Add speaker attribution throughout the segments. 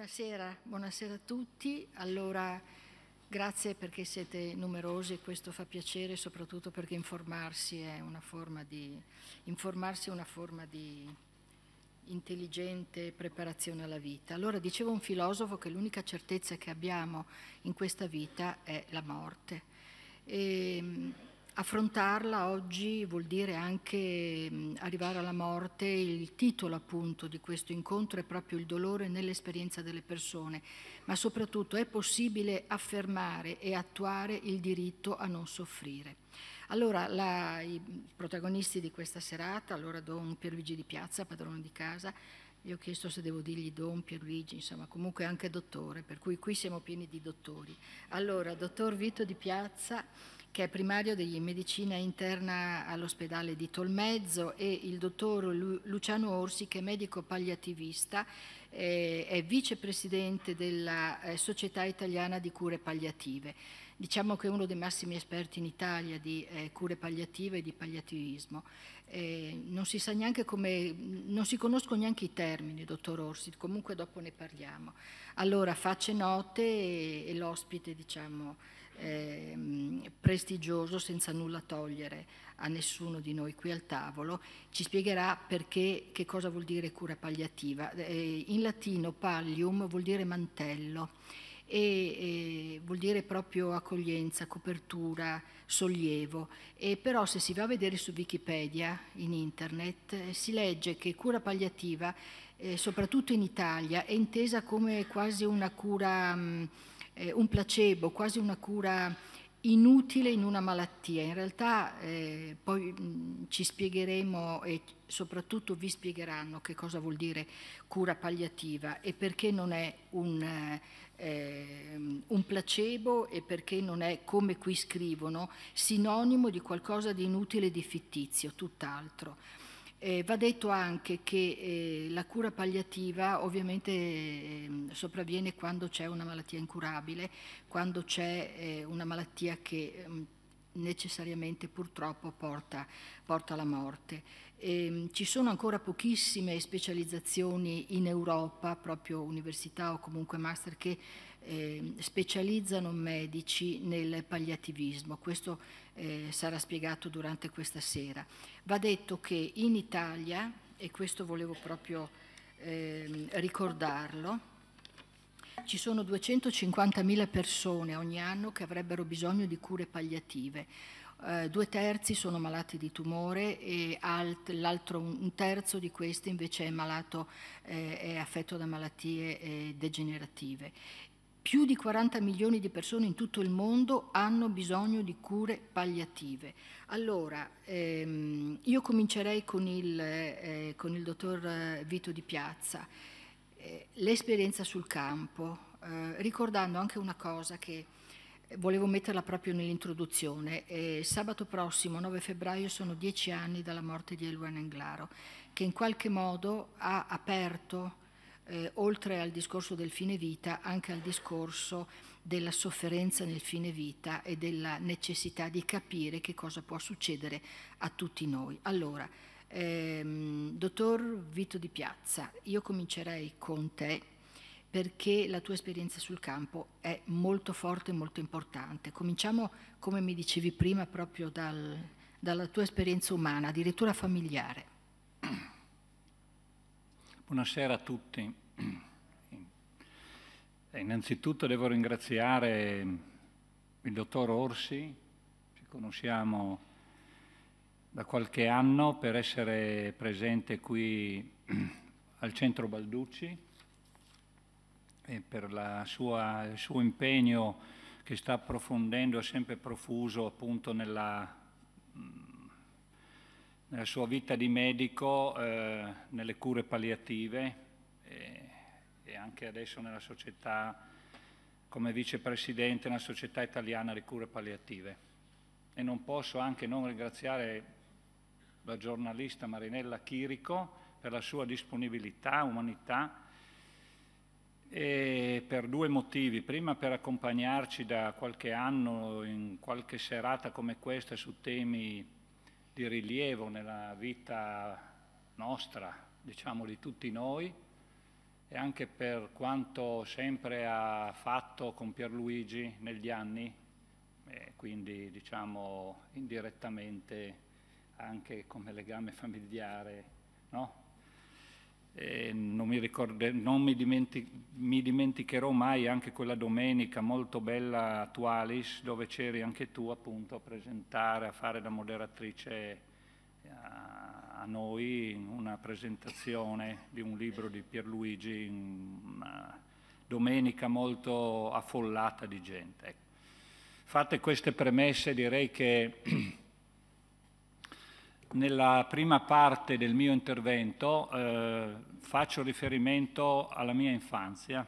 Speaker 1: Buonasera, buonasera, a tutti. Allora, grazie perché siete numerosi, e questo fa piacere, soprattutto perché informarsi è una forma di, informarsi è una forma di intelligente preparazione alla vita. Allora, diceva un filosofo che l'unica certezza che abbiamo in questa vita è la morte. E, ehm, affrontarla oggi vuol dire anche mm, arrivare alla morte, il titolo appunto di questo incontro è proprio il dolore nell'esperienza delle persone, ma soprattutto è possibile affermare e attuare il diritto a non soffrire. Allora, la, i protagonisti di questa serata, allora Don Pierluigi di Piazza, padrone di casa, io ho chiesto se devo dirgli Don Pierluigi, insomma, comunque anche dottore, per cui qui siamo pieni di dottori. Allora, dottor Vito di Piazza, che è primario di medicina interna all'ospedale di Tolmezzo, e il dottor Lu Luciano Orsi, che è medico palliativista, eh, vicepresidente della eh, Società Italiana di Cure Palliative. Diciamo che è uno dei massimi esperti in Italia di eh, cure palliative e di palliativismo. Eh, non si sa neanche come, non si conoscono neanche i termini, dottor Orsi, comunque dopo ne parliamo. Allora, facce note e, e l'ospite, diciamo, eh, prestigioso senza nulla togliere a nessuno di noi qui al tavolo, ci spiegherà perché, che cosa vuol dire cura palliativa. Eh, in latino pallium vuol dire mantello e, e, vuol dire proprio accoglienza, copertura, sollievo. E però se si va a vedere su Wikipedia, in internet, eh, si legge che cura palliativa, eh, soprattutto in Italia, è intesa come quasi una cura... Mh, eh, un placebo, quasi una cura inutile in una malattia. In realtà eh, poi mh, mm, ci spiegheremo e soprattutto vi spiegheranno che cosa vuol dire cura palliativa e perché non è un, eh, ehm, un placebo e perché non è, come qui scrivono, sinonimo di qualcosa di inutile e di fittizio, tutt'altro. Eh, va detto anche che eh, la cura palliativa ovviamente eh, sopravviene quando c'è una malattia incurabile, quando c'è eh, una malattia che ehm, necessariamente purtroppo porta, porta alla morte. E, ehm, ci sono ancora pochissime specializzazioni in Europa, proprio università o comunque master, che ehm, specializzano medici nel palliativismo. Questo eh, sarà spiegato durante questa sera. Va detto che in Italia, e questo volevo proprio eh, ricordarlo, ci sono 250.000 persone ogni anno che avrebbero bisogno di cure palliative. Eh, due terzi sono malati di tumore e un terzo di questi invece è, malato, eh, è affetto da malattie eh, degenerative. Più di 40 milioni di persone in tutto il mondo hanno bisogno di cure palliative. Allora, ehm, io comincerei con il, eh, con il, dottor Vito Di Piazza, eh, l'esperienza sul campo, eh, ricordando anche una cosa che volevo metterla proprio nell'introduzione. Eh, sabato prossimo, 9 febbraio, sono dieci anni dalla morte di Elwan Englaro, che in qualche modo ha aperto eh, oltre al discorso del fine vita, anche al discorso della sofferenza nel fine vita e della necessità di capire che cosa può succedere a tutti noi. Allora, ehm, dottor Vito Di Piazza, io comincerei con te perché la tua esperienza sul campo è molto forte e molto importante. Cominciamo, come mi dicevi prima, proprio dal, dalla tua esperienza umana, addirittura familiare.
Speaker 2: Buonasera a tutti. Eh, innanzitutto devo ringraziare il dottor Orsi, ci conosciamo da qualche anno per essere presente qui al centro Balducci e per sua, il suo impegno che sta approfondendo e sempre profuso appunto nella, mm, nella, sua vita di medico, eh, nelle cure palliative. Eh, e anche adesso nella società, come vicepresidente nella società italiana di cure palliative. E non posso anche non ringraziare la giornalista Marinella Chirico per la sua disponibilità, umanità, e per due motivi. Prima per accompagnarci da qualche anno in qualche serata come questa su temi di rilievo nella vita nostra, diciamo di tutti noi, e anche per quanto sempre ha fatto con Pierluigi negli anni, eh, quindi diciamo indirettamente anche come legame familiare, no? non, mi, ricorde, non mi, dimenti, mi, dimenticherò mai anche quella domenica molto bella a Tualis dove c'eri anche tu appunto a presentare, a fare da moderatrice a noi una presentazione di un libro di Pierluigi una domenica molto affollata di gente. Fate queste premesse direi che nella prima parte del mio intervento eh, faccio riferimento alla mia infanzia,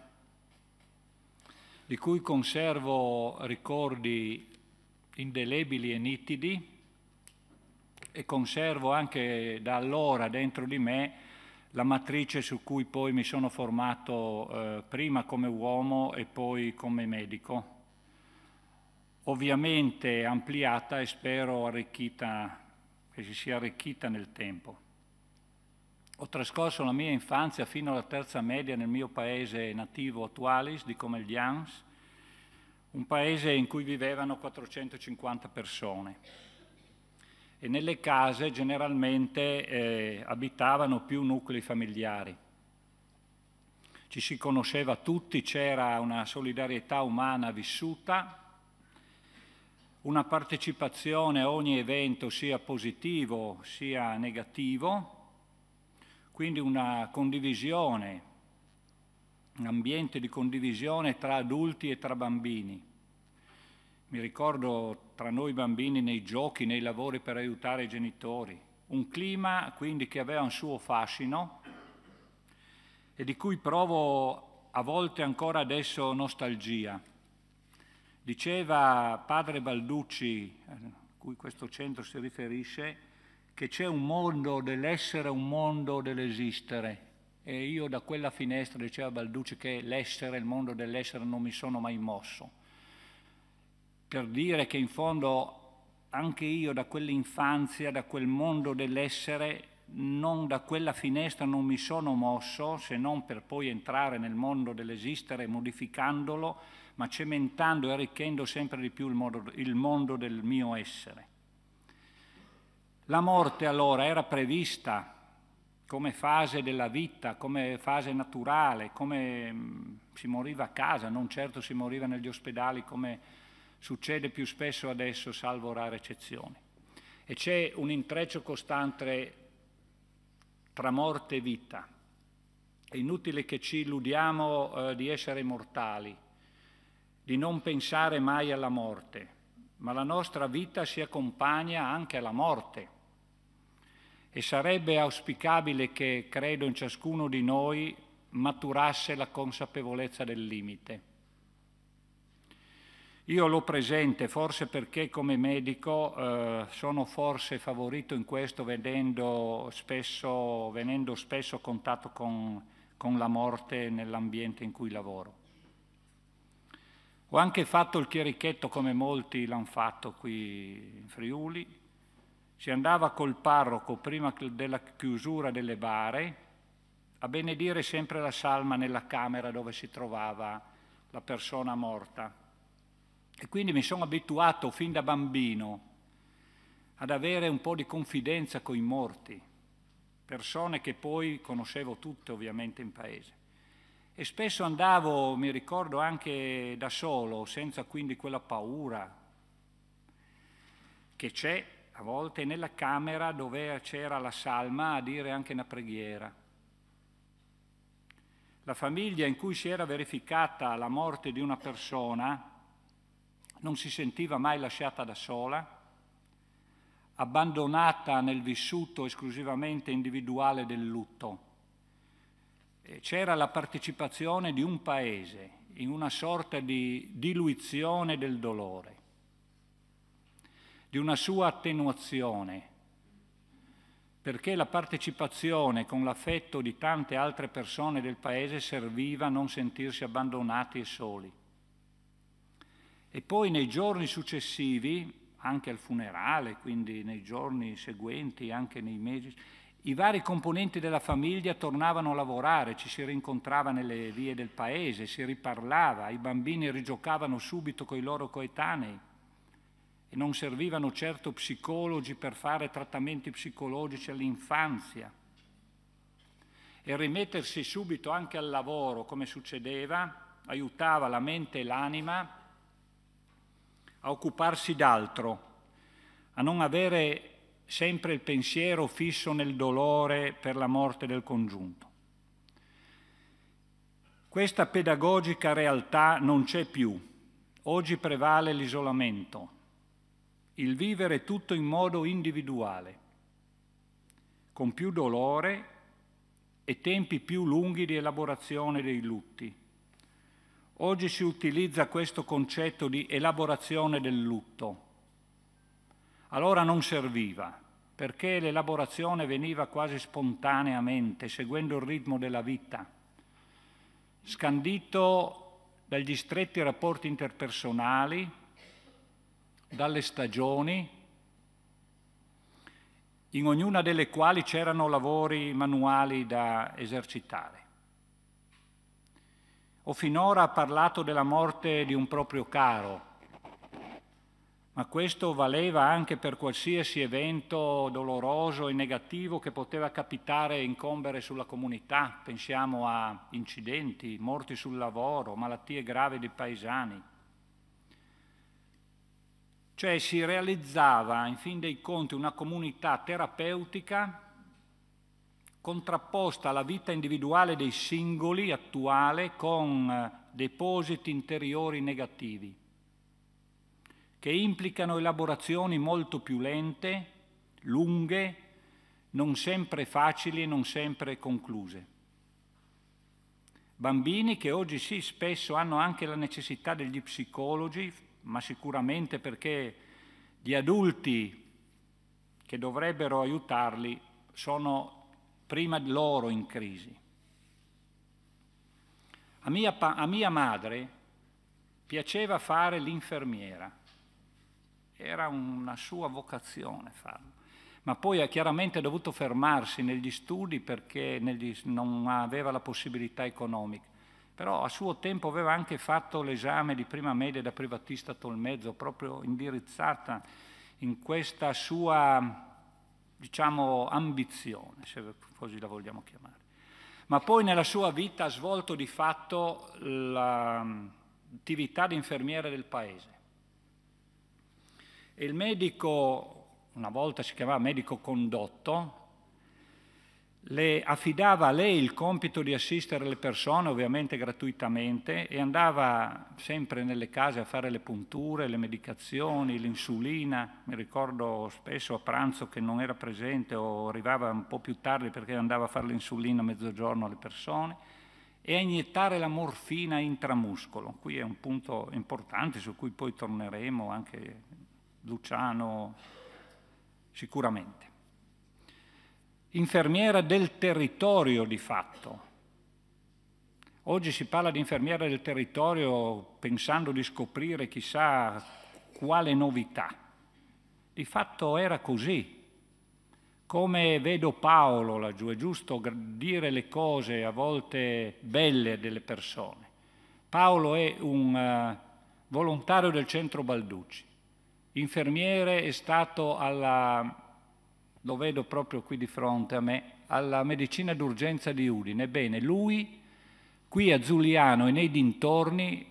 Speaker 2: di cui conservo ricordi indelebili e nitidi, e conservo anche da allora dentro di me la matrice su cui poi mi sono formato eh, prima come uomo e poi come medico, ovviamente ampliata e spero arricchita, che si sia arricchita nel tempo. Ho trascorso la mia infanzia fino alla terza media nel mio paese nativo attualis di Comeglians, un paese in cui vivevano 450 persone e nelle case generalmente eh, abitavano più nuclei familiari. Ci si conosceva tutti, c'era una solidarietà umana vissuta, una partecipazione a ogni evento sia positivo sia negativo, quindi una condivisione, un ambiente di condivisione tra adulti e tra bambini. Mi ricordo tra noi bambini nei giochi, nei lavori per aiutare i genitori. Un clima quindi che aveva un suo fascino e di cui provo a volte ancora adesso nostalgia. Diceva padre Balducci, a cui questo centro si riferisce, che c'è un mondo dell'essere, un mondo dell'esistere. E io da quella finestra, diceva Balducci, che l'essere, il mondo dell'essere non mi sono mai mosso per dire che in fondo anche io da quell'infanzia, da quel mondo dell'essere, non da quella finestra non mi sono mosso se non per poi entrare nel mondo dell'esistere modificandolo, ma cementando e arricchendo sempre di più il, modo, il mondo del mio essere. La morte allora era prevista come fase della vita, come fase naturale, come mm, si moriva a casa, non certo si moriva negli ospedali come succede più spesso adesso, salvo rare eccezioni. E c'è un intreccio costante tra morte e vita. È inutile che ci illudiamo eh, di essere mortali, di non pensare mai alla morte, ma la nostra vita si accompagna anche alla morte. E sarebbe auspicabile che, credo, in ciascuno di noi maturasse la consapevolezza del limite io l'ho presente forse perché come medico eh, sono forse favorito in questo vedendo spesso, venendo spesso a contatto con, con la morte nell'ambiente in cui lavoro. Ho anche fatto il chierichetto come molti l'hanno fatto qui in Friuli. Si andava col parroco prima della chiusura delle bare a benedire sempre la salma nella camera dove si trovava la persona morta. E quindi mi sono abituato fin da bambino ad avere un po' di confidenza con i morti, persone che poi conoscevo tutte ovviamente in paese. E spesso andavo, mi ricordo, anche da solo, senza quindi quella paura che c'è a volte nella camera dove c'era la salma a dire anche una preghiera. La famiglia in cui si era verificata la morte di una persona, non si sentiva mai lasciata da sola, abbandonata nel vissuto esclusivamente individuale del lutto. C'era la partecipazione di un paese in una sorta di diluizione del dolore, di una sua attenuazione, perché la partecipazione con l'affetto di tante altre persone del paese serviva a non sentirsi abbandonati e soli. E poi nei giorni successivi, anche al funerale, quindi nei giorni seguenti, anche nei mesi, i vari componenti della famiglia tornavano a lavorare, ci si rincontrava nelle vie del paese, si riparlava, i bambini rigiocavano subito con i loro coetanei e non servivano certo psicologi per fare trattamenti psicologici all'infanzia. E rimettersi subito anche al lavoro, come succedeva, aiutava la mente e l'anima a occuparsi d'altro, a non avere sempre il pensiero fisso nel dolore per la morte del congiunto. Questa pedagogica realtà non c'è più. Oggi prevale l'isolamento, il vivere tutto in modo individuale, con più dolore e tempi più lunghi di elaborazione dei lutti. Oggi si utilizza questo concetto di elaborazione del lutto. Allora non serviva, perché l'elaborazione veniva quasi spontaneamente, seguendo il ritmo della vita, scandito dagli stretti rapporti interpersonali, dalle stagioni, in ognuna delle quali c'erano lavori manuali da esercitare o finora ha parlato della morte di un proprio caro, ma questo valeva anche per qualsiasi evento doloroso e negativo che poteva capitare e incombere sulla comunità. Pensiamo a incidenti, morti sul lavoro, malattie gravi di paesani. Cioè si realizzava in fin dei conti una comunità terapeutica contrapposta alla vita individuale dei singoli attuale con eh, depositi interiori negativi, che implicano elaborazioni molto più lente, lunghe, non sempre facili e non sempre concluse. Bambini che oggi sì, spesso hanno anche la necessità degli psicologi, ma sicuramente perché gli adulti che dovrebbero aiutarli sono prima loro in crisi. A mia, a mia madre piaceva fare l'infermiera, era una sua vocazione farlo ma poi ha chiaramente dovuto fermarsi negli studi perché negli, non aveva la possibilità economica. Però a suo tempo aveva anche fatto l'esame di prima media da privatista Tolmezzo, proprio indirizzata in questa sua diciamo, ambizione, se così la vogliamo chiamare. Ma poi nella sua vita ha svolto di fatto l'attività di infermiere del paese. E il medico, una volta si chiamava medico condotto, le affidava a lei il compito di assistere le persone, ovviamente gratuitamente, e andava sempre nelle case a fare le punture, le medicazioni, l'insulina. Mi ricordo spesso a pranzo che non era presente o arrivava un po' più tardi perché andava a fare l'insulina a mezzogiorno alle persone e a iniettare la morfina intramuscolo. Qui è un punto importante su cui poi torneremo anche Luciano sicuramente infermiera del territorio di fatto. Oggi si parla di infermiera del territorio pensando di scoprire chissà quale novità. Di fatto era così. Come vedo Paolo laggiù, è giusto dire le cose a volte belle delle persone. Paolo è un eh, volontario del centro Balducci, infermiere è stato alla lo vedo proprio qui di fronte a me, alla medicina d'urgenza di Udine. Ebbene, lui qui a Giuliano e nei dintorni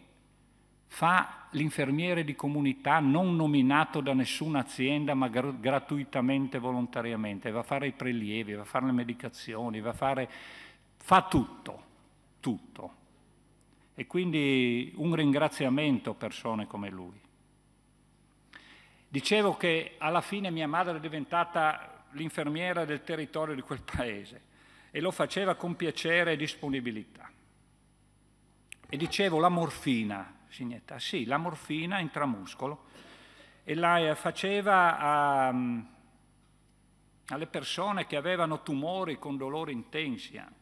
Speaker 2: fa l'infermiere di comunità non nominato da nessuna azienda ma gr gratuitamente, volontariamente, va a fare i prelievi, va a fare le medicazioni, va a fare... fa tutto, tutto. E quindi un ringraziamento a persone come lui. Dicevo che alla fine mia madre è diventata l'infermiera del territorio di quel paese e lo faceva con piacere e disponibilità. E dicevo la morfina, signetta, sì, la morfina intramuscolo, e la eh, faceva a, mm, alle persone che avevano tumori con dolori intensi anche.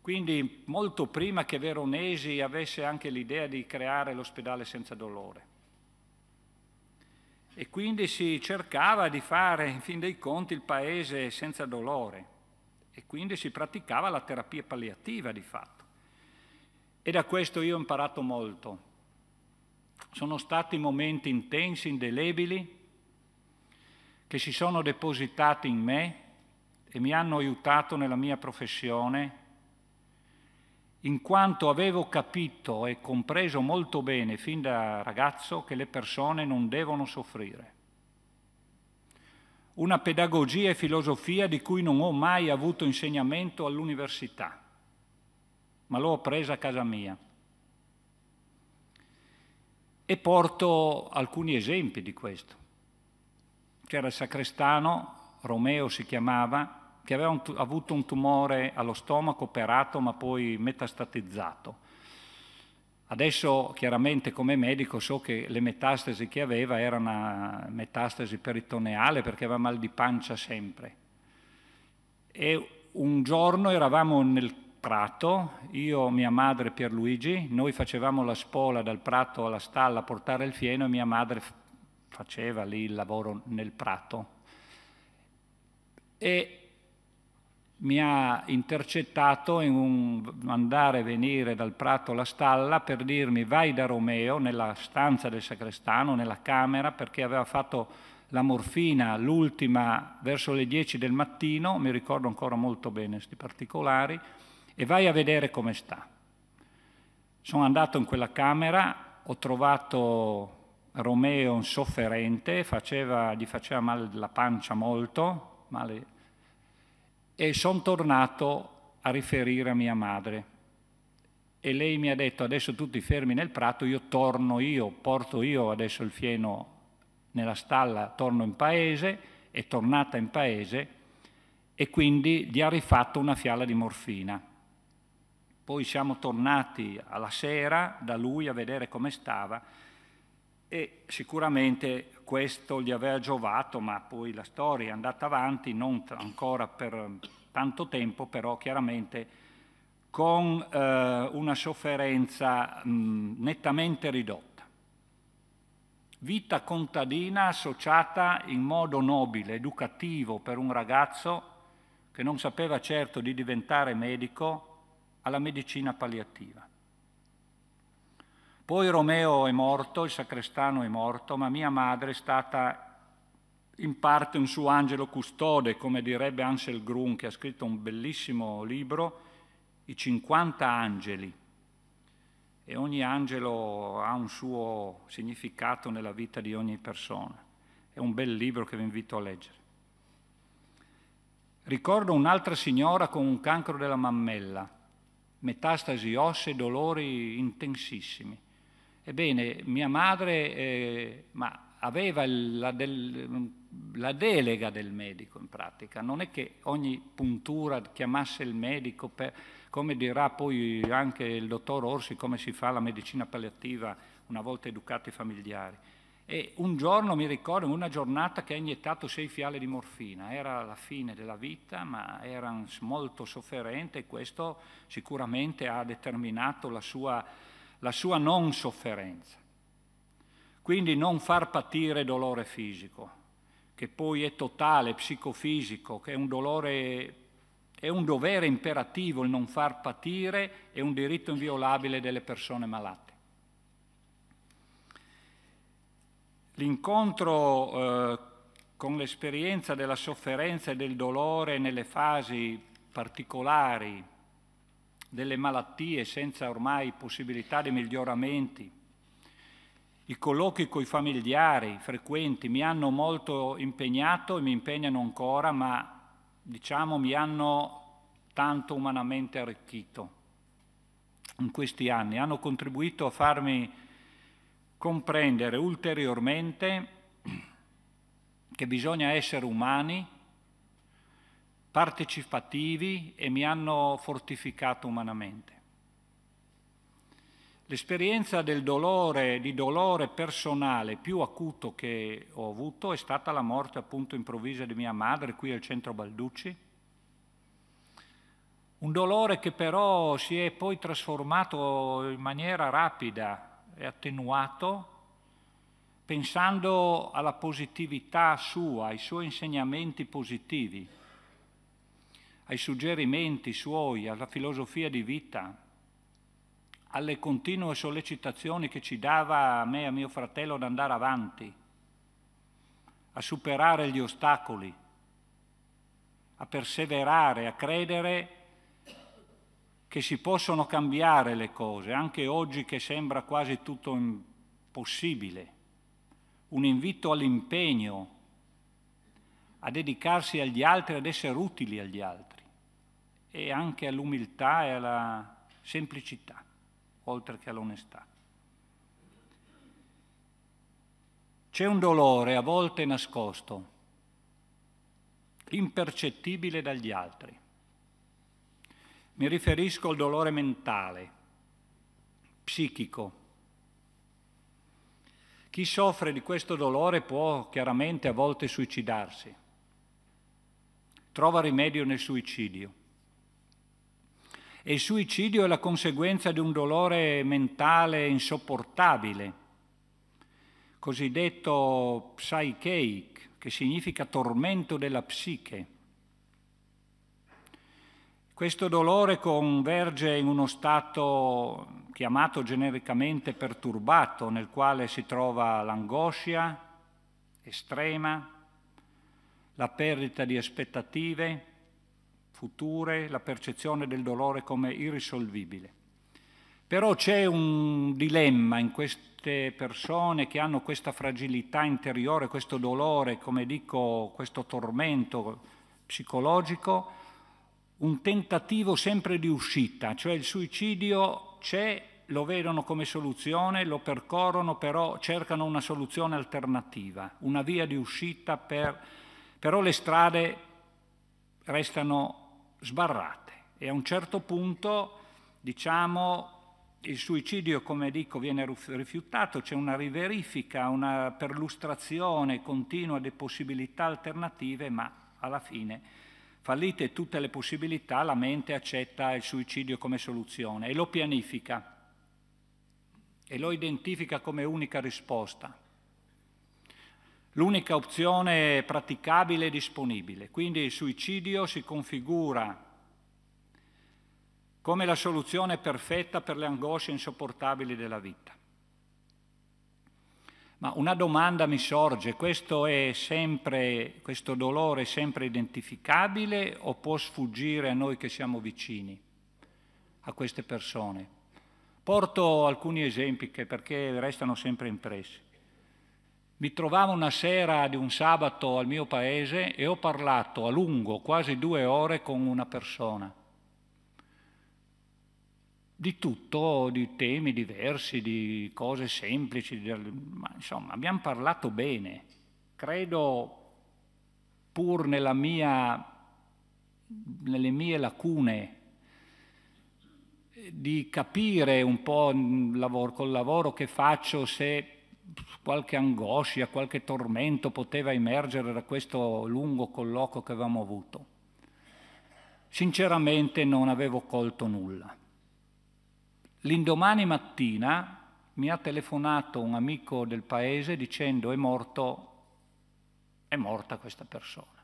Speaker 2: Quindi molto prima che Veronesi avesse anche l'idea di creare l'ospedale senza dolore e quindi si cercava di fare in fin dei conti il paese senza dolore e quindi si praticava la terapia palliativa di fatto. E da questo io ho imparato molto. Sono stati momenti intensi, indelebili, che si sono depositati in me e mi hanno aiutato nella mia professione in quanto avevo capito e compreso molto bene fin da ragazzo che le persone non devono soffrire. Una pedagogia e filosofia di cui non ho mai avuto insegnamento all'università, ma l'ho presa a casa mia. E porto alcuni esempi di questo. C'era il sacrestano, Romeo si chiamava, che aveva un avuto un tumore allo stomaco operato ma poi metastatizzato. Adesso chiaramente come medico so che le metastasi che aveva erano una metastasi peritoneale perché aveva mal di pancia sempre. E un giorno eravamo nel prato, io, mia madre Pierluigi, noi facevamo la spola dal prato alla stalla a portare il fieno e mia madre faceva lì il lavoro nel prato. E mi ha intercettato in un andare e venire dal prato alla stalla per dirmi vai da Romeo nella stanza del sacrestano, nella camera, perché aveva fatto la morfina l'ultima verso le 10 del mattino, mi ricordo ancora molto bene questi particolari, e vai a vedere come sta. Sono andato in quella camera, ho trovato Romeo insofferente, faceva, gli faceva male la pancia molto, male e sono tornato a riferire a mia madre. E lei mi ha detto adesso tutti fermi nel prato, io torno io, porto io adesso il fieno nella stalla, torno in paese, è tornata in paese e quindi gli ha rifatto una fiala di morfina. Poi siamo tornati alla sera da lui a vedere come stava e sicuramente questo gli aveva giovato, ma poi la storia è andata avanti, non ancora per tanto tempo, però chiaramente con eh, una sofferenza mh, nettamente ridotta. Vita contadina associata in modo nobile, educativo per un ragazzo che non sapeva certo di diventare medico alla medicina palliativa. Poi Romeo è morto, il sacrestano è morto, ma mia madre è stata in parte un suo angelo custode, come direbbe Ansel Grun, che ha scritto un bellissimo libro, I 50 angeli. E ogni angelo ha un suo significato nella vita di ogni persona. È un bel libro che vi invito a leggere. Ricordo un'altra signora con un cancro della mammella, metastasi osse e dolori intensissimi Ebbene, mia madre eh, ma aveva la, del, la delega del medico in pratica, non è che ogni puntura chiamasse il medico per come dirà poi anche il dottor Orsi, come si fa la medicina palliativa una volta educati i familiari. E un giorno mi ricordo, una giornata che ha iniettato sei fiali di morfina, era la fine della vita, ma era molto sofferente e questo sicuramente ha determinato la sua la sua non sofferenza. Quindi non far patire dolore fisico, che poi è totale, psicofisico, che è un dolore, è un dovere imperativo il non far patire, è un diritto inviolabile delle persone malate. L'incontro eh, con l'esperienza della sofferenza e del dolore nelle fasi particolari delle malattie senza ormai possibilità di miglioramenti. I colloqui con i familiari frequenti mi hanno molto impegnato e mi impegnano ancora, ma diciamo mi hanno tanto umanamente arricchito in questi anni. Hanno contribuito a farmi comprendere ulteriormente che bisogna essere umani partecipativi e mi hanno fortificato umanamente. L'esperienza del dolore, di dolore personale più acuto che ho avuto è stata la morte appunto improvvisa di mia madre qui al centro Balducci. Un dolore che però si è poi trasformato in maniera rapida e attenuato pensando alla positività sua, ai suoi insegnamenti positivi ai suggerimenti suoi, alla filosofia di vita, alle continue sollecitazioni che ci dava a me e a mio fratello ad andare avanti, a superare gli ostacoli, a perseverare, a credere che si possono cambiare le cose, anche oggi che sembra quasi tutto impossibile. Un invito all'impegno, a dedicarsi agli altri, ad essere utili agli altri e anche all'umiltà e alla semplicità, oltre che all'onestà. C'è un dolore a volte nascosto, impercettibile dagli altri. Mi riferisco al dolore mentale, psichico. Chi soffre di questo dolore può chiaramente a volte suicidarsi. Trova rimedio nel suicidio e il suicidio è la conseguenza di un dolore mentale insopportabile, cosiddetto psycheic, che significa tormento della psiche. Questo dolore converge in uno stato chiamato genericamente perturbato, nel quale si trova l'angoscia estrema, la perdita di aspettative, future, la percezione del dolore come irrisolvibile. Però c'è un dilemma in queste persone che hanno questa fragilità interiore, questo dolore, come dico, questo tormento psicologico, un tentativo sempre di uscita, cioè il suicidio c'è, lo vedono come soluzione, lo percorrono, però cercano una soluzione alternativa, una via di uscita per... però le strade restano sbarrate e a un certo punto, diciamo, il suicidio, come dico, viene rifiutato, c'è una riverifica, una perlustrazione continua di possibilità alternative, ma alla fine, fallite tutte le possibilità, la mente accetta il suicidio come soluzione e lo pianifica e lo identifica come unica risposta l'unica opzione praticabile e disponibile. Quindi il suicidio si configura come la soluzione perfetta per le angosce insopportabili della vita. Ma una domanda mi sorge, questo, sempre, questo dolore è sempre identificabile o può sfuggire a noi che siamo vicini, a queste persone? Porto alcuni esempi che perché restano sempre impressi. Mi trovavo una sera di un sabato al mio paese e ho parlato a lungo, quasi due ore, con una persona. Di tutto, di temi diversi, di cose semplici, ma insomma abbiamo parlato bene. Credo, pur mia, nelle mie lacune, di capire un po' col lavoro che faccio se qualche angoscia, qualche tormento poteva emergere da questo lungo colloquio che avevamo avuto. Sinceramente non avevo colto nulla. L'indomani mattina mi ha telefonato un amico del paese dicendo è morto, è morta questa persona.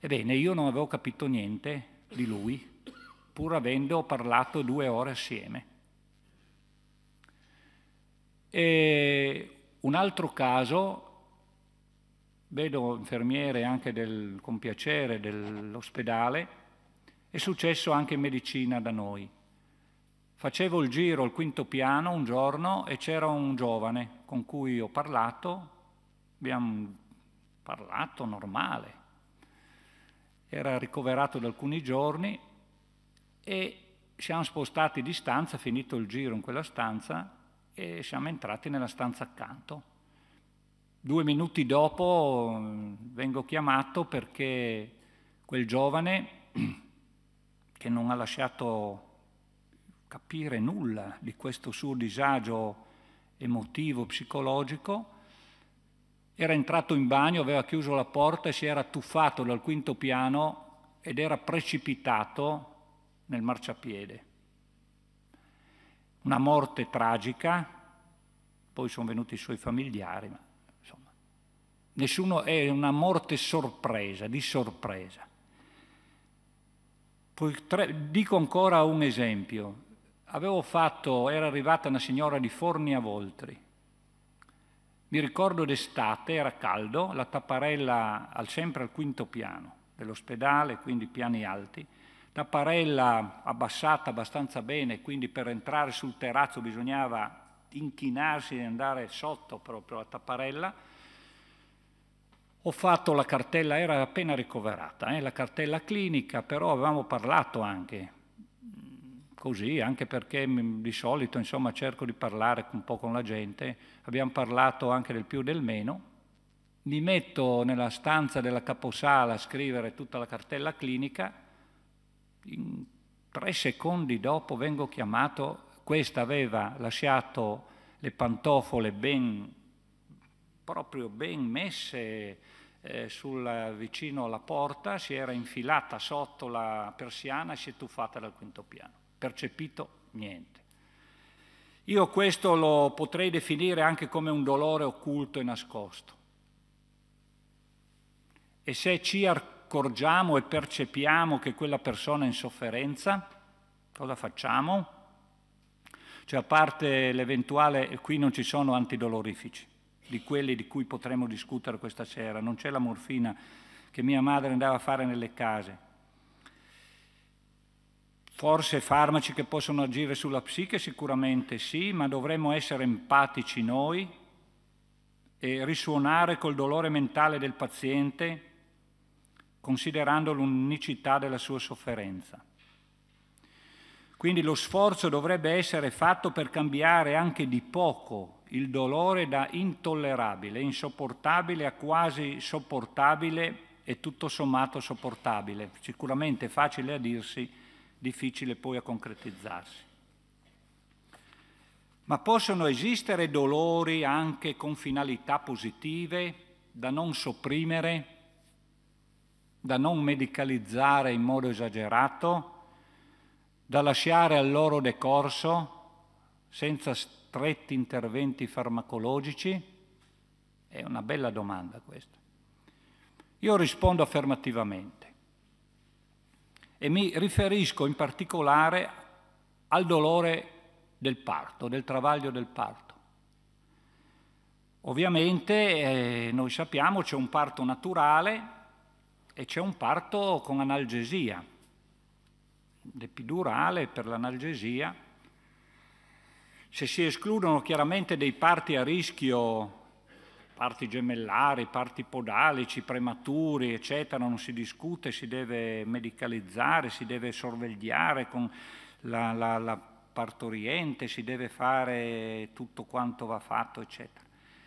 Speaker 2: Ebbene, io non avevo capito niente di lui, pur avendo parlato due ore assieme. E un altro caso, vedo infermiere anche del, con piacere dell'ospedale, è successo anche in medicina da noi. Facevo il giro al quinto piano un giorno e c'era un giovane con cui ho parlato, abbiamo parlato normale, era ricoverato da alcuni giorni e siamo spostati di stanza, finito il giro in quella stanza, e siamo entrati nella stanza accanto. Due minuti dopo mm, vengo chiamato perché quel giovane che non ha lasciato capire nulla di questo suo disagio emotivo, psicologico, era entrato in bagno, aveva chiuso la porta e si era tuffato dal quinto piano ed era precipitato nel marciapiede una morte tragica, poi sono venuti i suoi familiari, ma insomma, nessuno è una morte sorpresa, di sorpresa. Poi tre, dico ancora un esempio. Avevo fatto, era arrivata una signora di Forni a Voltri. Mi ricordo d'estate, era caldo, la tapparella al, sempre al quinto piano dell'ospedale, quindi piani alti una parella abbassata abbastanza bene, quindi per entrare sul terrazzo bisognava inchinarsi e andare sotto proprio la tapparella. Ho fatto la cartella, era appena ricoverata, eh, la cartella clinica, però avevamo parlato anche mm, così, anche perché di solito insomma, cerco di parlare un po' con la gente, abbiamo parlato anche del più e del meno, mi metto nella stanza della caposala a scrivere tutta la cartella clinica in tre secondi dopo vengo chiamato, questa aveva lasciato le pantofole ben, proprio ben messe eh, sul, vicino alla porta, si era infilata sotto la persiana e si è tuffata dal quinto piano. Percepito niente. Io questo lo potrei definire anche come un dolore occulto e nascosto. E se ci, ar- accorgiamo e percepiamo che quella persona è in sofferenza, cosa facciamo? Cioè a parte l'eventuale, qui non ci sono antidolorifici, di quelli di cui potremmo discutere questa sera, non c'è la morfina che mia madre andava a fare nelle case. Forse farmaci che possono agire sulla psiche sicuramente sì, ma dovremmo essere empatici noi e risuonare col dolore mentale del paziente considerando l'unicità della sua sofferenza. Quindi lo sforzo dovrebbe essere fatto per cambiare anche di poco il dolore da intollerabile, insopportabile a quasi sopportabile e tutto sommato sopportabile. Sicuramente facile a dirsi, difficile poi a concretizzarsi. Ma possono esistere dolori anche con finalità positive da non sopprimere, da non medicalizzare in modo esagerato, da lasciare al loro decorso senza stretti interventi farmacologici? È una bella domanda questa. Io rispondo affermativamente e mi riferisco in particolare al dolore del parto, del travaglio del parto. Ovviamente eh, noi sappiamo c'è un parto naturale e c'è un parto con analgesia, l'epidurale per l'analgesia. Se si escludono chiaramente dei parti a rischio, parti gemellari, parti podalici, prematuri, eccetera, non si discute, si deve medicalizzare, si deve sorvegliare con la, la, la partoriente, si deve fare tutto quanto va fatto, eccetera.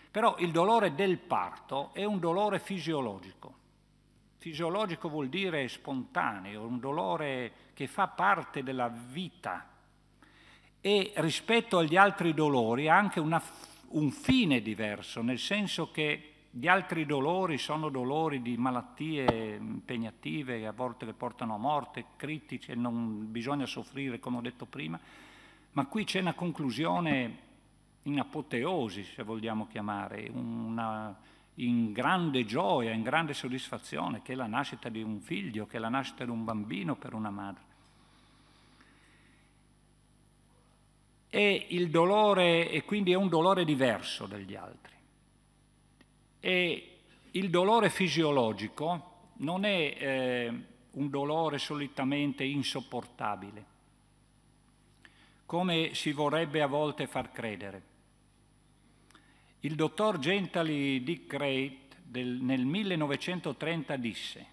Speaker 2: Però il dolore del parto è un dolore fisiologico Fisiologico vuol dire spontaneo, un dolore che fa parte della vita e rispetto agli altri dolori ha anche una, un fine diverso, nel senso che gli altri dolori sono dolori di malattie impegnative, a volte che portano a morte, critici e non bisogna soffrire, come ho detto prima, ma qui c'è una conclusione in apoteosi, se vogliamo chiamare, una, in grande gioia, in grande soddisfazione, che è la nascita di un figlio, che è la nascita di un bambino per una madre. E il dolore, e quindi è un dolore diverso dagli altri. E il dolore fisiologico non è eh, un dolore solitamente insopportabile, come si vorrebbe a volte far credere il dottor Gentali Dick Crate del, nel 1930 disse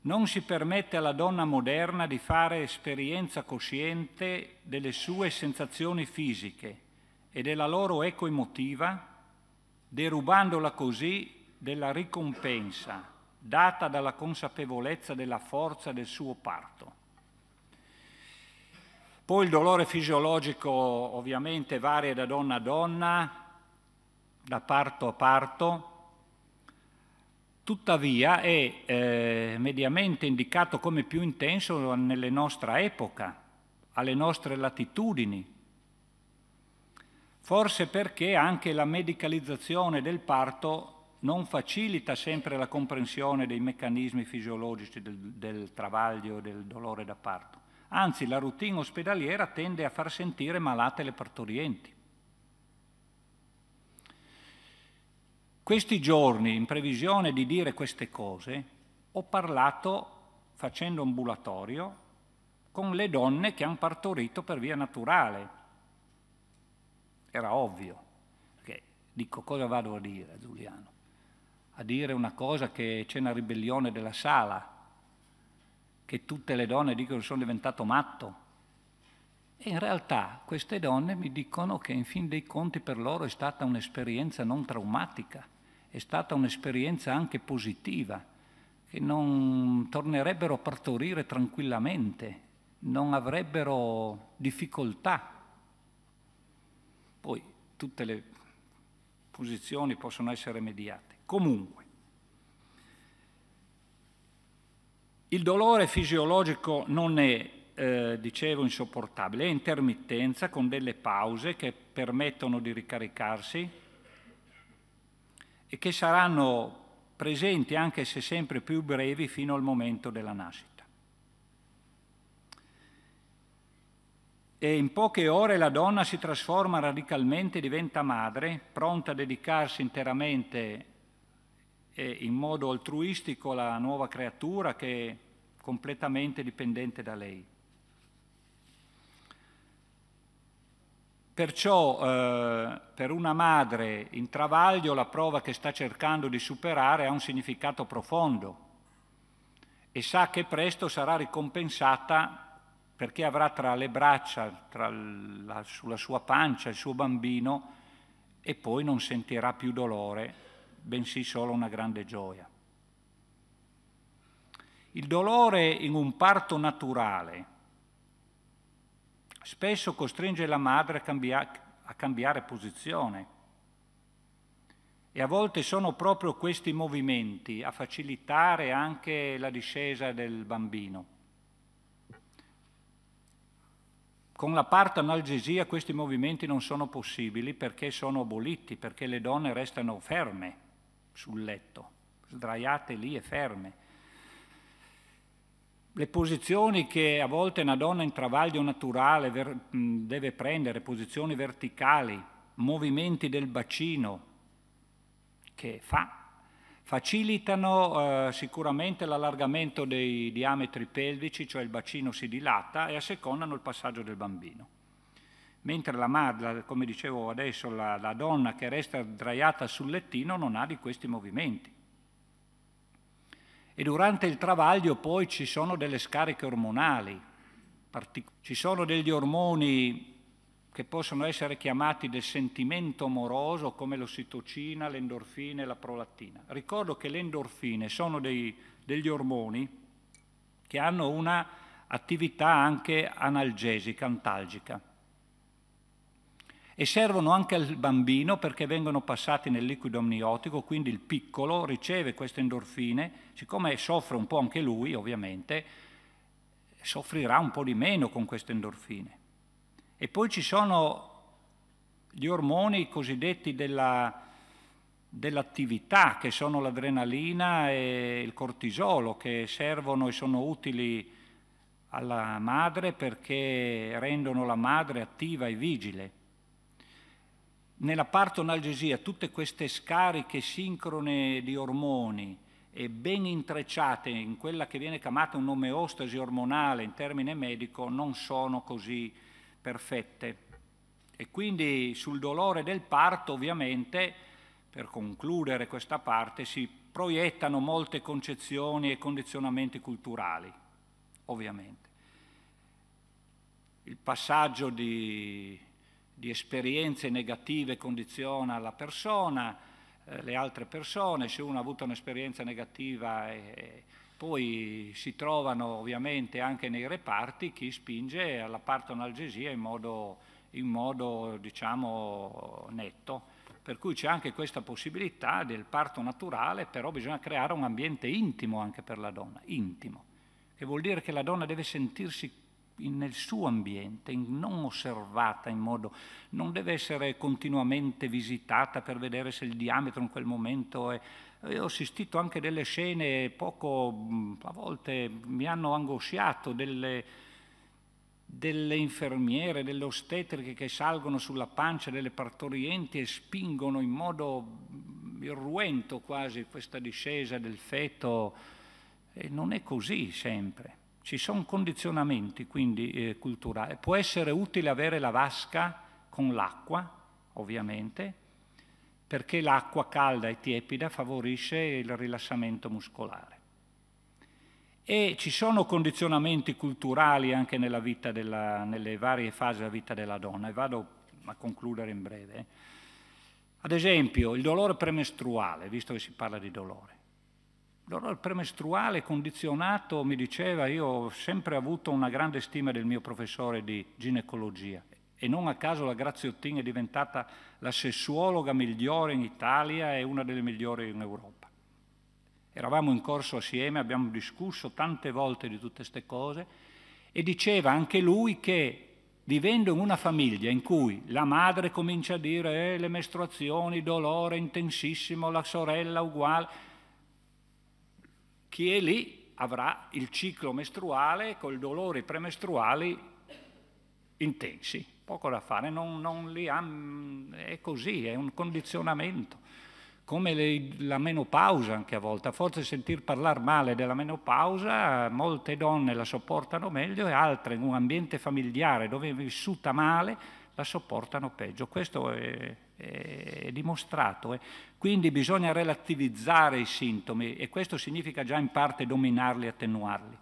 Speaker 2: non si permette alla donna moderna di fare esperienza cosciente delle sue sensazioni fisiche e della loro ecoemotiva, derubandola così della ricompensa data dalla consapevolezza della forza del suo parto. Poi il dolore fisiologico ovviamente varia da donna a donna, da parto a parto, tuttavia è eh, mediamente indicato come più intenso nelle nostra epoca, alle nostre latitudini. Forse perché anche la medicalizzazione del parto non facilita sempre la comprensione dei meccanismi fisiologici del, del travaglio e del dolore da parto. Anzi, la routine ospedaliera tende a far sentire malate le partorienti. questi giorni, in previsione di dire queste cose, ho parlato facendo ambulatorio con le donne che hanno partorito per via naturale. Era ovvio, perché dico cosa vado a dire a Giuliano? A dire una cosa che c'è una ribellione della sala, che tutte le donne dicono che sono diventato matto. E in realtà queste donne mi dicono che in fin dei conti per loro è stata un'esperienza non traumatica è stata un'esperienza anche positiva, che non tornerebbero a partorire tranquillamente, non avrebbero difficoltà. Poi tutte le posizioni possono essere mediate. Comunque, il dolore fisiologico non è eh, dicevo, insopportabile, è intermittenza con delle pause che permettono di ricaricarsi, e che saranno presenti anche se sempre più brevi fino al momento della nascita. E in poche ore la donna si trasforma radicalmente, diventa madre, pronta a dedicarsi interamente e in modo altruistico alla nuova creatura che è completamente dipendente da lei. Perciò eh, per una madre in travaglio la prova che sta cercando di superare ha un significato profondo e sa che presto sarà ricompensata perché avrà tra le braccia, tra la, sulla sua pancia il suo bambino e poi non sentirà più dolore, bensì solo una grande gioia. Il dolore in un parto naturale spesso costringe la madre a, cambia a cambiare posizione. E a volte sono proprio questi movimenti a facilitare anche la discesa del bambino. Con la parte analgesia questi movimenti non sono possibili perché sono aboliti, perché le donne restano ferme sul letto, sdraiate lì e ferme le posizioni che a volte una donna in travaglio naturale deve prendere, posizioni verticali, movimenti del bacino che fa, facilitano eh, sicuramente l'allargamento dei diametri pelvici, cioè il bacino si dilata e assecondano il passaggio del bambino. Mentre la madre, come dicevo adesso, la, la donna che resta sdraiata sul lettino non ha di questi movimenti e durante il travaglio poi ci sono delle scariche ormonali, ci sono degli ormoni che possono essere chiamati del sentimento amoroso come l'ossitocina, l'endorfina e la prolattina. Ricordo che le endorfine sono dei, degli ormoni che hanno una attività anche analgesica, antalgica e servono anche al bambino perché vengono passati nel liquido amniotico, quindi il piccolo riceve queste endorfine, siccome soffre un po' anche lui ovviamente, soffrirà un po' di meno con queste endorfine. E poi ci sono gli ormoni cosiddetti della, dell'attività, che sono l'adrenalina e il cortisolo, che servono e sono utili alla madre perché rendono la madre attiva e vigile nella partonalgesia tutte queste scariche sincrone di ormoni e ben intrecciate in quella che viene chiamata un'omeostasi ormonale in termine medico non sono così perfette. E quindi sul dolore del parto ovviamente, per concludere questa parte, si proiettano molte concezioni e condizionamenti culturali, ovviamente. Il passaggio di di esperienze negative condiziona la persona, eh, le altre persone, se uno ha avuto un'esperienza negativa e eh, poi si trovano ovviamente anche nei reparti chi spinge alla partonalgesia in modo, in modo diciamo, netto. Per cui c'è anche questa possibilità del parto naturale, però bisogna creare un ambiente intimo anche per la donna, intimo, che vuol dire che la donna deve sentirsi nel suo ambiente, non osservata in modo, non deve essere continuamente visitata per vedere se il diametro in quel momento è... Io eh, ho assistito anche delle scene poco, a volte mi hanno angosciato, delle, delle infermiere, delle ostetriche che salgono sulla pancia delle partorienti e spingono in modo irruento quasi questa discesa del feto. E non è così sempre. Ci sono condizionamenti quindi eh, culturali. Può essere utile avere la vasca con l'acqua, ovviamente, perché l'acqua calda e tiepida favorisce il rilassamento muscolare. E ci sono condizionamenti culturali anche della, nelle varie fasi della vita della donna, e vado a concludere in breve. Ad esempio, il dolore premestruale, visto che si parla di dolore. Allora il premestruale condizionato mi diceva, io ho sempre avuto una grande stima del mio professore di ginecologia e non a caso la Graziottin è diventata la sessuologa migliore in Italia e una delle migliori in Europa. Eravamo in corso assieme, abbiamo discusso tante volte di tutte queste cose e diceva anche lui che vivendo in una famiglia in cui la madre comincia a dire eh, le mestruazioni, dolore intensissimo, la sorella uguale, chi è lì avrà il ciclo mestruale con i dolori premestruali intensi, poco da fare, non, non li ha, mm, è così, è un condizionamento. Come le, la menopausa anche a volte, a forza di sentir parlare male della menopausa, molte donne la sopportano meglio e altre in un ambiente familiare dove è vissuta male la sopportano peggio. Questo è, è eh, dimostrato. Eh. Quindi bisogna relativizzare i sintomi e questo significa già in parte dominarli e attenuarli.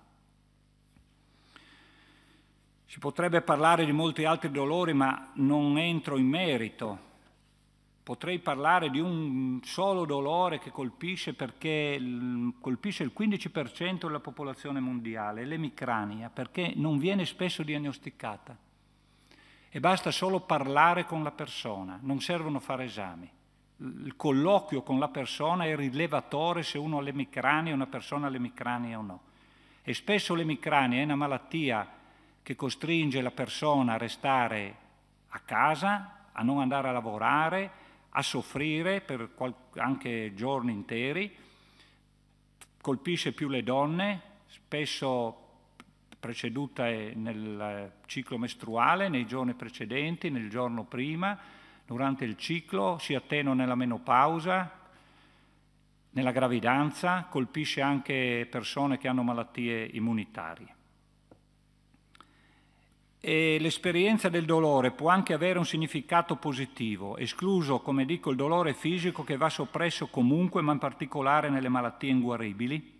Speaker 2: Si potrebbe parlare di molti altri dolori, ma non entro in merito. Potrei parlare di un solo dolore che colpisce, perché colpisce il 15% della popolazione mondiale, l'emicrania, perché non viene spesso diagnosticata e basta solo parlare con la persona, non servono fare esami. Il colloquio con la persona è rilevatore se uno ha l'emicrania, una persona ha l'emicrania o no. E spesso l'emicrania è una malattia che costringe la persona a restare a casa, a non andare a lavorare, a soffrire per anche giorni interi, colpisce più le donne, spesso preceduta nel eh, ciclo mestruale, nei giorni precedenti, nel giorno prima, durante il ciclo, si attenua nella menopausa, nella gravidanza, colpisce anche persone che hanno malattie immunitarie. E l'esperienza del dolore può anche avere un significato positivo, escluso, come dico, il dolore fisico che va soppresso comunque, ma in particolare nelle malattie inguaribili.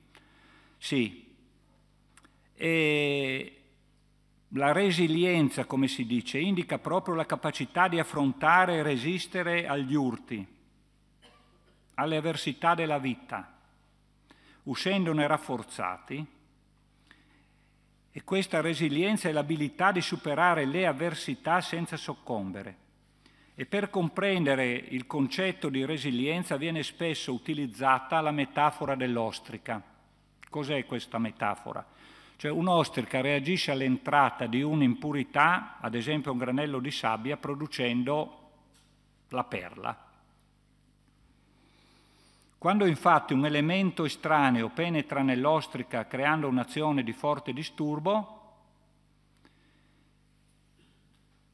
Speaker 2: Sì, e la resilienza, come si dice, indica proprio la capacità di affrontare e resistere agli urti, alle avversità della vita, uscendone rafforzati. E questa resilienza è l'abilità di superare le avversità senza soccombere. E per comprendere il concetto di resilienza viene spesso utilizzata la metafora dell'ostrica. Cos'è questa metafora? Cioè un oster reagisce all'entrata di un'impurità, ad esempio un granello di sabbia, producendo la perla. Quando infatti un elemento estraneo penetra nell'ostrica creando un'azione di forte disturbo,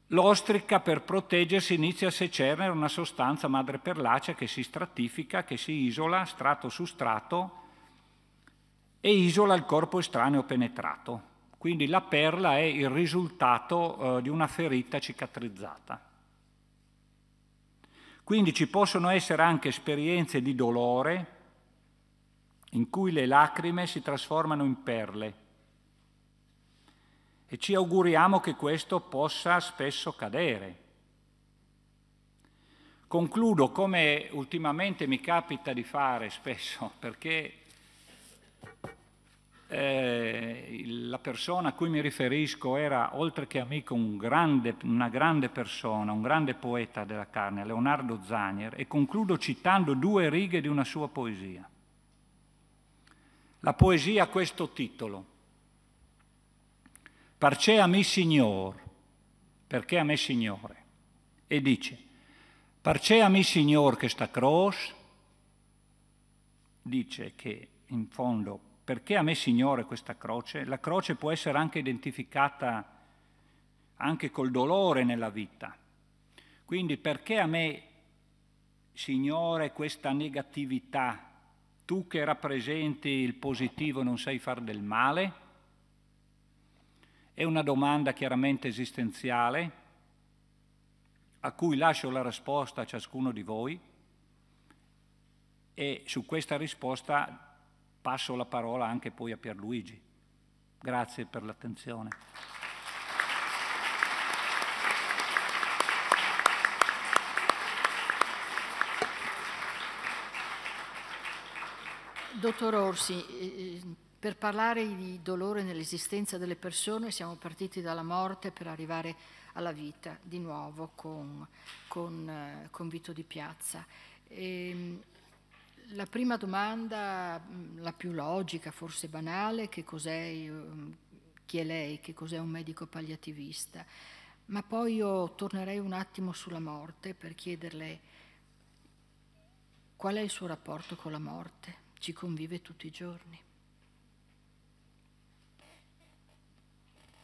Speaker 2: l'ostrica per proteggersi inizia a secernere una sostanza madreperlacea che si stratifica, che si isola strato su strato e isola il corpo estraneo penetrato. Quindi la perla è il risultato eh, di una ferita cicatrizzata. Quindi ci possono essere anche esperienze di dolore in cui le lacrime si trasformano in perle. E ci auguriamo che questo possa spesso cadere. Concludo come ultimamente mi capita di fare spesso, perché eh, la persona a cui mi riferisco era, oltre che amico, un grande, una grande persona, un grande poeta della carne, Leonardo Zanier, e concludo citando due righe di una sua poesia. La poesia ha questo titolo, Parce a mi Signor, perché a me Signore, e dice, Parce a mi Signor che sta cross, dice che in fondo, perché a me Signore questa croce? La croce può essere anche identificata anche col dolore nella vita. Quindi perché a me Signore questa negatività? Tu che rappresenti il positivo non sai far del male? È una domanda chiaramente esistenziale a cui lascio la risposta a ciascuno di voi e su questa risposta passo la parola anche poi a Pierluigi. Grazie per l'attenzione.
Speaker 1: Dottor Orsi, eh, eh, per parlare di dolore nell'esistenza delle persone siamo partiti dalla morte per arrivare alla vita, di nuovo con, con, eh, con Vito di Piazza. E, ehm, la prima domanda, mm, la più logica, forse banale, che cos'è, mm, chi è lei, che cos'è un medico palliativista? Ma poi io tornerei un attimo sulla morte per chiederle qual è il suo rapporto con la morte? Ci convive tutti i giorni.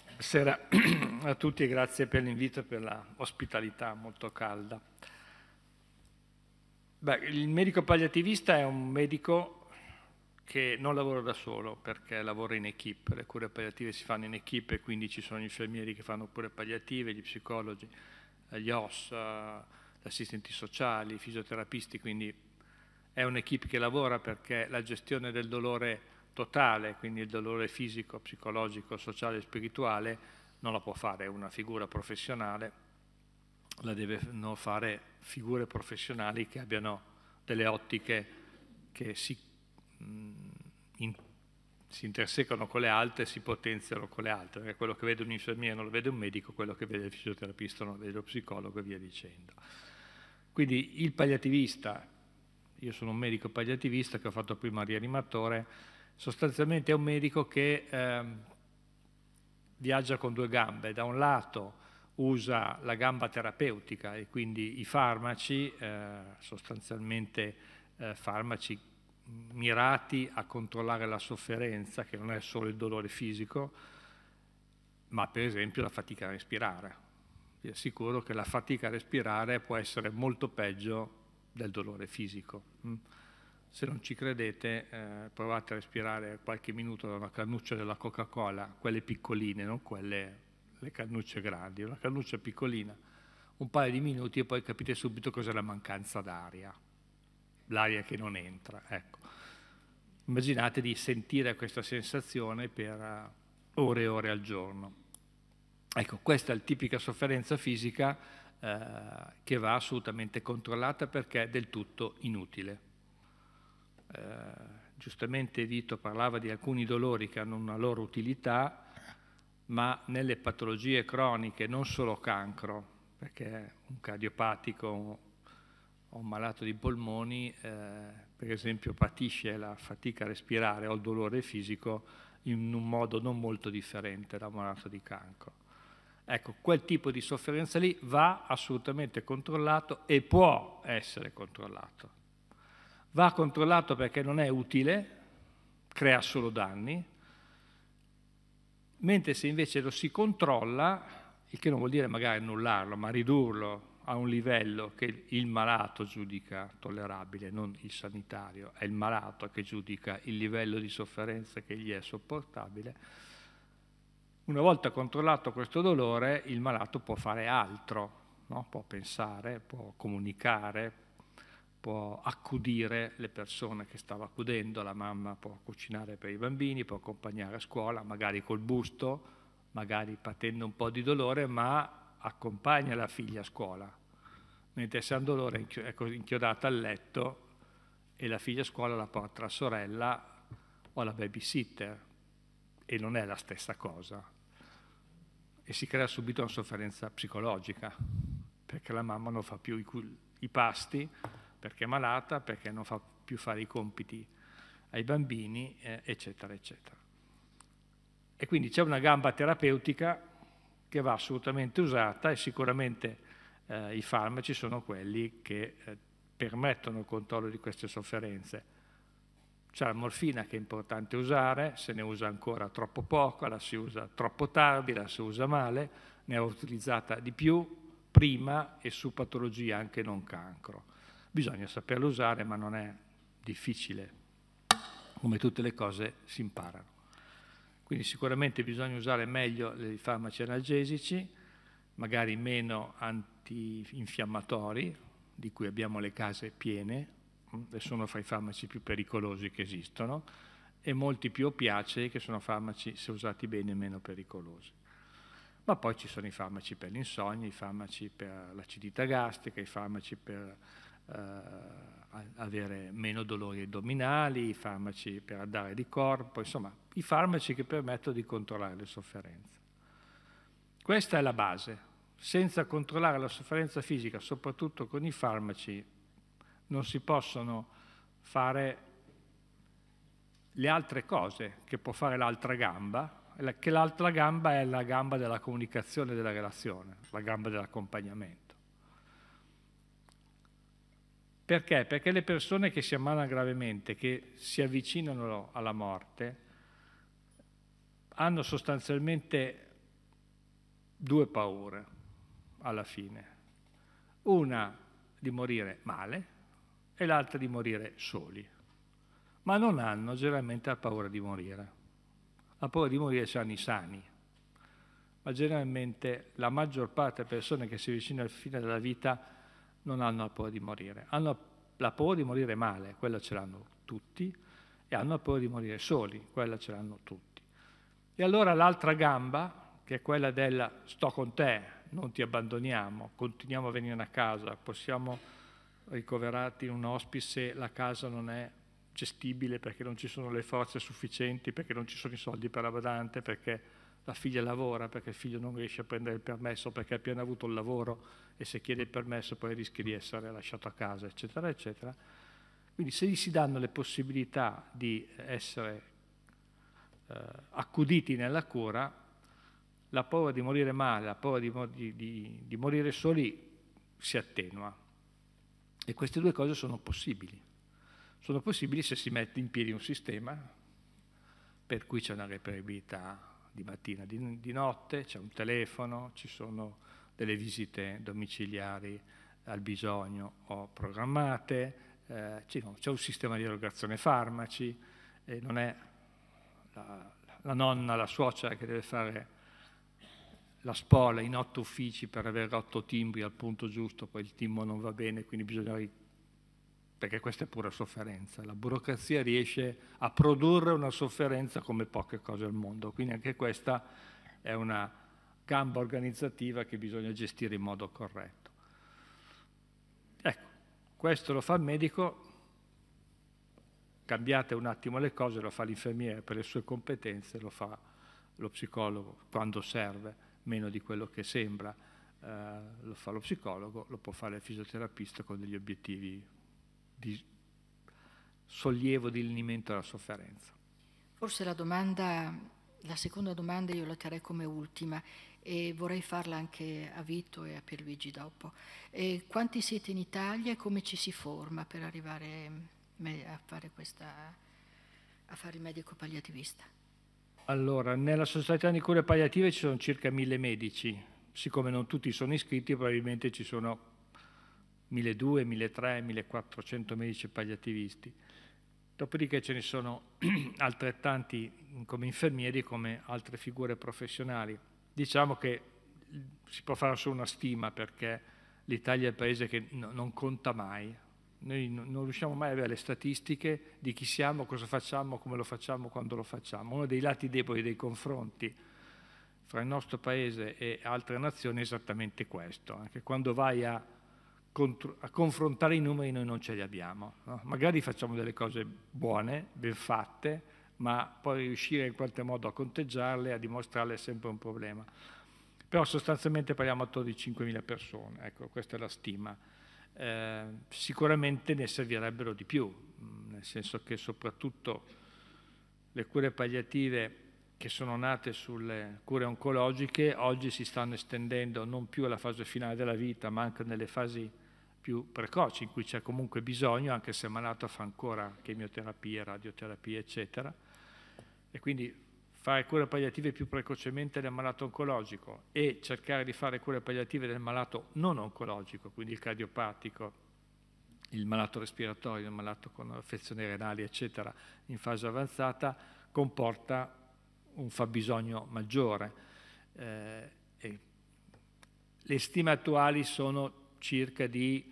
Speaker 3: Buonasera a tutti e grazie per l'invito e per l'ospitalità molto calda. Beh, il medico palliativista è un medico che non lavora da solo perché lavora in equip, le cure palliative si fanno in equip e quindi ci sono gli infermieri che fanno cure palliative, gli psicologi, gli OS, gli assistenti sociali, i fisioterapisti, quindi è un'equipe che lavora perché la gestione del dolore totale, quindi il dolore fisico, psicologico, sociale e spirituale, non la può fare una figura professionale, la devono fare figure professionali che abbiano delle ottiche che si, mh, mm, in, si intersecano con le altre e si potenziano con le altre, perché quello che vede un infermiere non lo vede un medico, quello che vede il fisioterapista non lo vede lo psicologo e via dicendo. Quindi il palliativista, io sono un medico palliativista che ho fatto prima rianimatore, sostanzialmente è un medico che eh, viaggia con due gambe, da un lato usa la gamba terapeutica e quindi i farmaci, eh, sostanzialmente eh, farmaci mirati a controllare la sofferenza, che non è solo il dolore fisico, ma per esempio la fatica a respirare. Vi assicuro che la fatica a respirare può essere molto peggio del dolore fisico. Mm. Se non ci credete, eh, provate a respirare qualche minuto da una cannuccia della Coca-Cola, quelle piccoline, non quelle le cannucce grandi, una cannuccia piccolina, un paio di minuti e poi capite subito cos'è la mancanza d'aria, l'aria che non entra. Ecco. Immaginate di sentire questa sensazione per eh, ore e ore al giorno. Ecco, questa è la tipica sofferenza fisica eh, che va assolutamente controllata perché è del tutto inutile. Eh, giustamente Vito parlava di alcuni dolori che hanno una loro utilità, ma nelle patologie croniche, non solo cancro, perché un cardiopatico o un malato di polmoni, eh, per esempio, patisce la fatica a respirare o il dolore fisico in un modo non molto differente da un malato di cancro. Ecco, quel tipo di sofferenza lì va assolutamente controllato e può essere controllato. Va controllato perché non è utile, crea solo danni, mentre se invece lo si controlla, il che non vuol dire magari annullarlo, ma ridurlo a un livello che il malato giudica tollerabile, non il sanitario, è il malato che giudica il livello di sofferenza che gli è sopportabile, una volta controllato questo dolore il malato può fare altro, no? può pensare, può comunicare, può accudire le persone che stava accudendo, la mamma può cucinare per i bambini, può accompagnare a scuola, magari col busto, magari patendo un po' di dolore, ma accompagna la figlia a scuola. Mentre San Dolore è inchiodata al letto e la figlia a scuola la porta la sorella o la babysitter e non è la stessa cosa. E si crea subito una sofferenza psicologica perché la mamma non fa più i, i pasti, perché è malata, perché non fa più fare i compiti ai bambini, eh, eccetera, eccetera. E quindi c'è una gamba terapeutica che va assolutamente usata e sicuramente eh, i farmaci sono quelli che eh, permettono il controllo di queste sofferenze. C'è la morfina che è importante usare, se ne usa ancora troppo poco, la si usa troppo tardi, la si usa male, ne ho utilizzata di più prima e su patologie anche non cancro. Bisogna saperlo usare, ma non è difficile. Come tutte le cose si imparano. Quindi sicuramente bisogna usare meglio i farmaci analgesici, magari meno antinfiammatori, di cui abbiamo le case piene, mm, e sono fra i farmaci più pericolosi che esistono, e molti più opiacei, che sono farmaci, se usati bene, meno pericolosi. Ma poi ci sono i farmaci per l'insonnia, i farmaci per l'acidità gastrica, i farmaci per eh, avere meno dolori addominali, i farmaci per andare di corpo, insomma i farmaci che permettono di controllare le sofferenze. Questa è la base. Senza controllare la sofferenza fisica, soprattutto con i farmaci, non si possono fare le altre cose che può fare l'altra gamba, che l'altra gamba è la gamba della comunicazione e della relazione, la gamba dell'accompagnamento. Perché? Perché le persone che si ammalano gravemente, che si avvicinano alla morte, hanno sostanzialmente due paure alla fine. Una di morire male e l'altra di morire soli. Ma non hanno generalmente la paura di morire. La paura di morire ce l'hanno i sani. Ma generalmente la maggior parte delle persone che si avvicinano al fine della vita non hanno la paura di morire. Hanno la paura di morire male, quella ce l'hanno tutti, e hanno la paura di morire soli, quella ce l'hanno tutti. E allora l'altra gamba, che è quella del sto con te, non ti abbandoniamo, continuiamo a venire a casa, possiamo ricoverarti in un ospice se la casa non è gestibile perché non ci sono le forze sufficienti, perché non ci sono i soldi per la badante, perché la figlia lavora perché il figlio non riesce a prendere il permesso perché ha appena avuto il lavoro e se chiede il permesso poi rischia di essere lasciato a casa, eccetera, eccetera. Quindi se gli si danno le possibilità di eh, essere eh, accuditi nella cura, la paura di morire male, la paura di, di, di, di morire soli si attenua. E queste due cose sono possibili. Sono possibili se si mette in piedi un sistema per cui c'è una reperibilità di mattina, di, di notte c'è un telefono, ci sono delle visite domiciliari al bisogno o programmate, eh, c'è un sistema di erogazione farmaci, e non è la, la nonna, la suocera che deve fare la spola in otto uffici per avere otto timbri al punto giusto, poi il timbro non va bene, quindi bisogna perché questa è pura sofferenza. La burocrazia riesce a produrre una sofferenza come poche cose al mondo, quindi anche questa è una gamba organizzativa che bisogna gestire in modo corretto. Ecco, questo lo fa il medico, cambiate un attimo le cose, lo fa l'infermiere per le sue competenze, lo fa lo psicologo quando serve, meno di quello che sembra, eh, lo fa lo psicologo, lo può fare il fisioterapista con degli obiettivi di sollievo, di linimento alla sofferenza.
Speaker 1: Forse la domanda, la seconda domanda io la terrei come ultima e vorrei farla anche a Vito e a Pierluigi dopo. E quanti siete in Italia e come ci si forma per arrivare a fare, questa, a fare il medico palliativista?
Speaker 2: Allora,
Speaker 3: nella società di cure palliative ci sono circa mille medici, siccome non tutti sono iscritti probabilmente ci sono 1200, 1300, 1400 medici palliativisti. Dopodiché ce ne sono altrettanti come infermieri e come altre figure professionali. Diciamo che si può fare solo una stima perché l'Italia è il paese che no, non conta mai. Noi non riusciamo mai a avere le statistiche di chi siamo, cosa facciamo, come lo facciamo, quando lo facciamo. Uno dei lati deboli dei confronti fra il nostro paese e altre nazioni è esattamente questo. Anche quando vai a a confrontare i numeri noi non ce li abbiamo. No? Magari facciamo delle cose buone, ben fatte, ma poi riuscire in qualche modo a conteggiarle, a dimostrarle è sempre un problema. Però sostanzialmente parliamo attorno di 5.000 persone, ecco, questa è la stima. Eh, sicuramente ne servirebbero di più, mm, nel senso che soprattutto le cure palliative che sono nate sulle cure oncologiche oggi si stanno estendendo non più alla fase finale della vita, ma anche nelle fasi più precoci, in cui c'è comunque bisogno, anche se malato fa ancora chemioterapia, radioterapia, eccetera. E quindi fare cure palliative più precocemente del malato oncologico e cercare di fare cure palliative del malato non oncologico, quindi il cardiopatico, il malato respiratorio, il malato con affezioni renali, eccetera, in fase avanzata, comporta un fabbisogno maggiore. Eh, le stime attuali sono circa di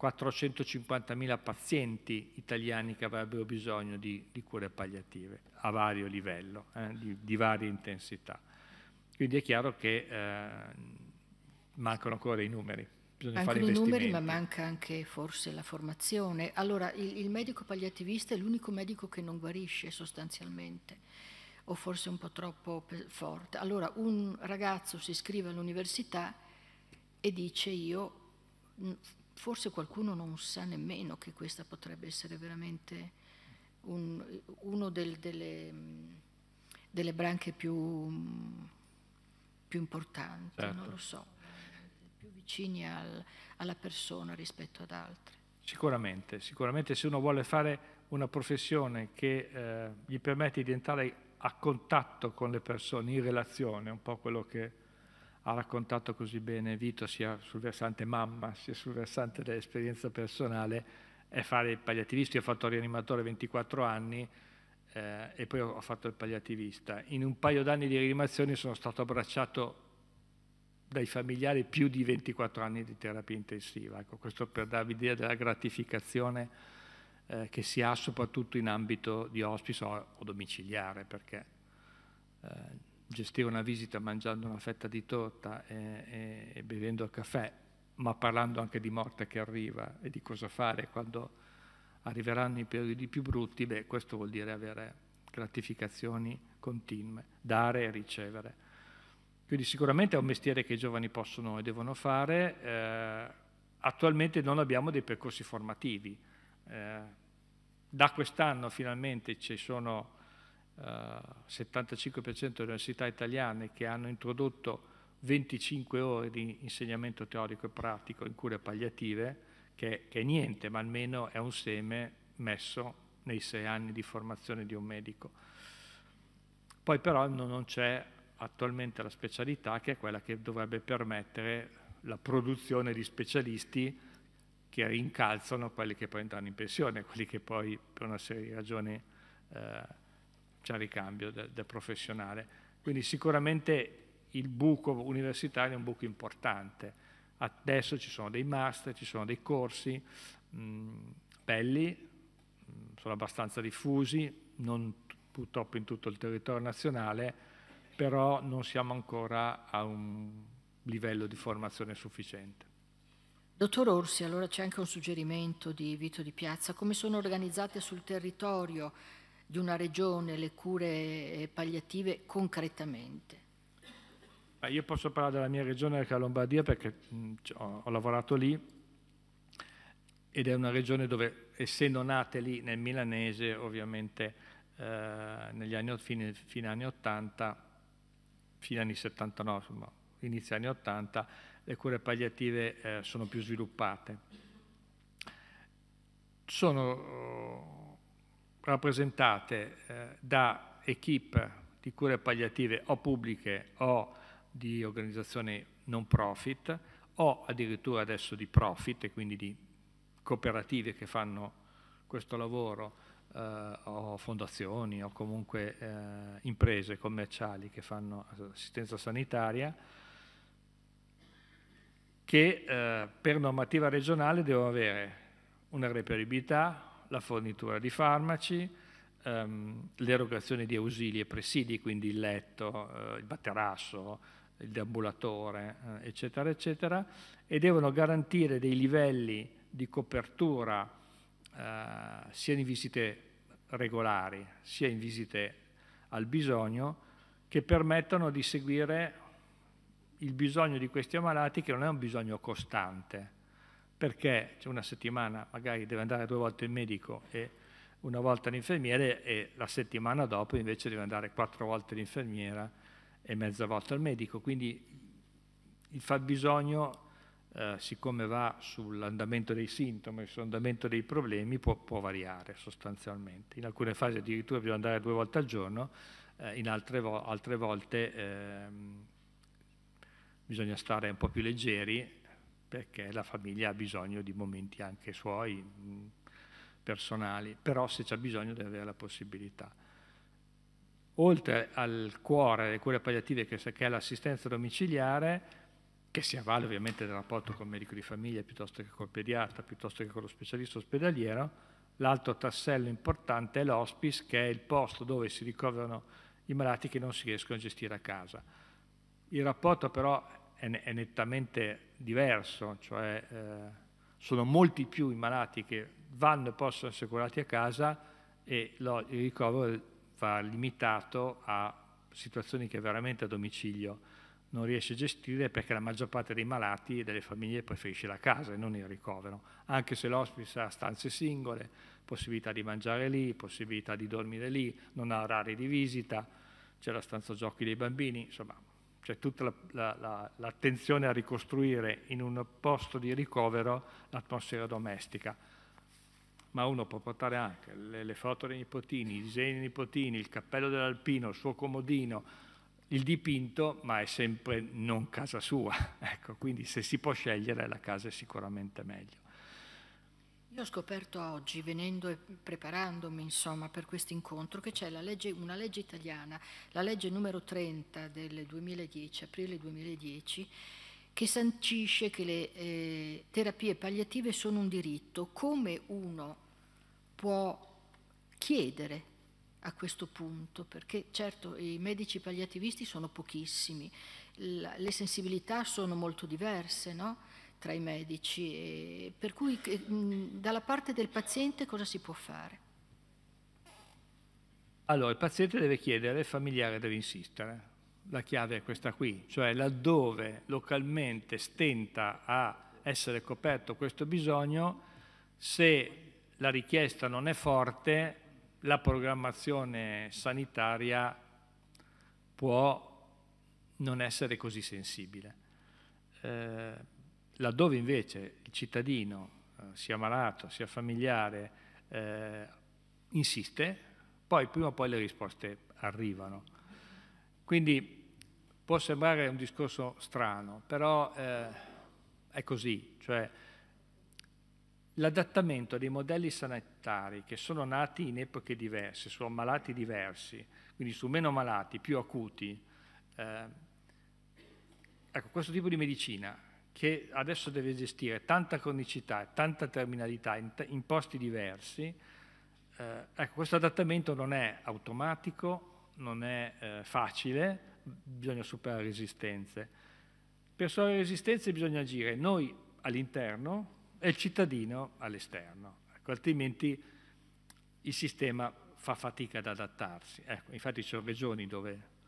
Speaker 3: 450.000 pazienti italiani che avrebbero bisogno di, di cure palliative a vario livello, eh, di, di, varia intensità. Quindi è chiaro che eh, mancano ancora i numeri. Bisogna fare i numeri, ma
Speaker 1: manca anche forse la formazione. Allora, il, il medico palliativista è l'unico medico che non guarisce sostanzialmente, o forse un po' troppo forte. Allora, un ragazzo si iscrive all'università e dice io forse qualcuno non sa nemmeno che questa potrebbe essere veramente un, una del, delle, delle, branche più, più importanti, certo. non lo so, più vicini al, alla persona rispetto ad altre.
Speaker 3: Sicuramente, sicuramente se uno vuole fare una professione che eh, gli permette di entrare a contatto con le persone, in relazione, un po' quello che ha raccontato così bene Vito sia sul versante mamma sia sul versante dell'esperienza personale è fare il pagliativista. Io ho fatto rianimatore 24 anni eh, e poi ho fatto il pagliativista. In un paio d'anni di rianimazione sono stato abbracciato dai familiari più di 24 anni di terapia intensiva. Ecco, questo per darvi idea della gratificazione eh, che si ha soprattutto in ambito di ospice o, domiciliare, perché eh, gestire una visita mangiando una fetta di torta e, e bevendo il caffè, ma parlando anche di morte che arriva e di cosa fare quando arriveranno i periodi più brutti, beh, questo vuol dire avere gratificazioni continue, dare e ricevere. Quindi sicuramente è un mestiere che i giovani possono e devono fare. Eh, attualmente non abbiamo dei percorsi formativi. Eh, da quest'anno finalmente ci sono 75% eh, delle università italiane che hanno introdotto 25 ore di insegnamento teorico e pratico in cure palliative, che, che è niente, ma almeno è un seme messo nei sei anni di formazione di un medico. Poi però no, non c'è attualmente la specialità che è quella che dovrebbe permettere la produzione di specialisti che rincalzano quelli che poi entrano in pensione, quelli che poi per una serie di ragioni eh, c'è ricambio del, da professionale. Quindi sicuramente il buco universitario è un buco importante. Adesso ci sono dei master, ci sono dei corsi mh, mm, belli, mh, mm, sono abbastanza diffusi, non purtroppo in tutto il territorio nazionale, però non siamo ancora a un livello di formazione sufficiente.
Speaker 1: Dottor Orsi, allora c'è anche un suggerimento di Vito di Piazza, come sono organizzate sul territorio di una regione le cure eh, palliative concretamente?
Speaker 3: Beh, io posso parlare della mia regione, che è la Lombardia, perché mh, mm, ho, ho lavorato lì ed è una regione dove, essendo nate lì nel milanese, ovviamente eh, negli anni, fine, fine anni 80, fine anni 79, insomma, inizio anni 80, le cure palliative eh, sono più sviluppate. Sono rappresentate eh, da equip di cure palliative o pubbliche o di organizzazioni non profit o addirittura adesso di profit e quindi di cooperative che fanno questo lavoro eh, o fondazioni o comunque eh, imprese commerciali che fanno assistenza sanitaria che eh, per normativa regionale devono avere una reperibilità, la fornitura di farmaci, ehm, l'erogazione di ausili e presidi, quindi il letto, eh, il batterasso, il deambulatore, eh, eccetera, eccetera, e devono garantire dei livelli di copertura eh, sia in visite regolari sia in visite al bisogno che permettano di seguire il bisogno di questi ammalati che non è un bisogno costante, perché c'è una settimana magari deve andare due volte il medico e una volta l'infermiere e la settimana dopo invece deve andare quattro volte l'infermiera e mezza volta il medico. Quindi il fabbisogno, eh, siccome va sull'andamento dei sintomi, sull'andamento dei problemi, può, può, variare sostanzialmente. In alcune fasi addirittura bisogna andare due volte al giorno, eh, in altre, vo altre volte eh, bisogna stare un po' più leggeri perché la famiglia ha bisogno di momenti anche suoi, mm, personali, però se c'è bisogno deve avere la possibilità. Oltre al cuore, delle cure palliative che, è l'assistenza domiciliare, che si avvale ovviamente del rapporto con il medico di famiglia piuttosto che col pediatra, piuttosto che con lo specialista ospedaliero, l'altro tassello importante è l'hospice, che è il posto dove si ricoverano i malati che non si riescono a gestire a casa. Il rapporto però è nettamente diverso, cioè eh, sono molti più i malati che vanno e possono essere curati a casa e lo, il ricovero va limitato a situazioni che veramente a domicilio non riesce a gestire perché la maggior parte dei malati e delle famiglie preferisce la casa e non il ricovero, anche se l'ospite ha stanze singole, possibilità di mangiare lì, possibilità di dormire lì, non ha orari di visita, c'è la stanza giochi dei bambini, insomma cioè tutta la, la, la, l'attenzione a ricostruire in un posto di ricovero l'atmosfera domestica. Ma uno può portare anche le, le foto dei nipotini, i disegni dei nipotini, il cappello dell'alpino, il suo comodino, il dipinto, ma è sempre non casa sua. Ecco, quindi se si può scegliere la casa è sicuramente meglio.
Speaker 1: Io ho scoperto oggi, venendo e preparandomi insomma, per questo incontro, che c'è una legge italiana, la legge numero 30 del 2010, aprile 2010, che sancisce che le eh, terapie palliative sono un diritto. Come uno può chiedere a questo punto? Perché certo i medici palliativisti sono pochissimi, le sensibilità sono molto diverse, no? tra i medici. E per cui mh, dalla parte del paziente cosa si può fare?
Speaker 3: Allora, il paziente deve chiedere, il familiare deve insistere. La chiave è questa qui, cioè laddove localmente stenta a essere coperto questo bisogno, se la richiesta non è forte, la programmazione sanitaria può non essere così sensibile. Eh, Laddove invece il cittadino, eh, sia malato, sia familiare, eh, insiste, poi prima o poi le risposte arrivano. Quindi può sembrare un discorso strano, però eh, è così, cioè l'adattamento dei modelli sanitari che sono nati in epoche diverse, su malati diversi, quindi su meno malati, più acuti. Eh, ecco, questo tipo di medicina che adesso deve gestire tanta cronicità, e tanta terminalità in, in posti diversi, eh, ecco, questo adattamento non è automatico, non è eh, facile, bisogna superare resistenze. Per superare resistenze bisogna agire noi all'interno e il cittadino all'esterno, ecco, altrimenti il sistema fa fatica ad adattarsi. Ecco, infatti ci sono regioni dove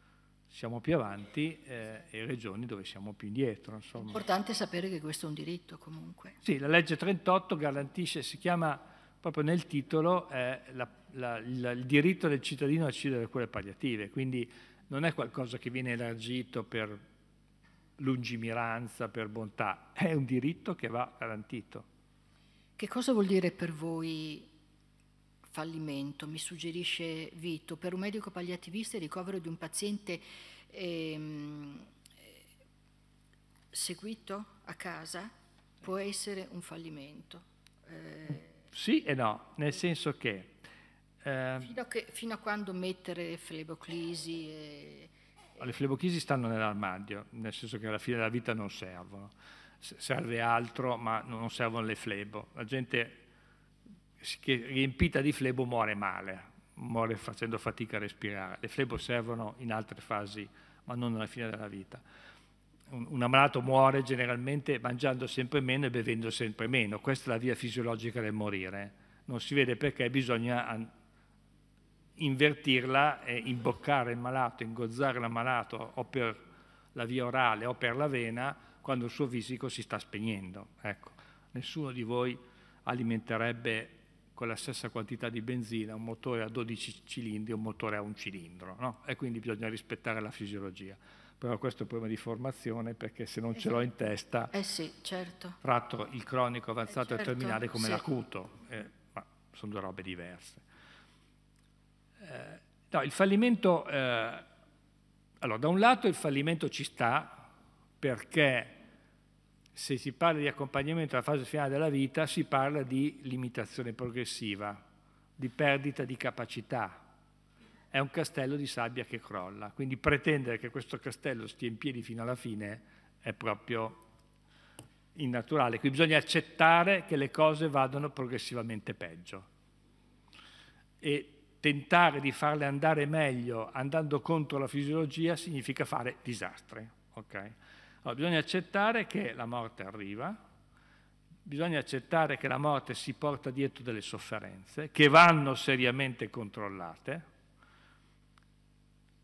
Speaker 3: siamo più avanti eh, e regioni dove siamo più indietro. Insomma. È
Speaker 1: importante sapere che questo è un
Speaker 3: diritto comunque. Sì, la legge 38 garantisce, si chiama proprio nel titolo, eh, la, la, la, il diritto del cittadino a accedere a cure palliative, quindi non è qualcosa che viene elargito per lungimiranza, per bontà, è un diritto che va garantito.
Speaker 1: Che cosa vuol dire per voi fallimento, mi suggerisce Vito, per un medico palliativista il ricovero di un paziente ehm, seguito a casa può essere un fallimento. Eh,
Speaker 3: sì e no, nel senso che... Eh, fino,
Speaker 1: a che, fino, a quando mettere fleboclisi? E,
Speaker 3: e le fleboclisi stanno nell'armadio, nel senso che alla fine della vita non servono. Serve altro, ma non servono le flebo. La gente che riempita di flebo muore male, muore facendo fatica a respirare. Le flebo servono in altre fasi, ma non alla fine della vita. Un, un ammalato muore generalmente mangiando sempre meno e bevendo sempre meno. Questa è la via fisiologica del morire. Non si vede perché bisogna invertirla e imboccare il malato, ingozzare l'ammalato o per la via orale o per la vena quando il suo fisico si sta spegnendo. Ecco, nessuno di voi alimenterebbe con la stessa quantità di benzina un motore a 12 cilindri e un motore a un cilindro, no? e quindi bisogna rispettare la fisiologia. Però questo è un problema di formazione perché se non esatto. ce l'ho in esatto. testa,
Speaker 1: eh sì, certo.
Speaker 3: tratto il cronico avanzato eh certo. e terminale come sì. l'acuto, eh, ma sono due robe diverse. Eh, no, il fallimento, eh, allora da un lato il fallimento ci sta perché se si parla di accompagnamento alla fase finale della vita, si parla di limitazione progressiva, di perdita di capacità. È un castello di sabbia che crolla, quindi pretendere che questo castello stia in piedi fino alla fine è proprio innaturale. Qui bisogna accettare che le cose vadano progressivamente peggio e tentare di farle andare meglio andando contro la fisiologia significa fare disastri. Okay? Allora, bisogna accettare che la morte arriva, bisogna accettare che la morte si porta dietro delle sofferenze che vanno seriamente controllate,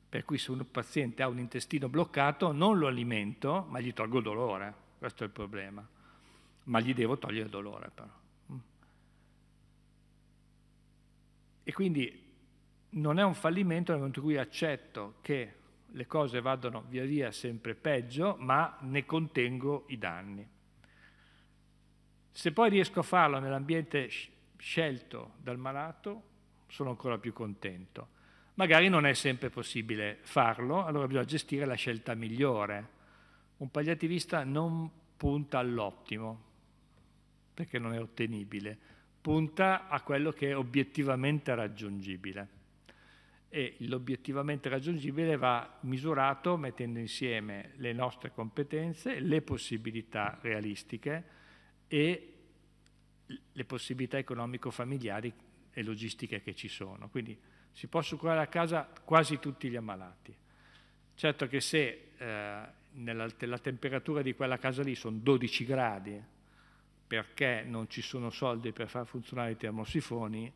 Speaker 3: per cui se un paziente ha un intestino bloccato non lo alimento, ma gli tolgo dolore, questo è il problema, ma gli devo togliere dolore però. E quindi non è un fallimento nel momento in cui accetto che le cose vadano via via sempre peggio, ma ne contengo i danni. Se poi riesco a farlo nell'ambiente scelto dal malato, sono ancora più contento. Magari non è sempre possibile farlo, allora bisogna gestire la scelta migliore. Un palliativista non punta all'ottimo, perché non è ottenibile, punta a quello che è obiettivamente raggiungibile e l'obiettivamente raggiungibile va misurato mettendo insieme le nostre competenze, le possibilità realistiche e le possibilità economico-familiari e logistiche che ci sono. Quindi si possono curare a casa quasi tutti gli ammalati. Certo che se eh, nella, la temperatura di quella casa lì sono 12 gradi, perché non ci sono soldi per far funzionare i termosifoni,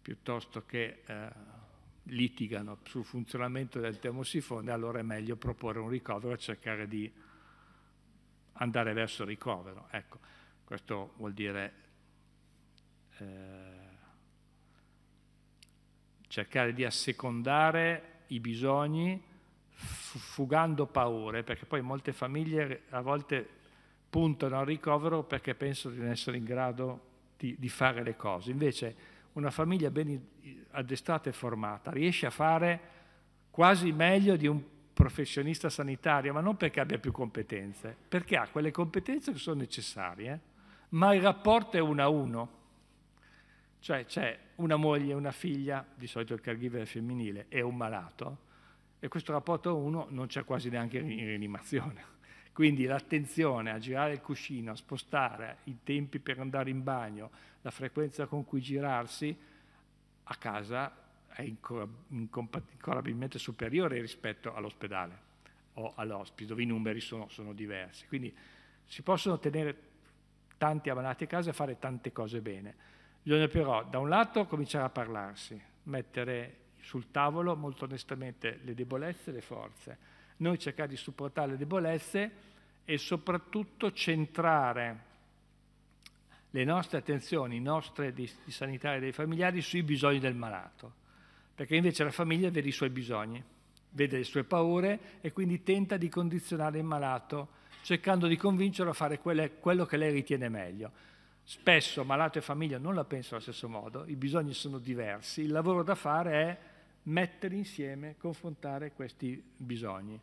Speaker 3: piuttosto che eh, litigano sul funzionamento del termosifone, allora è meglio proporre un ricovero e cercare di andare verso il ricovero. Ecco, questo vuol dire eh, cercare di assecondare i bisogni fugando paure, perché poi molte famiglie a volte puntano al ricovero perché pensano di non essere in grado di, di fare le cose. Invece una famiglia ben addestrata e formata riesce a fare quasi meglio di un professionista sanitario, ma non perché abbia più competenze, perché ha quelle competenze che sono necessarie, eh. ma il rapporto è uno a uno. Cioè c'è una moglie, una figlia, di solito il caregiver è femminile, e un malato, e questo rapporto a uno non c'è quasi neanche in rianimazione quindi l'attenzione a girare il cuscino, a spostare i tempi per andare in bagno, la frequenza con cui girarsi, a casa è incompatibilmente superiore rispetto all'ospedale o all'ospite, dove i numeri sono, sono diversi. Quindi si possono tenere tanti ammalati a casa e fare tante cose bene. Bisogna però, da un lato, cominciare a parlarsi, mettere sul tavolo molto onestamente le debolezze e le forze, noi cercare di supportare le debolezze e soprattutto centrare le nostre attenzioni, nostre di, di sanitaria e dei familiari, sui bisogni del malato, perché invece la famiglia vede i suoi bisogni, vede le sue paure e quindi tenta di condizionare il malato cercando di convincerlo a fare quelle, quello che lei ritiene meglio. Spesso malato e famiglia non la pensano allo stesso modo, i bisogni sono diversi, il lavoro da fare è mettere insieme, confrontare questi bisogni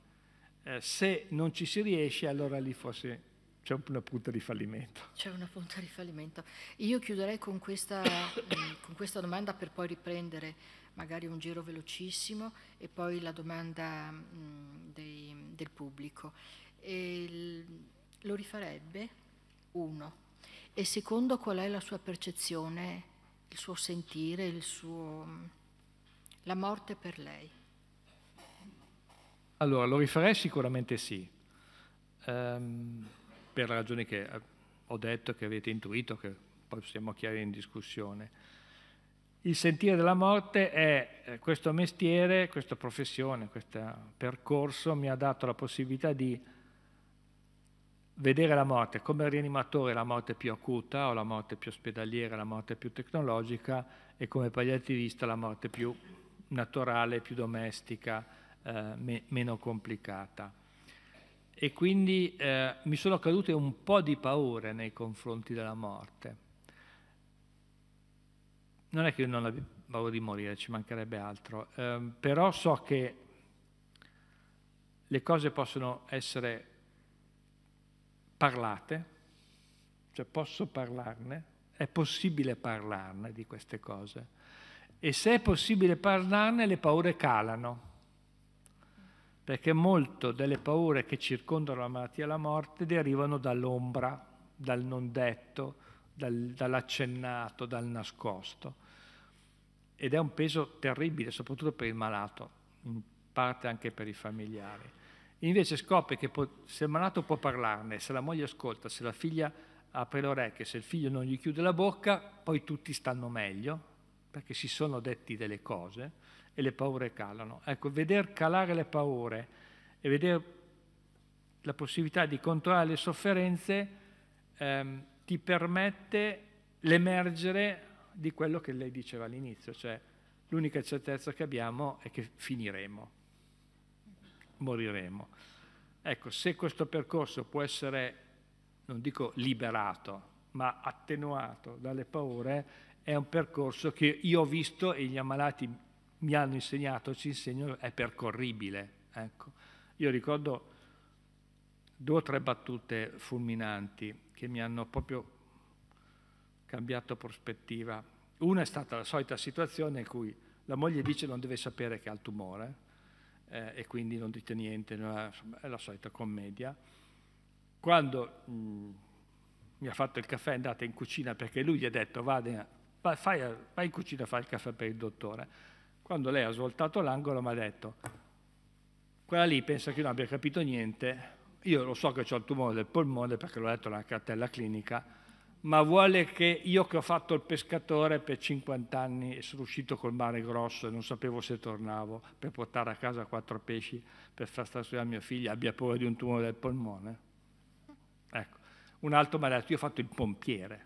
Speaker 3: eh, se non ci si riesce, allora lì forse c'è una punta di fallimento.
Speaker 1: C'è una punta di fallimento. Io chiuderei con questa, con questa domanda per poi riprendere magari un giro velocissimo e poi la domanda mh, mm, dei, del pubblico. E lo rifarebbe? Uno. E secondo qual è la sua percezione, il suo sentire, il suo... la morte per lei?
Speaker 3: Allora, lo rifarei sicuramente sì, ehm, per la ragione che eh, ho detto, che avete intuito, che poi possiamo chiarire in discussione. Il sentire della morte è eh, questo mestiere, questa professione, questo percorso mi ha dato la possibilità di vedere la morte come rianimatore, la morte più acuta o la morte più ospedaliera, la morte più tecnologica e come palliativista la morte più naturale, più domestica, eh, me meno complicata. E quindi eh, mi sono cadute un po' di paure nei confronti della morte. Non è che io non abbia paura di morire, ci mancherebbe altro, eh, però so che le cose possono essere parlate, cioè posso parlarne, è possibile parlarne di queste cose. E se è possibile parlarne, le paure calano perché molto delle paure che circondano la malattia e la morte derivano dall'ombra, dal non detto, dal, dall'accennato, dal nascosto. Ed è un peso terribile, soprattutto per il malato, in parte anche per i familiari. Invece scopre che se il malato può parlarne, se la moglie ascolta, se la figlia apre le orecchie, se il figlio non gli chiude la bocca, poi tutti stanno meglio, perché si sono detti delle cose e le paure calano. Ecco, veder calare le paure e vedere la possibilità di controllare le sofferenze ehm, ti permette l'emergere di quello che lei diceva all'inizio, cioè l'unica certezza che abbiamo è che finiremo, moriremo. Ecco, se questo percorso può essere, non dico liberato, ma attenuato dalle paure, è un percorso che io ho visto e gli ammalati mi hanno insegnato, ci insegnano, è percorribile. Ecco. Io ricordo due o tre battute fulminanti che mi hanno proprio cambiato prospettiva. Una è stata la solita situazione in cui la moglie dice non deve sapere che ha il tumore eh, e quindi non dite niente, non è, è, la solita commedia. Quando mh, mm, mi ha fatto il caffè è andata in cucina perché lui gli ha detto vada, vai, vai in cucina a fare il caffè per il dottore quando lei ha svoltato l'angolo mi ha detto, quella lì pensa che io non abbia capito niente, io lo so che ho il tumore del polmone perché l'ho letto nella cartella clinica, ma vuole che io che ho fatto il pescatore per 50 anni e sono uscito col mare grosso e non sapevo se tornavo per portare a casa quattro pesci per far stare studiare mia figlia abbia paura di un tumore del polmone? Ecco, un altro mi ha detto, io ho fatto il pompiere.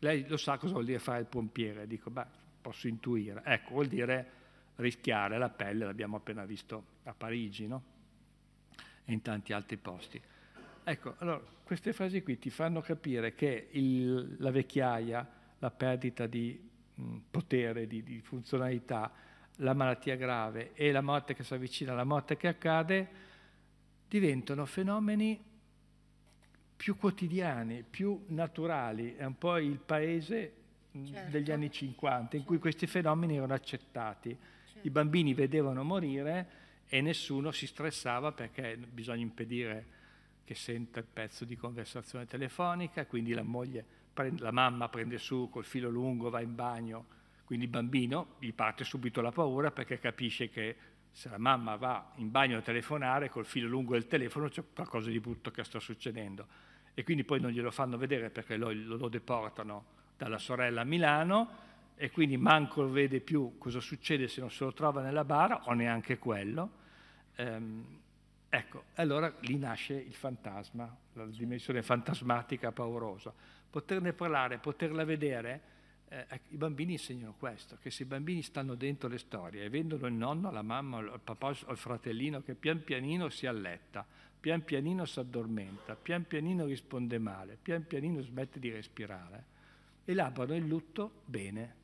Speaker 3: Lei lo sa cosa vuol dire fare il pompiere? Dico, beh, posso intuire. Ecco, vuol dire rischiare la pelle, l'abbiamo appena visto a Parigi, no? E in tanti altri posti. Ecco, allora, queste frasi qui ti fanno capire che il, la vecchiaia, la perdita di mh, potere, di, di funzionalità, la malattia grave e la morte che si avvicina, la morte che accade, diventano fenomeni più quotidiani, più naturali. È un po' il paese certo. degli anni 50, in cui certo. questi fenomeni erano accettati. Certo. I bambini vedevano morire e nessuno si stressava perché bisogna impedire che senta il pezzo di conversazione telefonica, quindi la, moglie, la mamma prende su col filo lungo, va in bagno, quindi il bambino gli parte subito la paura perché capisce che se la mamma va in bagno a telefonare col filo lungo del telefono c'è qualcosa di brutto che sta succedendo e quindi poi non glielo fanno vedere perché lo, lo deportano dalla sorella a Milano e quindi manco vede più cosa succede se non se lo trova nella bara o neanche quello. Ehm, ecco, allora lì nasce il fantasma, la dimensione fantasmatica paurosa. Poterne parlare, poterla vedere, eh, ecco, i bambini insegnano questo, che se i bambini stanno dentro le storie e vedono il nonno, la mamma, il papà o il fratellino che pian pianino si alletta, pian pianino si addormenta, pian pianino risponde male, pian pianino smette di respirare, elaborano il lutto bene.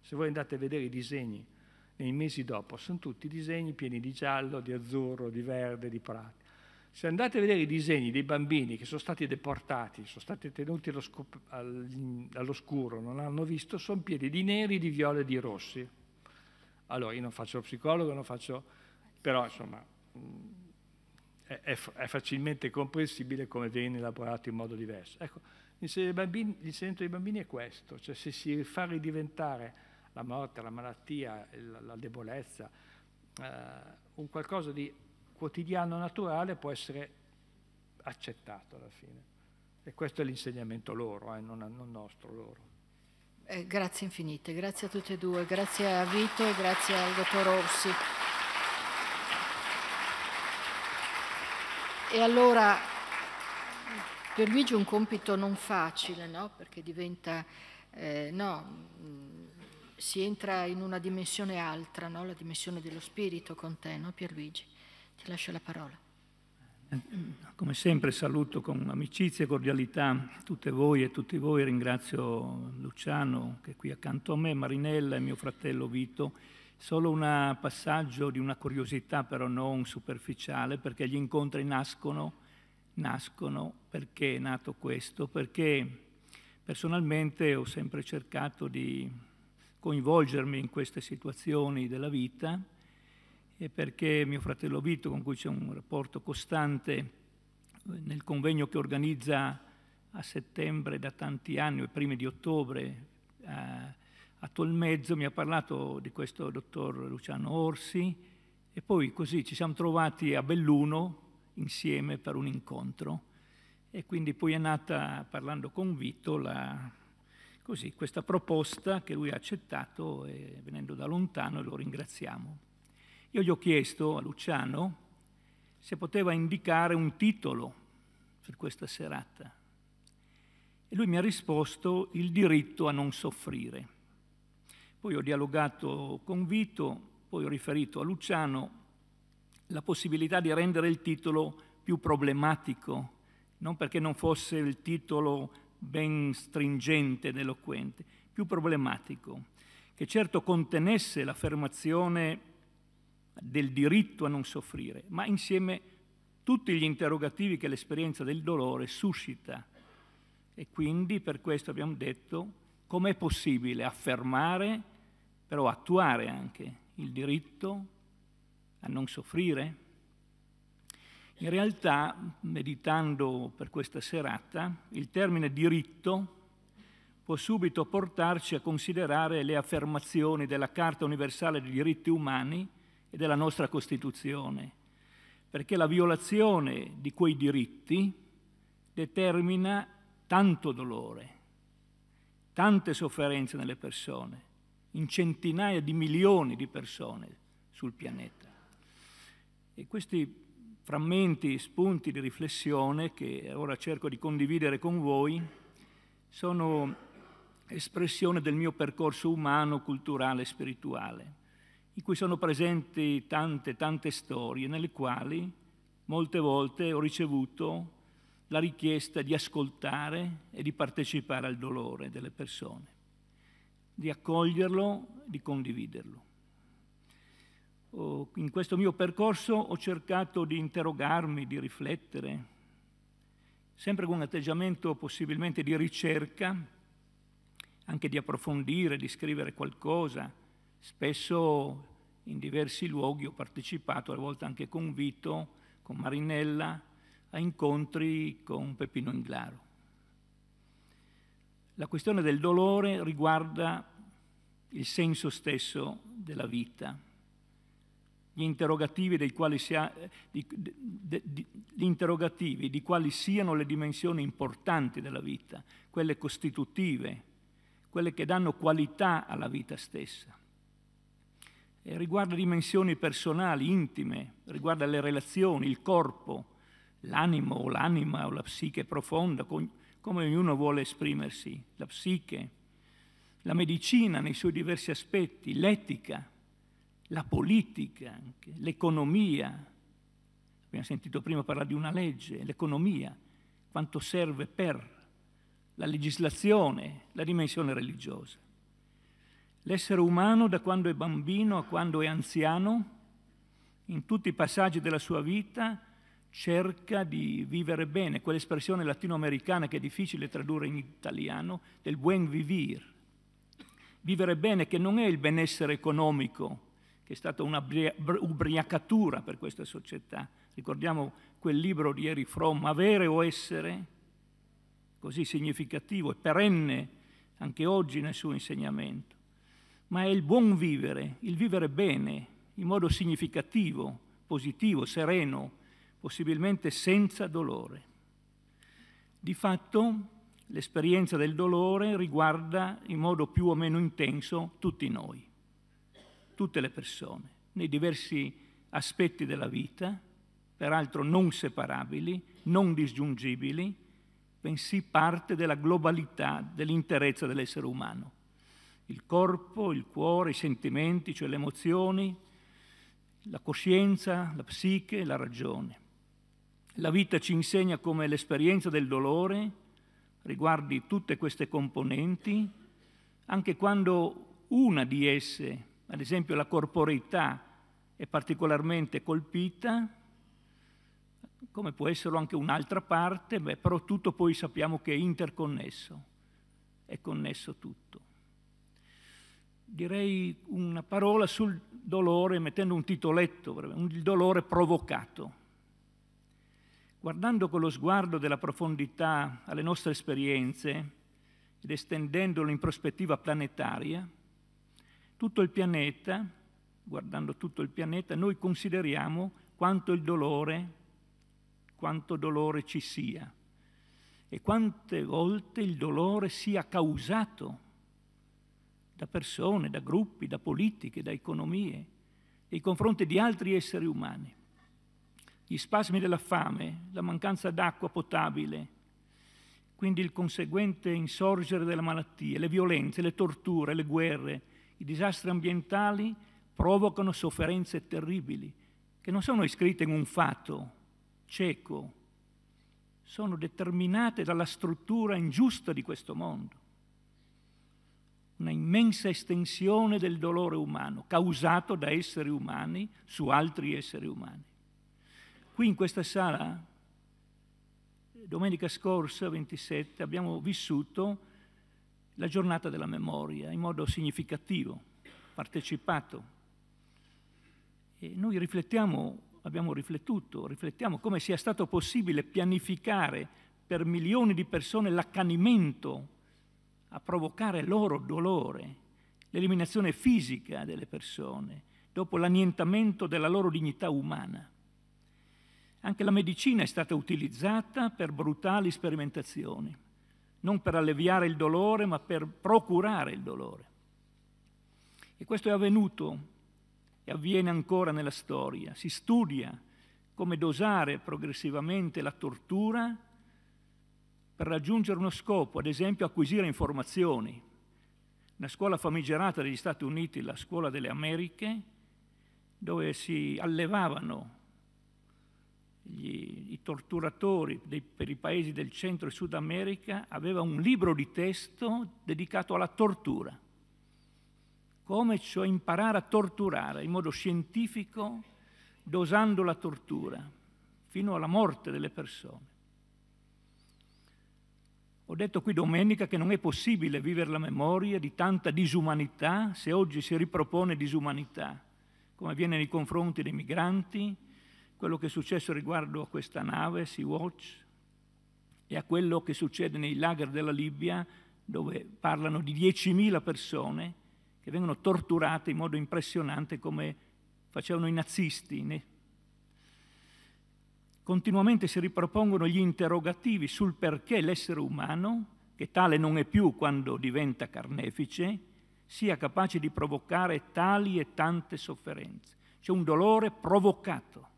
Speaker 3: Se voi andate a vedere i disegni nei mesi dopo, sono tutti disegni pieni di giallo, di azzurro, di verde, di prato. Se andate a vedere i disegni dei bambini che sono stati deportati, sono stati tenuti allo, all'oscuro, non hanno visto, sono pieni di neri, di viola e di rossi. Allora, io non faccio lo psicologo, non faccio... però insomma mm, è, è facilmente comprensibile come viene elaborato in modo diverso. Ecco, L'insegnamento dei bambini è questo, cioè se si fa ridiventare la morte, la malattia, la, la debolezza, eh, un qualcosa di quotidiano naturale può essere accettato alla fine. E questo è l'insegnamento loro, eh, non, non nostro, loro.
Speaker 1: Eh, grazie infinite, grazie a tutte e due, grazie a Vito e grazie al dottor Orsi. E allora per Luigi è un compito non facile, no? perché diventa, eh, no, mm, si entra in una dimensione altra, no? la dimensione dello spirito con te, no Pierluigi? Ti lascio la parola.
Speaker 4: Eh, come sempre saluto con amicizia e cordialità tutte voi e tutti voi, ringrazio Luciano che è qui accanto a me, Marinella e mio fratello Vito. Solo un passaggio di una curiosità però non superficiale perché gli incontri nascono nascono, perché è nato questo, perché personalmente ho sempre cercato di coinvolgermi in queste situazioni della vita e perché mio fratello Vito, con cui c'è un rapporto costante, nel convegno che organizza a settembre da tanti anni, o i primi di ottobre, a Tolmezzo, mi ha parlato di questo dottor Luciano Orsi e poi così ci siamo trovati a Belluno, insieme per un incontro e quindi poi è nata, parlando con Vito, la, così, questa proposta che lui ha accettato eh, venendo da lontano e lo ringraziamo. Io gli ho chiesto a Luciano se poteva indicare un titolo per questa serata e lui mi ha risposto il diritto a non soffrire. Poi ho dialogato con Vito, poi ho riferito a Luciano la possibilità di rendere il titolo più problematico, non perché non fosse il titolo ben stringente ed eloquente, più problematico, che certo contenesse l'affermazione del diritto a non soffrire, ma insieme tutti gli interrogativi che l'esperienza del dolore suscita. E quindi per questo abbiamo detto com'è possibile affermare, però attuare anche il diritto a non soffrire? In realtà, meditando per questa serata, il termine diritto può subito portarci a considerare le affermazioni della Carta universale dei diritti umani e della nostra Costituzione, perché la violazione di quei diritti determina tanto dolore, tante sofferenze nelle persone, in centinaia di milioni di persone sul pianeta. E questi frammenti, spunti di riflessione che ora cerco di condividere con voi sono espressione del mio percorso umano, culturale e spirituale, in cui sono presenti tante, tante storie nelle quali molte volte ho ricevuto la richiesta di ascoltare e di partecipare al dolore delle persone, di accoglierlo, di condividerlo. Oh, in questo mio percorso ho cercato di interrogarmi, di riflettere, sempre con un atteggiamento possibilmente di ricerca, anche di approfondire, di scrivere qualcosa. Spesso in diversi luoghi ho partecipato, a volte anche con Vito, con Marinella, a incontri con Peppino Inglaro. La questione del dolore riguarda il senso stesso della vita gli interrogativi, dei quali sia, eh, di, di, di, gli interrogativi di quali siano le dimensioni importanti della vita, quelle costitutive, quelle che danno qualità alla vita stessa. E riguarda dimensioni personali, intime, riguarda le relazioni, il corpo, l'animo o l'anima o la psiche profonda, con, come ognuno vuole esprimersi, la psiche, la medicina nei suoi diversi aspetti, l'etica, la politica anche, l'economia. Abbiamo sentito prima parlare di una legge, l'economia, quanto serve per la legislazione, la dimensione religiosa. L'essere umano da quando è bambino a quando è anziano, in tutti i passaggi della sua vita, cerca di vivere bene, quell'espressione latinoamericana che è difficile tradurre in italiano, del buen vivir. Vivere bene che non è il benessere economico, che è stata un'ubriacatura per questa società. Ricordiamo quel libro di Eri Fromm, Avere o essere, così significativo e perenne anche oggi nel suo insegnamento. Ma è il buon vivere, il vivere bene, in modo significativo, positivo, sereno, possibilmente senza dolore. Di fatto l'esperienza del dolore riguarda in modo più o meno intenso tutti noi tutte le persone, nei diversi aspetti della vita, peraltro non separabili, non disgiungibili, bensì parte della globalità, dell'interezza dell'essere umano. Il corpo, il cuore, i sentimenti, cioè le emozioni, la coscienza, la psiche, la ragione. La vita ci insegna come l'esperienza del dolore riguardi tutte queste componenti, anche quando una di esse ad esempio la corporeità è particolarmente colpita, come può esserlo anche un'altra parte, beh, però tutto poi sappiamo che è interconnesso, è connesso tutto. Direi una parola sul dolore, mettendo un titoletto, il dolore provocato. Guardando con lo sguardo della profondità alle nostre esperienze ed estendendolo in prospettiva planetaria, tutto il pianeta, guardando tutto il pianeta, noi consideriamo quanto il dolore, quanto dolore ci sia e quante volte il dolore sia causato da persone, da gruppi, da politiche, da economie, nei confronti di altri esseri umani. Gli spasmi della fame, la mancanza d'acqua potabile, quindi il conseguente insorgere della malattia, le violenze, le torture, le guerre, i disastri ambientali provocano sofferenze terribili che non sono iscritte in un fatto cieco, sono determinate dalla struttura ingiusta di questo mondo. Una immensa estensione del dolore umano causato da esseri umani su altri esseri umani. Qui in questa sala, domenica scorsa, 27, abbiamo vissuto la giornata della memoria in modo significativo, partecipato. E noi riflettiamo, abbiamo riflettuto, riflettiamo come sia stato possibile pianificare per milioni di persone l'accanimento a provocare loro dolore, l'eliminazione fisica delle persone, dopo l'annientamento della loro dignità umana. Anche la medicina è stata utilizzata per brutali sperimentazioni non per alleviare il dolore, ma per procurare il dolore. E questo è avvenuto e avviene ancora nella storia. Si studia come dosare progressivamente la tortura per raggiungere uno scopo, ad esempio acquisire informazioni. Una scuola famigerata degli Stati Uniti, la scuola delle Americhe, dove si allevavano gli, i torturatori dei, per i paesi del Centro e Sud America aveva un libro di testo dedicato alla tortura, come cioè imparare a torturare in modo scientifico, dosando la tortura, fino alla morte delle persone. Ho detto qui domenica che non è possibile vivere la memoria di tanta disumanità se oggi si ripropone disumanità, come avviene nei confronti dei migranti, quello che è successo riguardo a questa nave Sea-Watch e a quello che succede nei lager della Libia, dove parlano di 10.000 persone che vengono torturate in modo impressionante come facevano i nazisti. Continuamente si ripropongono gli interrogativi sul perché l'essere umano, che tale non è più quando diventa carnefice, sia capace di provocare tali e tante sofferenze. C'è un dolore provocato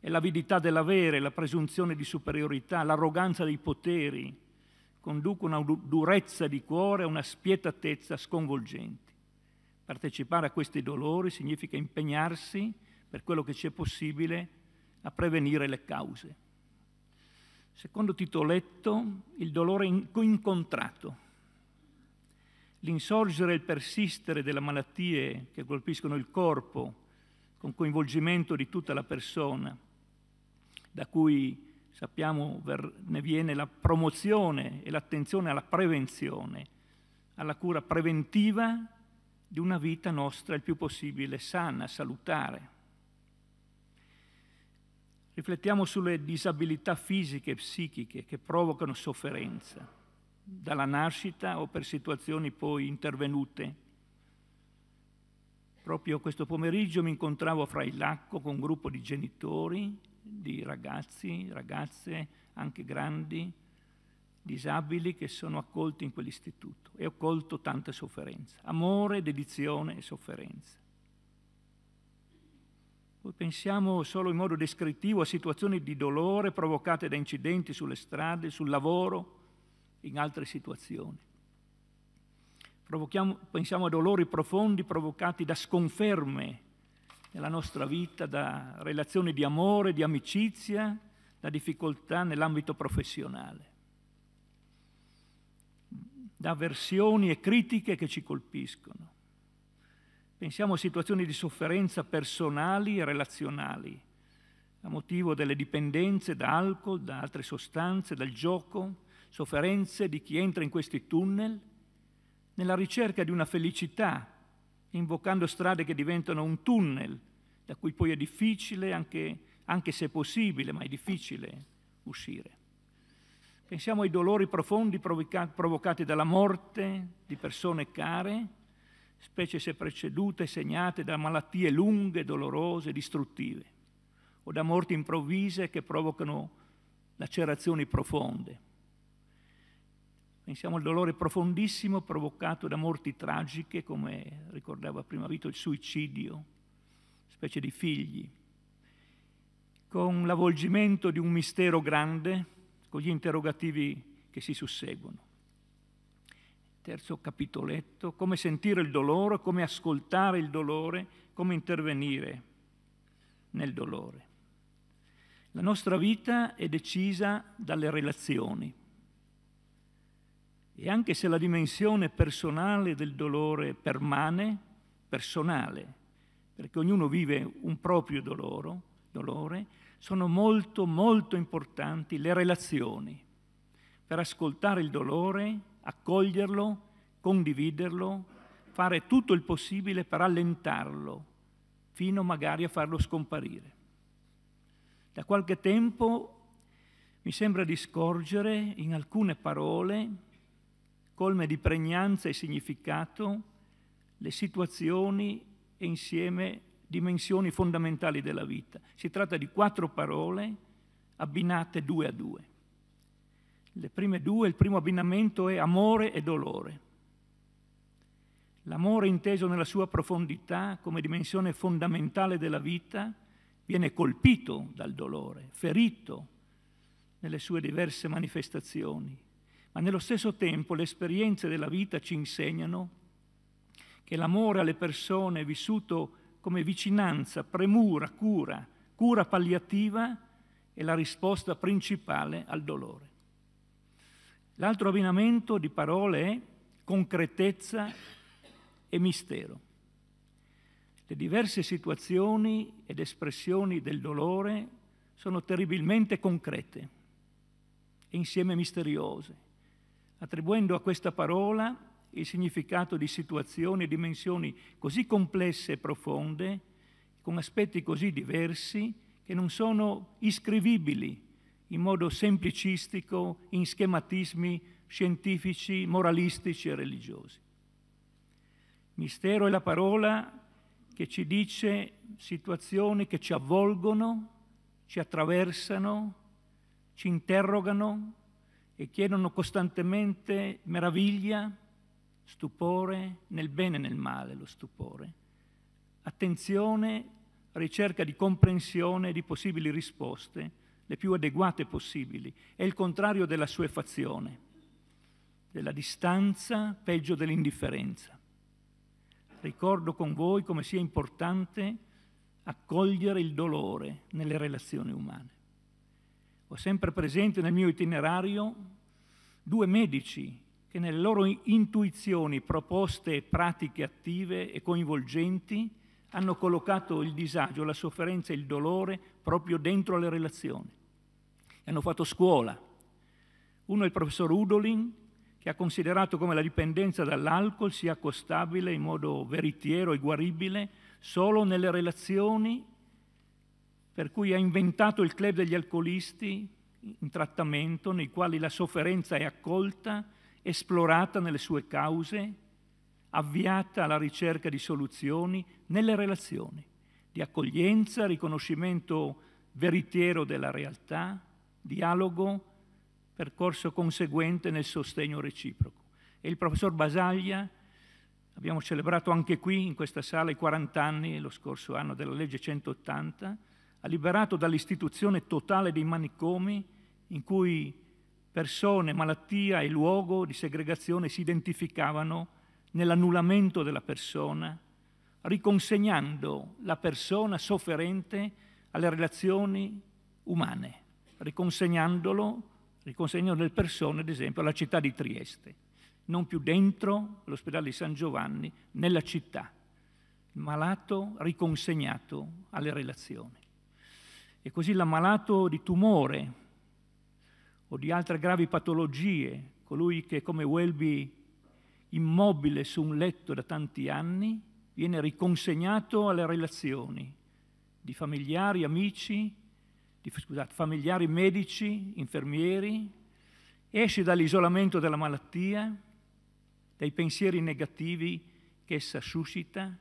Speaker 4: è l'avidità dell'avere, la presunzione di superiorità, l'arroganza dei poteri, conducono a una durezza di cuore, a una spietatezza sconvolgenti. Partecipare a questi dolori significa impegnarsi per quello che ci è possibile a prevenire le cause. Secondo titoletto, il dolore incontrato. L'insorgere e il persistere delle malattie che colpiscono il corpo, con coinvolgimento di tutta la persona, da cui sappiamo ne viene la promozione e l'attenzione alla prevenzione, alla cura preventiva di una vita nostra il più possibile sana, salutare. Riflettiamo sulle disabilità fisiche e psichiche che provocano sofferenza dalla nascita o per situazioni poi intervenute. Proprio questo pomeriggio mi incontravo fra a lacco con un gruppo di genitori di ragazzi, ragazze, anche grandi, disabili che sono accolti in quell'istituto e ho colto tanta sofferenza, amore, dedizione e sofferenza. Poi pensiamo solo in modo descrittivo a situazioni di dolore provocate da incidenti sulle strade, sul lavoro, in altre situazioni. Provochiamo, pensiamo a dolori profondi provocati da sconferme nella nostra vita da relazioni di amore, di amicizia, da difficoltà nell'ambito professionale, da avversioni e critiche che ci colpiscono. Pensiamo a situazioni di sofferenza personali e relazionali, a motivo delle dipendenze da alcol, da altre sostanze, dal gioco, sofferenze di chi entra in questi tunnel, nella ricerca di una felicità invocando strade che diventano un tunnel da cui poi è difficile, anche, anche se possibile, ma è difficile uscire. Pensiamo ai dolori profondi provocati dalla morte di persone care, specie se precedute e segnate da malattie lunghe, dolorose, distruttive, o da morti improvvise che provocano lacerazioni profonde. Pensiamo al dolore profondissimo provocato da morti tragiche, come ricordava prima Vito il suicidio, specie di figli, con l'avvolgimento di un mistero grande, con gli interrogativi che si susseguono. Terzo capitoletto, come sentire il dolore, come ascoltare il dolore, come intervenire nel dolore. La nostra vita è decisa dalle relazioni. E anche se la dimensione personale del dolore permane, personale, perché ognuno vive un proprio dolore, dolore sono molto, molto importanti le relazioni per ascoltare il dolore, accoglierlo, condividerlo, fare tutto il possibile per allentarlo, fino magari a farlo scomparire. Da qualche tempo mi sembra di scorgere in alcune parole colme di pregnanza e significato, le situazioni e insieme dimensioni fondamentali della vita. Si tratta di quattro parole abbinate due a due. Le prime due, il primo abbinamento è amore e dolore. L'amore inteso nella sua profondità come dimensione fondamentale della vita viene colpito dal dolore, ferito nelle sue diverse manifestazioni ma nello stesso tempo le esperienze della vita ci insegnano che l'amore alle persone vissuto come vicinanza, premura, cura, cura palliativa è la risposta principale al dolore. L'altro abbinamento di parole è concretezza e mistero. Le diverse situazioni ed espressioni del dolore sono terribilmente concrete e insieme misteriose attribuendo a questa parola il significato di situazioni e dimensioni così complesse e profonde, con aspetti così diversi, che non sono iscrivibili in modo semplicistico in schematismi scientifici, moralistici e religiosi. mistero è la parola che ci dice situazioni che ci avvolgono, ci attraversano, ci interrogano, e chiedono costantemente meraviglia, stupore, nel bene e nel male lo stupore, attenzione, ricerca di comprensione e di possibili risposte, le più adeguate possibili. È il contrario della suefazione, della distanza, peggio dell'indifferenza. Ricordo con voi come sia importante accogliere il dolore nelle relazioni umane ho sempre presente nel mio itinerario due medici che nelle loro intuizioni, proposte e pratiche attive e coinvolgenti hanno collocato il disagio, la sofferenza e il dolore proprio dentro le relazioni. hanno fatto scuola. Uno è il professor Udolin, che ha considerato come la dipendenza dall'alcol sia accostabile in modo veritiero e guaribile solo nelle relazioni per cui ha inventato il club degli alcolisti in trattamento, nei quali la sofferenza è accolta, esplorata nelle sue cause, avviata alla ricerca di soluzioni nelle relazioni, di accoglienza, riconoscimento veritiero della realtà, dialogo, percorso conseguente nel sostegno reciproco. E il professor Basaglia, abbiamo celebrato anche qui in questa sala i 40 anni, lo scorso anno della legge 180, liberato dall'istituzione totale dei manicomi in cui persone, malattia e luogo di segregazione si identificavano nell'annullamento della persona, riconsegnando la persona sofferente alle relazioni umane, riconsegnandolo, riconsegnando le persone, ad esempio, alla città di Trieste, non più dentro l'ospedale di San Giovanni, nella città, malato riconsegnato alle relazioni. E così l'ammalato di tumore o di altre gravi patologie, colui che come Welby immobile su un letto da tanti anni, viene riconsegnato alle relazioni di familiari, amici, di, scusate, familiari medici, infermieri, esce dall'isolamento della malattia, dai pensieri negativi che essa suscita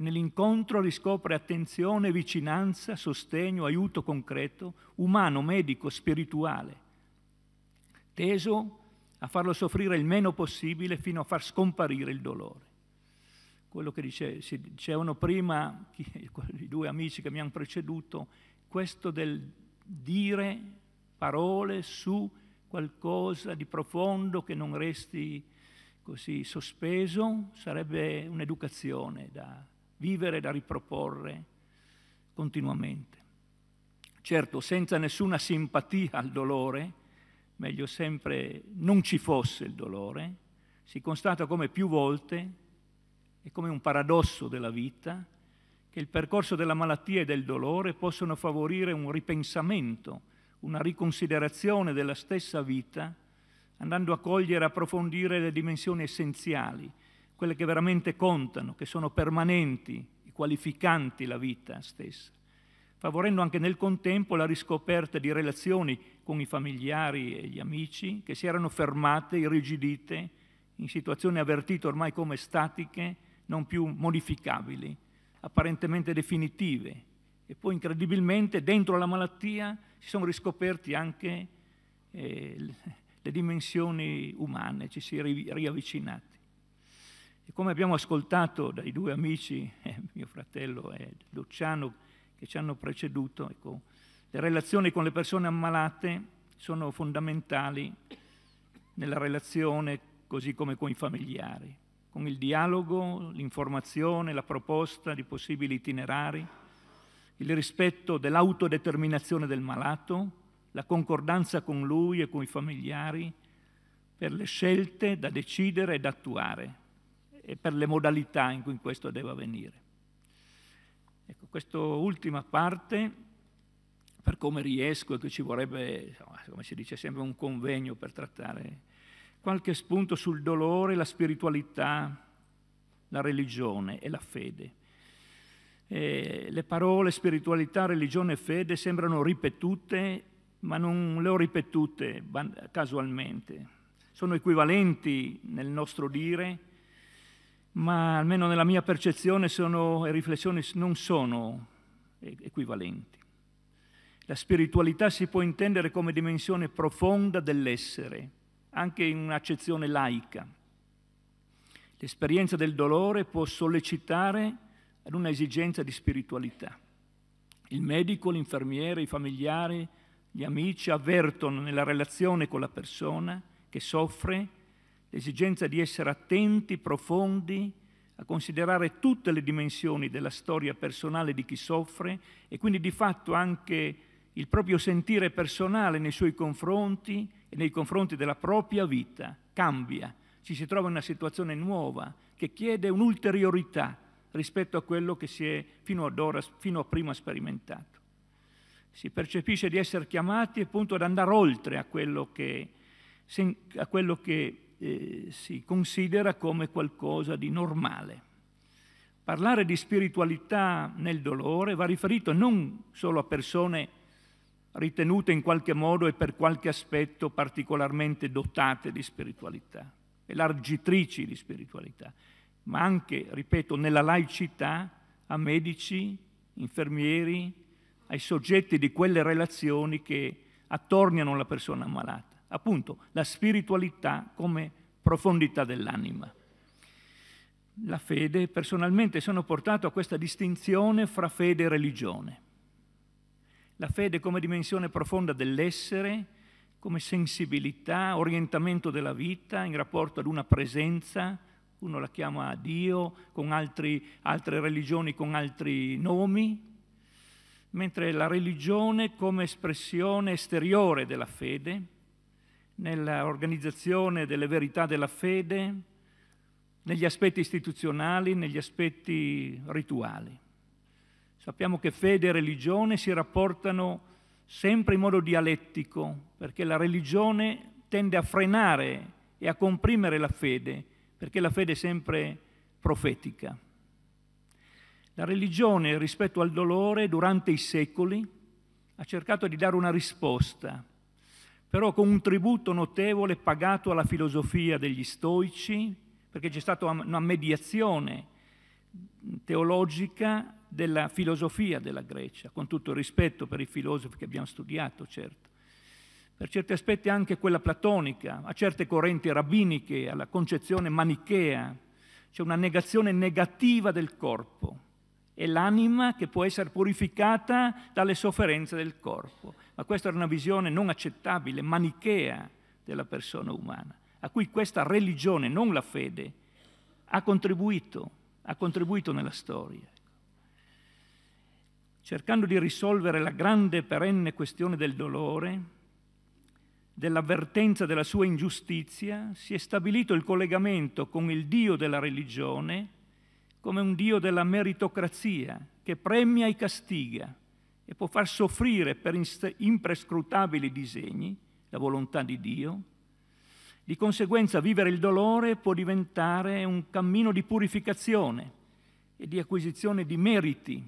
Speaker 4: Nell'incontro riscopre attenzione, vicinanza, sostegno, aiuto concreto, umano, medico, spirituale, teso a farlo soffrire il meno possibile fino a far scomparire il dolore. Quello che dice, si dicevano prima chi, i due amici che mi hanno preceduto, questo del dire parole su qualcosa di profondo che non resti così sospeso, sarebbe un'educazione da, vivere da riproporre continuamente. Certo, senza nessuna simpatia al dolore, meglio sempre non ci fosse il dolore, si constata come più volte, e come un paradosso della vita, che il percorso della malattia e del dolore possono favorire un ripensamento, una riconsiderazione della stessa vita, andando a cogliere e approfondire le dimensioni essenziali quelle che veramente contano, che sono permanenti, qualificanti la vita stessa, favorendo anche nel contempo la riscoperta di relazioni con i familiari e gli amici che si erano fermate, irrigidite, in situazioni avvertite ormai come statiche, non più modificabili, apparentemente definitive. E poi incredibilmente dentro la malattia si sono riscoperti anche eh, le dimensioni umane, ci si è riavvicinati. E come abbiamo ascoltato dai due amici, eh, mio fratello e Luciano, che ci hanno preceduto, ecco, le relazioni con le persone ammalate sono fondamentali nella relazione così come con i familiari, con il dialogo, l'informazione, la proposta di possibili itinerari, il rispetto dell'autodeterminazione del malato, la concordanza con lui e con i familiari per le scelte da decidere e da attuare e per le modalità in cui questo deve avvenire. Ecco, questa ultima parte, per come riesco e che ci vorrebbe, come si dice sempre, un convegno per trattare, qualche spunto sul dolore, la spiritualità, la religione e la fede. E eh, le parole spiritualità, religione e fede sembrano ripetute, ma non le ho ripetute casualmente. Sono equivalenti nel nostro dire, ma almeno nella mia percezione sono, e riflessioni non sono equivalenti. La spiritualità si può intendere come dimensione profonda dell'essere, anche in un'accezione laica. L'esperienza del dolore può sollecitare ad una esigenza di spiritualità. Il medico, l'infermiere, i familiari, gli amici avvertono nella relazione con la persona che soffre l'esigenza di essere attenti, profondi, a considerare tutte le dimensioni della storia personale di chi soffre e quindi di fatto anche il proprio sentire personale nei suoi confronti e nei confronti della propria vita cambia, ci si trova in una situazione nuova che chiede un'ulteriorità rispetto a quello che si è fino ad ora, fino a prima sperimentato. Si percepisce di essere chiamati appunto ad andare oltre a quello che, a quello che eh, si considera come qualcosa di normale. Parlare di spiritualità nel dolore va riferito non solo a persone ritenute in qualche modo e per qualche aspetto particolarmente dotate di spiritualità, elargitrici di spiritualità, ma anche, ripeto, nella laicità a medici, infermieri, ai soggetti di quelle relazioni che attorniano la persona malata appunto la spiritualità come profondità dell'anima. La fede, personalmente sono portato a questa distinzione fra fede e religione. La fede come dimensione profonda dell'essere, come sensibilità, orientamento della vita in rapporto ad una presenza, uno la chiama Dio, con altri, altre religioni con altri nomi, mentre la religione come espressione esteriore della fede, nell'organizzazione delle verità della fede, negli aspetti istituzionali, negli aspetti rituali. Sappiamo che fede e religione si rapportano sempre in modo dialettico, perché la religione tende a frenare e a comprimere la fede, perché la fede è sempre profetica. La religione rispetto al dolore durante i secoli ha cercato di dare una risposta però con un tributo notevole pagato alla filosofia degli stoici, perché c'è stata una mediazione teologica della filosofia della Grecia, con tutto il rispetto per i filosofi che abbiamo studiato, certo. Per certi aspetti anche quella platonica, a certe correnti rabbiniche, alla concezione manichea, c'è una negazione negativa del corpo è l'anima che può essere purificata dalle sofferenze del corpo ma questa era una visione non accettabile, manichea della persona umana, a cui questa religione, non la fede, ha contribuito, ha contribuito nella storia. Cercando di risolvere la grande e perenne questione del dolore, dell'avvertenza della sua ingiustizia, si è stabilito il collegamento con il Dio della religione come un Dio della meritocrazia che premia e castiga, e può far soffrire per imprescrutabili disegni la volontà di Dio, di conseguenza vivere il dolore può diventare un cammino di purificazione e di acquisizione di meriti.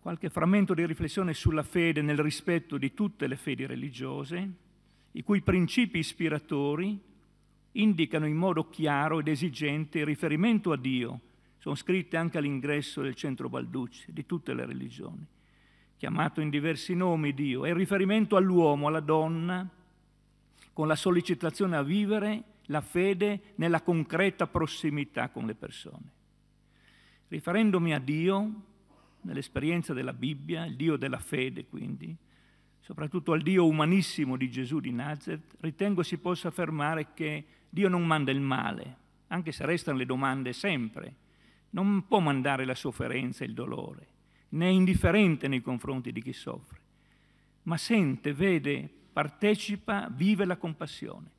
Speaker 4: Qualche frammento di riflessione sulla fede nel rispetto di tutte le fedi religiose, i cui principi ispiratori indicano in modo chiaro ed esigente il riferimento a Dio sono scritte anche all'ingresso del centro Balducci, di tutte le religioni. Chiamato in diversi nomi Dio, è il riferimento all'uomo, alla donna, con la sollecitazione a vivere la fede nella concreta prossimità con le persone. Riferendomi a Dio, nell'esperienza della Bibbia, il Dio della fede quindi, soprattutto al Dio umanissimo di Gesù di Nazareth, ritengo si possa affermare che Dio non manda il male, anche se restano le domande sempre, non può mandare la sofferenza e il dolore, né è indifferente nei confronti di chi soffre, ma sente, vede, partecipa, vive la compassione.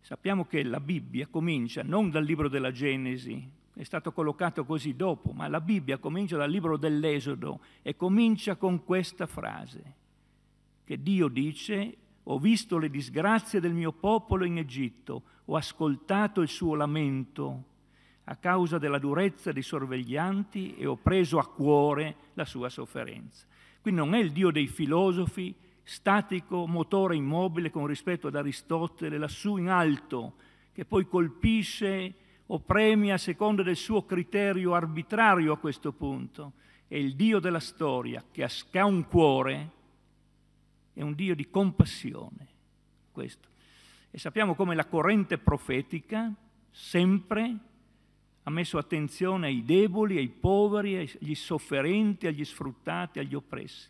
Speaker 4: Sappiamo che la Bibbia comincia non dal libro della Genesi, è stato collocato così dopo, ma la Bibbia comincia dal libro dell'Esodo e comincia con questa frase, che Dio dice, ho visto le disgrazie del mio popolo in Egitto, ho ascoltato il suo lamento a causa della durezza dei sorveglianti e ho preso a cuore la sua sofferenza. Quindi non è il Dio dei filosofi, statico, motore immobile con rispetto ad Aristotele, lassù in alto, che poi colpisce o premia a seconda del suo criterio arbitrario a questo punto. È il Dio della storia che ha un cuore, è un Dio di compassione, questo. E sappiamo come la corrente profetica sempre ha messo attenzione ai deboli, ai poveri, agli sofferenti, agli sfruttati, agli oppressi,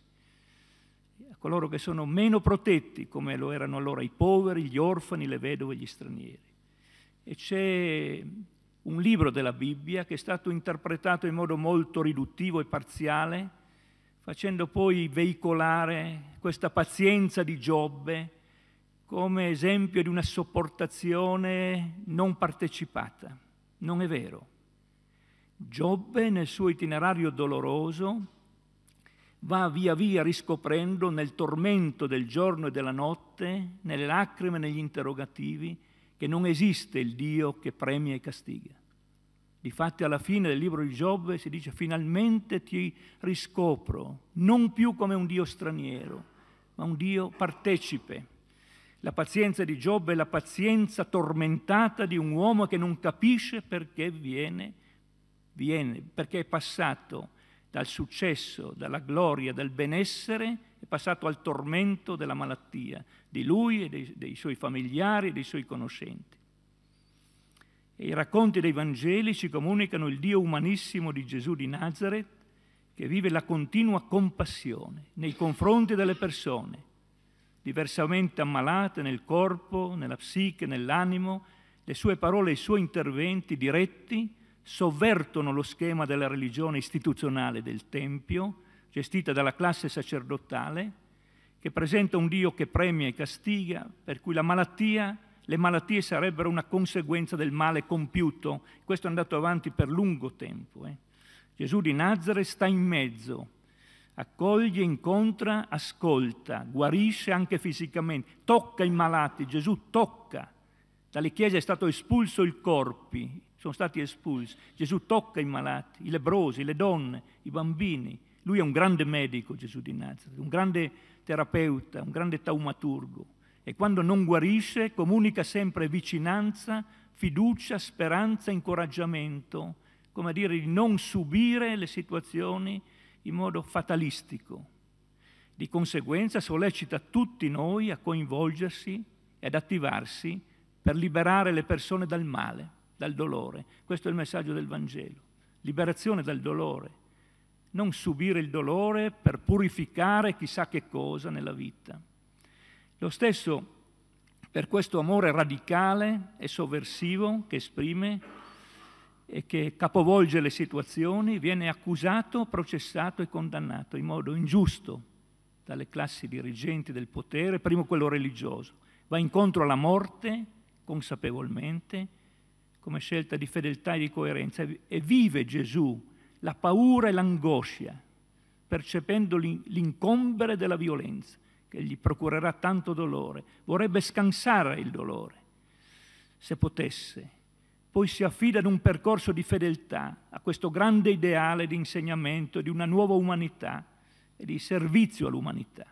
Speaker 4: a coloro che sono meno protetti, come lo erano allora i poveri, gli orfani, le vedove, gli stranieri. E c'è un libro della Bibbia che è stato interpretato in modo molto riduttivo e parziale, facendo poi veicolare questa pazienza di Giobbe come esempio di una sopportazione non partecipata non è vero. Giobbe nel suo itinerario doloroso va via via riscoprendo nel tormento del giorno e della notte, nelle lacrime e negli interrogativi, che non esiste il Dio che premia e castiga. Difatti alla fine del libro di Giobbe si dice finalmente ti riscopro, non più come un Dio straniero, ma un Dio partecipe la pazienza di Giobbe è la pazienza tormentata di un uomo che non capisce perché viene, viene, perché è passato dal successo, dalla gloria, dal benessere, è passato al tormento della malattia, di lui e dei, dei suoi familiari e dei suoi conoscenti. E I racconti dei Vangeli ci comunicano il Dio umanissimo di Gesù di Nazareth, che vive la continua compassione nei confronti delle persone, diversamente ammalate nel corpo, nella psiche, nell'animo, le sue parole e i suoi interventi diretti sovvertono lo schema della religione istituzionale del Tempio, gestita dalla classe sacerdotale, che presenta un Dio che premia e castiga, per cui malattia, le malattie sarebbero una conseguenza del male compiuto. Questo è andato avanti per lungo tempo. Eh. Gesù di Nazareth sta in mezzo accoglie, incontra, ascolta, guarisce anche fisicamente, tocca i malati, Gesù tocca. Dalle chiese è stato espulso i corpi, sono stati espulsi. Gesù tocca i malati, i lebrosi, le donne, i bambini. Lui è un grande medico, Gesù di Nazareth, un grande terapeuta, un grande taumaturgo. E quando non guarisce comunica sempre vicinanza, fiducia, speranza, incoraggiamento, come a dire di non subire le situazioni in modo fatalistico. Di conseguenza sollecita tutti noi a coinvolgersi e ad attivarsi per liberare le persone dal male, dal dolore. Questo è il messaggio del Vangelo. Liberazione dal dolore. Non subire il dolore per purificare chissà che cosa nella vita. Lo stesso per questo amore radicale e sovversivo che esprime e che capovolge le situazioni, viene accusato, processato e condannato in modo ingiusto dalle classi dirigenti del potere, primo quello religioso. Va incontro alla morte consapevolmente come scelta di fedeltà e di coerenza e vive Gesù la paura e l'angoscia, percependo l'incombere della violenza che gli procurerà tanto dolore. Vorrebbe scansare il dolore, se potesse, poi si affida ad un percorso di fedeltà a questo grande ideale di insegnamento di una nuova umanità e di servizio all'umanità.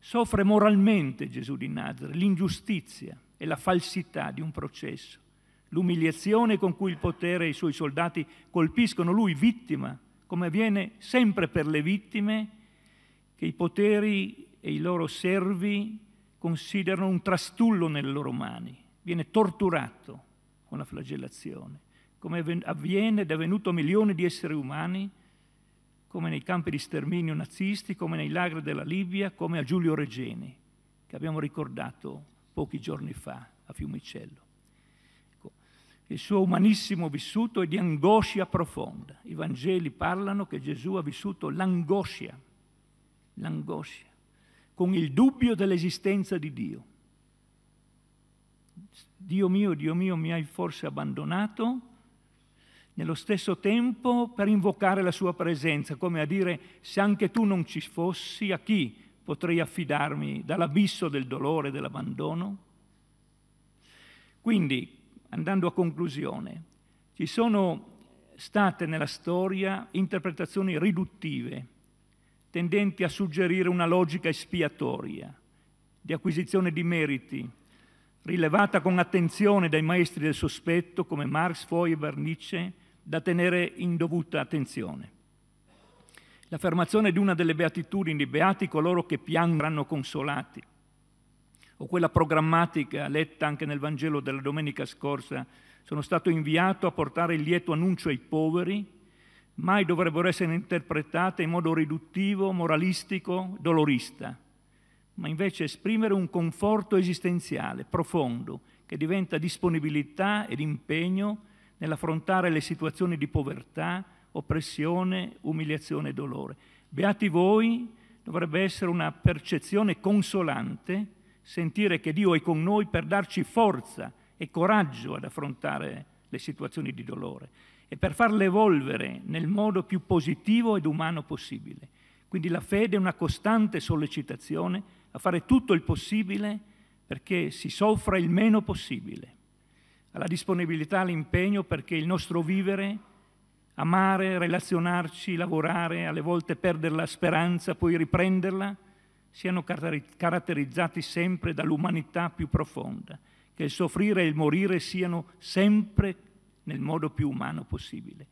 Speaker 4: Soffre moralmente Gesù di Nazareth l'ingiustizia e la falsità di un processo, l'umiliazione con cui il potere e i suoi soldati colpiscono lui vittima, come avviene sempre per le vittime che i poteri e i loro servi considerano un trastullo nelle loro mani, viene torturato, una flagellazione, come avviene ed è avvenuto a milioni di esseri umani, come nei campi di sterminio nazisti, come nei lagri della Libia, come a Giulio Regeni, che abbiamo ricordato pochi giorni fa a Fiumicello. Ecco, il suo umanissimo vissuto è di angoscia profonda. I Vangeli parlano che Gesù ha vissuto l'angoscia, l'angoscia, con il dubbio dell'esistenza di Dio. Dio mio, Dio mio, mi hai forse abbandonato? Nello stesso tempo per invocare la sua presenza, come a dire, se anche tu non ci fossi, a chi potrei affidarmi dall'abisso del dolore, dell'abbandono? Quindi, andando a conclusione, ci sono state nella storia interpretazioni riduttive, tendenti a suggerire una logica espiatoria, di acquisizione di meriti, rilevata con attenzione dai maestri del sospetto come Marx, Feuerbach, Nietzsche, da tenere in dovuta attenzione. L'affermazione di una delle beatitudini, beati coloro che piangranno consolati, o quella programmatica letta anche nel Vangelo della domenica scorsa, sono stato inviato a portare il lieto annuncio ai poveri, mai dovrebbero essere interpretate in modo riduttivo, moralistico, dolorista ma invece esprimere un conforto esistenziale profondo che diventa disponibilità ed impegno nell'affrontare le situazioni di povertà, oppressione, umiliazione e dolore. Beati voi dovrebbe essere una percezione consolante, sentire che Dio è con noi per darci forza e coraggio ad affrontare le situazioni di dolore e per farle evolvere nel modo più positivo ed umano possibile. Quindi la fede è una costante sollecitazione a fare tutto il possibile perché si soffra il meno possibile, alla disponibilità, all'impegno perché il nostro vivere, amare, relazionarci, lavorare, alle volte perdere la speranza, poi riprenderla, siano caratterizzati sempre dall'umanità più profonda, che il soffrire e il morire siano sempre nel modo più umano possibile.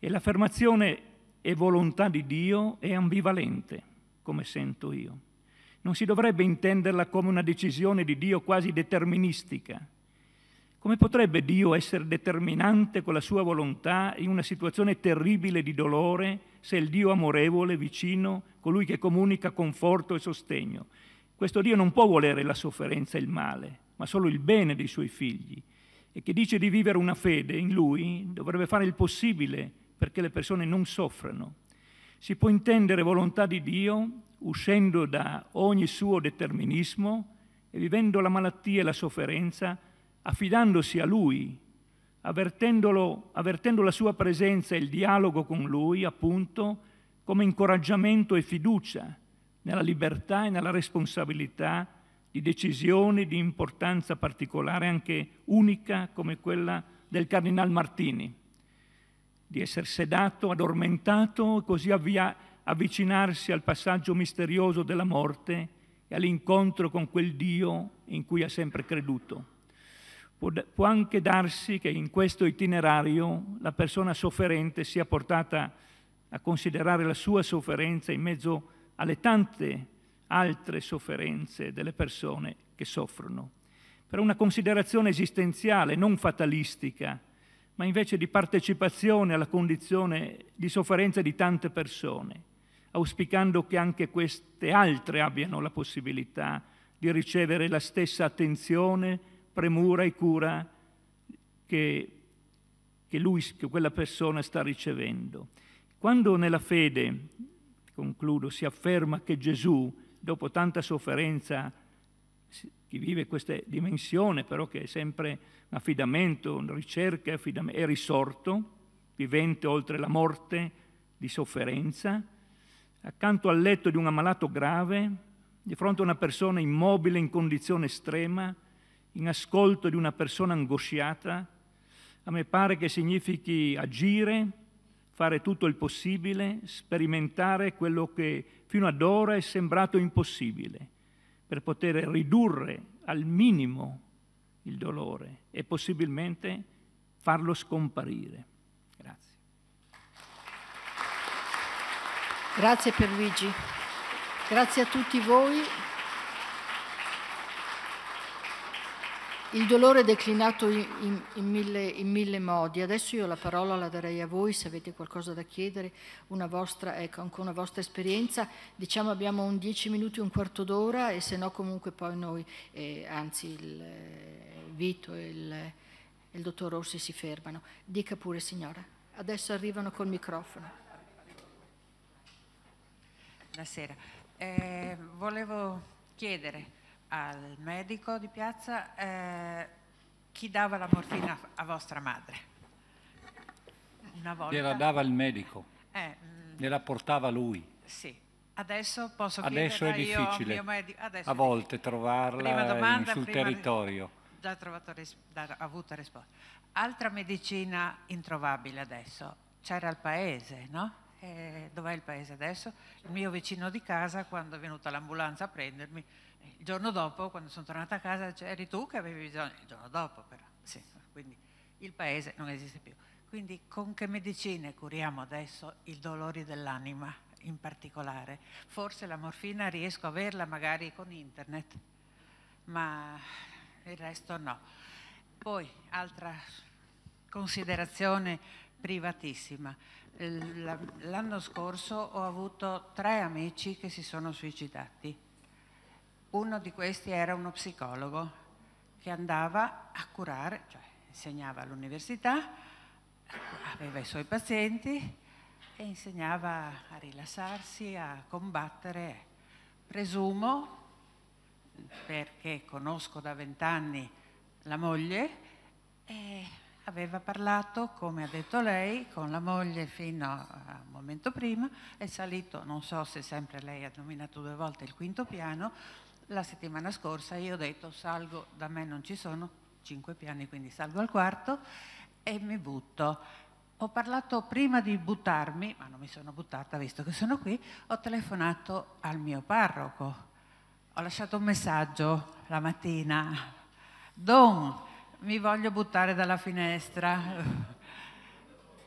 Speaker 4: E l'affermazione e volontà di Dio è ambivalente, come sento io non si dovrebbe intenderla come una decisione di Dio quasi deterministica. Come potrebbe Dio essere determinante con la sua volontà in una situazione terribile di dolore se il Dio amorevole, vicino, colui che comunica conforto e sostegno? Questo Dio non può volere la sofferenza e il male, ma solo il bene dei suoi figli. E che dice di vivere una fede in Lui dovrebbe fare il possibile perché le persone non soffrano si può intendere volontà di Dio uscendo da ogni suo determinismo e vivendo la malattia e la sofferenza affidandosi a Lui, avvertendo la sua presenza e il dialogo con Lui, appunto, come incoraggiamento e fiducia nella libertà e nella responsabilità di decisioni di importanza particolare, anche unica come quella del Cardinal Martini di essere sedato, addormentato, e così avvia, avvicinarsi al passaggio misterioso della morte e all'incontro con quel Dio in cui ha sempre creduto. Può, può anche darsi che in questo itinerario la persona sofferente sia portata a considerare la sua sofferenza in mezzo alle tante altre sofferenze delle persone che soffrono, per una considerazione esistenziale, non fatalistica, ma invece di partecipazione alla condizione di sofferenza di tante persone, auspicando che anche queste altre abbiano la possibilità di ricevere la stessa attenzione, premura e cura che, che, lui, che quella persona sta ricevendo. Quando nella fede, concludo, si afferma che Gesù, dopo tanta sofferenza, chi vive questa dimensione però che è sempre un affidamento, una ricerca è risorto, vivente oltre la morte di sofferenza, accanto al letto di un ammalato grave, di fronte a una persona immobile in condizione estrema, in ascolto di una persona angosciata, a me pare che significhi agire, fare tutto il possibile, sperimentare quello che fino ad ora è sembrato impossibile per poter ridurre al minimo il dolore e possibilmente farlo scomparire. Grazie. Grazie per Luigi.
Speaker 1: Grazie a tutti voi. il dolore è declinato in, in, mille, in, mille, modi. Adesso io la parola la darei a voi se avete qualcosa da chiedere, una vostra, ecco, anche una vostra esperienza. Diciamo abbiamo un 10 minuti, un quarto d'ora e se no comunque poi noi, eh, anzi il, eh, Vito e il, il dottor Rossi si fermano. Dica pure signora, adesso arrivano col microfono.
Speaker 5: Buonasera, eh, volevo chiedere al medico di piazza eh, chi dava la morfina a vostra madre? Una volta... Gliela dava
Speaker 2: il medico,
Speaker 5: eh, mm.
Speaker 2: gliela portava lui.
Speaker 5: Sì, adesso posso adesso è difficile, io, medico, adesso a volte
Speaker 2: trovarla domanda, in, sul territorio.
Speaker 5: Già trovato, da, avuto risposta. Altra medicina introvabile adesso, c'era il paese, no? Eh, dov'è il paese adesso? Il mio vicino di casa, quando è venuta l'ambulanza a prendermi, il giorno dopo, quando sono tornata a casa, cioè, eri tu che avevi bisogno, il giorno dopo però, sì, quindi il paese non esiste più. Quindi con che medicine curiamo adesso i dolori dell'anima in particolare? Forse la morfina riesco a averla magari con internet, ma il resto no. Poi, altra considerazione privatissima. L'anno scorso ho avuto tre amici che si sono suicidati uno di questi era uno psicologo che andava a curare, cioè insegnava all'università, aveva i suoi pazienti e insegnava a rilassarsi, a combattere. Presumo, perché conosco da vent'anni la moglie, e aveva parlato, come ha detto lei, con la moglie fino a un momento prima, è salito, non so se sempre lei ha nominato due volte il quinto piano, la settimana scorsa io ho detto salgo, da me non ci sono cinque piani, quindi salgo al quarto e mi butto. Ho parlato prima di buttarmi, ma non mi sono buttata visto che sono qui, ho telefonato al mio parroco. Ho lasciato un messaggio la mattina. Don, mi voglio buttare dalla finestra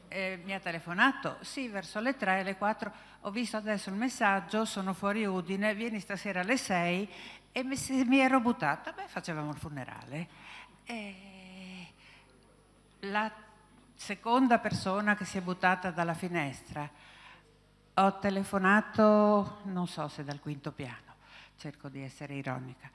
Speaker 5: eh, mi ha telefonato, sì, verso le 3, alle 4, ho visto adesso il messaggio, sono fuori Udine, vieni stasera alle 6 e mi, mi ero buttata, beh facevamo il funerale. E la seconda persona che si è buttata dalla finestra, ho telefonato, non so se dal quinto piano, cerco di essere ironica,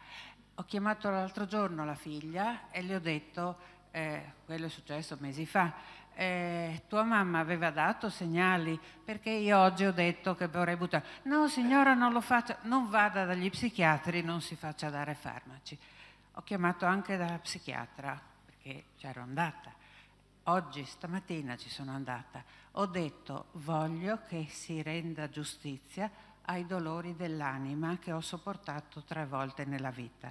Speaker 5: ho chiamato l'altro giorno la figlia e le ho detto, eh, quello è successo mesi fa, eh, tua mamma aveva dato segnali perché io oggi ho detto che vorrei buttare. No signora non lo faccia, non vada dagli psichiatri, non si faccia dare farmaci. Ho chiamato anche dalla psichiatra perché c'ero andata. Oggi, stamattina ci sono andata. Ho detto voglio che si renda giustizia ai dolori dell'anima che ho sopportato tre volte nella vita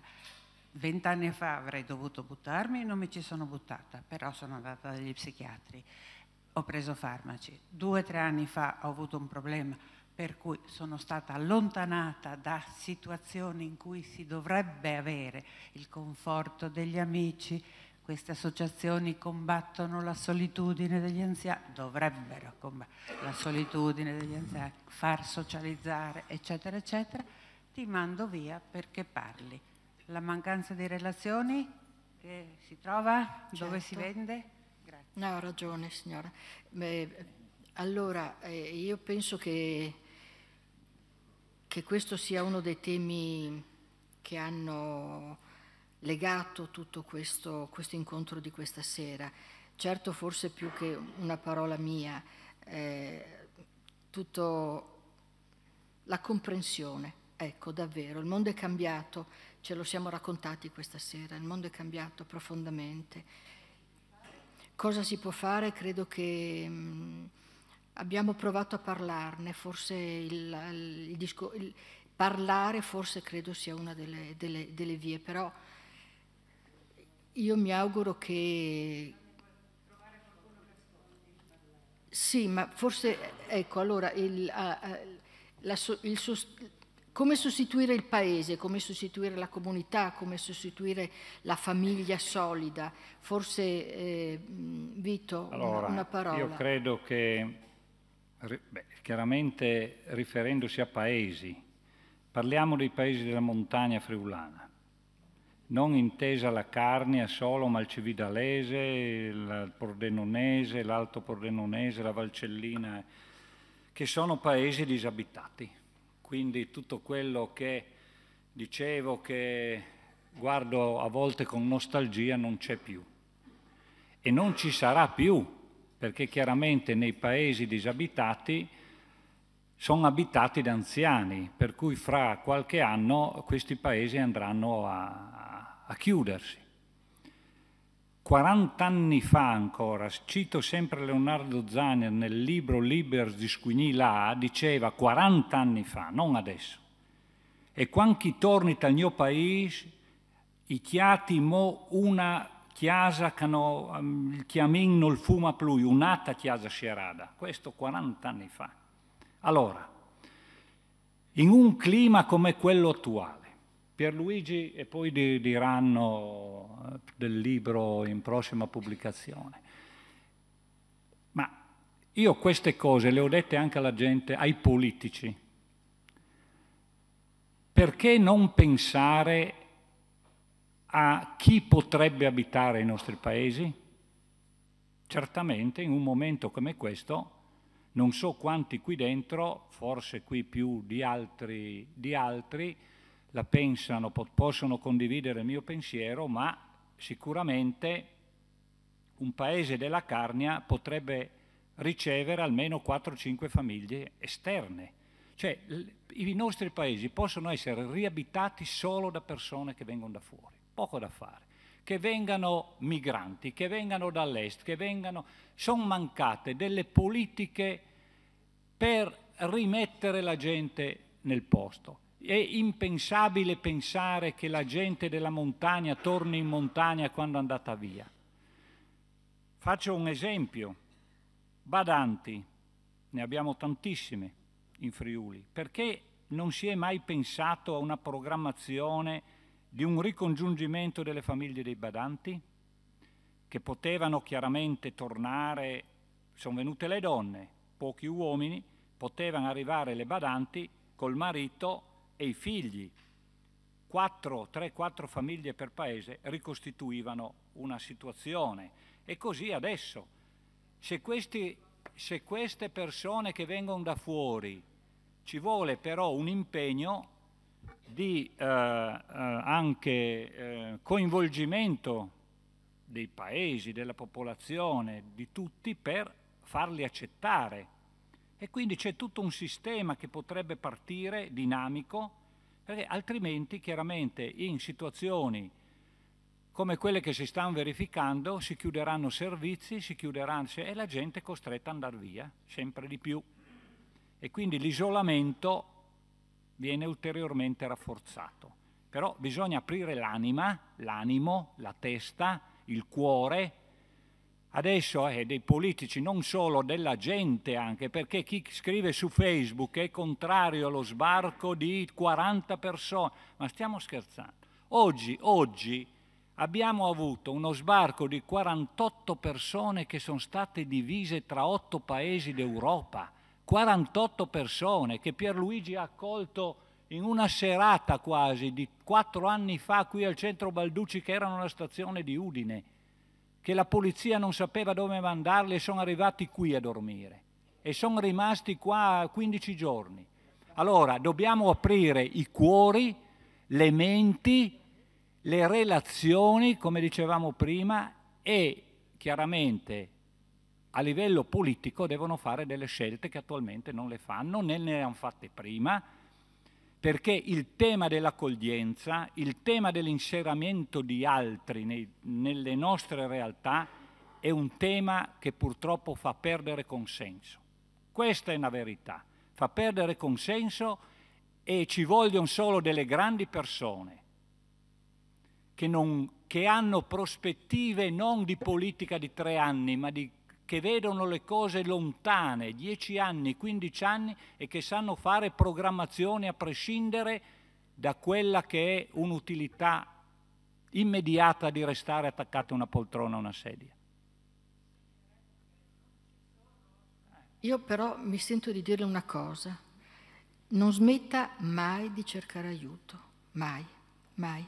Speaker 5: vent'anni fa avrei dovuto buttarmi, non mi ci sono buttata, però sono andata dagli psichiatri, ho preso farmaci. Due o tre anni fa ho avuto un problema per cui sono stata allontanata da situazioni in cui si dovrebbe avere il conforto degli amici, queste associazioni combattono la solitudine degli anziani, dovrebbero combattere la solitudine degli anziani, far socializzare, eccetera, eccetera, ti mando via perché parli la mancanza di relazioni che si trova, certo. dove si certo. vende? Grazie. No, ha ragione signora. Beh,
Speaker 1: allora, eh, io penso che, che questo sia uno dei temi che hanno legato tutto questo, questo, incontro di questa sera. Certo, forse più che una parola mia, eh, tutta la comprensione, ecco davvero, il mondo è cambiato, ce lo siamo raccontati questa sera, il mondo è cambiato profondamente. Cosa si può fare? Credo che mh, mm, abbiamo provato a parlarne, forse il, il, disco, il parlare forse credo sia una delle, delle, delle vie, però io mi auguro che, sì, ma forse, ecco, allora, il, uh, la, il, come sostituire il paese, come sostituire la comunità, come sostituire la famiglia solida? Forse, eh, Vito, allora, una, parola. Io
Speaker 2: credo che, beh, chiaramente riferendosi a paesi, parliamo dei paesi della montagna friulana, non intesa la Carnia solo, ma il Cividalese, il Pordenonese, l'Alto Pordenonese, la Valcellina, che sono paesi disabitati quindi tutto quello che dicevo che guardo a volte con nostalgia non c'è più e non ci sarà più perché chiaramente nei paesi disabitati sono abitati da anziani, per cui fra qualche anno questi paesi andranno a, a chiudersi. 40 anni fa ancora, cito sempre Leonardo Zaner nel libro Libers di là, diceva 40 anni fa, non adesso. E quando torni dal mio paese, i chiati mo una chiesa che no, ehm, il chiamin non fuma più, un'altra chiesa sierada. Questo 40 anni fa. Allora, in un clima come quello attuale, Pierluigi e poi diranno eh, del libro in prossima pubblicazione. Ma io queste cose le ho dette anche alla gente, ai politici. Perché non pensare a chi potrebbe abitare i nostri paesi? Certamente in un momento come questo, non so quanti qui dentro, forse qui più di altri, di altri la pensano, po- possono condividere il mio pensiero, ma sicuramente un paese della Carnia potrebbe ricevere almeno 4-5 famiglie esterne. Cioè i nostri paesi possono essere riabitati solo da persone che vengono da fuori, poco da fare, che vengano migranti, che vengano dall'est, che vengano... Sono mancate delle politiche per rimettere la gente nel posto. È impensabile pensare che la gente della montagna torni in montagna quando è andata via. Faccio un esempio. Badanti, ne abbiamo tantissime in Friuli. Perché non si è mai pensato a una programmazione di un ricongiungimento delle famiglie dei badanti? Che potevano chiaramente tornare, sono venute le donne, pochi uomini, potevano arrivare le badanti col marito e i figli, quattro, tre, quattro famiglie per paese, ricostituivano una situazione. E così adesso, se, questi, se queste persone che vengono da fuori, ci vuole però un impegno di eh, eh, anche eh, coinvolgimento dei paesi, della popolazione, di tutti per farli accettare e quindi c'è tutto un sistema che potrebbe partire dinamico, perché altrimenti chiaramente in situazioni come quelle che si stanno verificando si chiuderanno servizi, si chiuderanno e la gente è costretta ad andare via sempre di più. E quindi l'isolamento viene ulteriormente rafforzato. Però bisogna aprire l'anima, l'animo, la testa, il cuore, adesso è eh, dei politici, non solo, della gente anche, perché chi scrive su Facebook è contrario allo sbarco di 40 persone, ma stiamo scherzando. Oggi, oggi abbiamo avuto uno sbarco di 48 persone che sono state divise tra 8 paesi d'Europa, 48 persone che Pierluigi ha accolto in una serata quasi di 4 anni fa qui al centro Balducci che era una stazione di Udine che la polizia non sapeva dove mandarli e sono arrivati qui a dormire e sono rimasti qua 15 giorni. Allora dobbiamo aprire i cuori, le menti, le relazioni, come dicevamo prima, e chiaramente a livello politico devono fare delle scelte che attualmente non le fanno, né ne hanno fatte prima, perché il tema dell'accoglienza, il tema dell'inseramento di altri nei, nelle nostre realtà è un tema che purtroppo fa perdere consenso. Questa è una verità, fa perdere consenso e ci vogliono solo delle grandi persone che, non, che hanno prospettive non di politica di tre anni, ma di che vedono le cose lontane, 10 anni, 15 anni, e che sanno fare programmazione a prescindere da quella che è un'utilità immediata di restare attaccati a una poltrona o a una sedia.
Speaker 1: Io però mi sento di dirle una cosa, non smetta mai di cercare aiuto, mai, mai.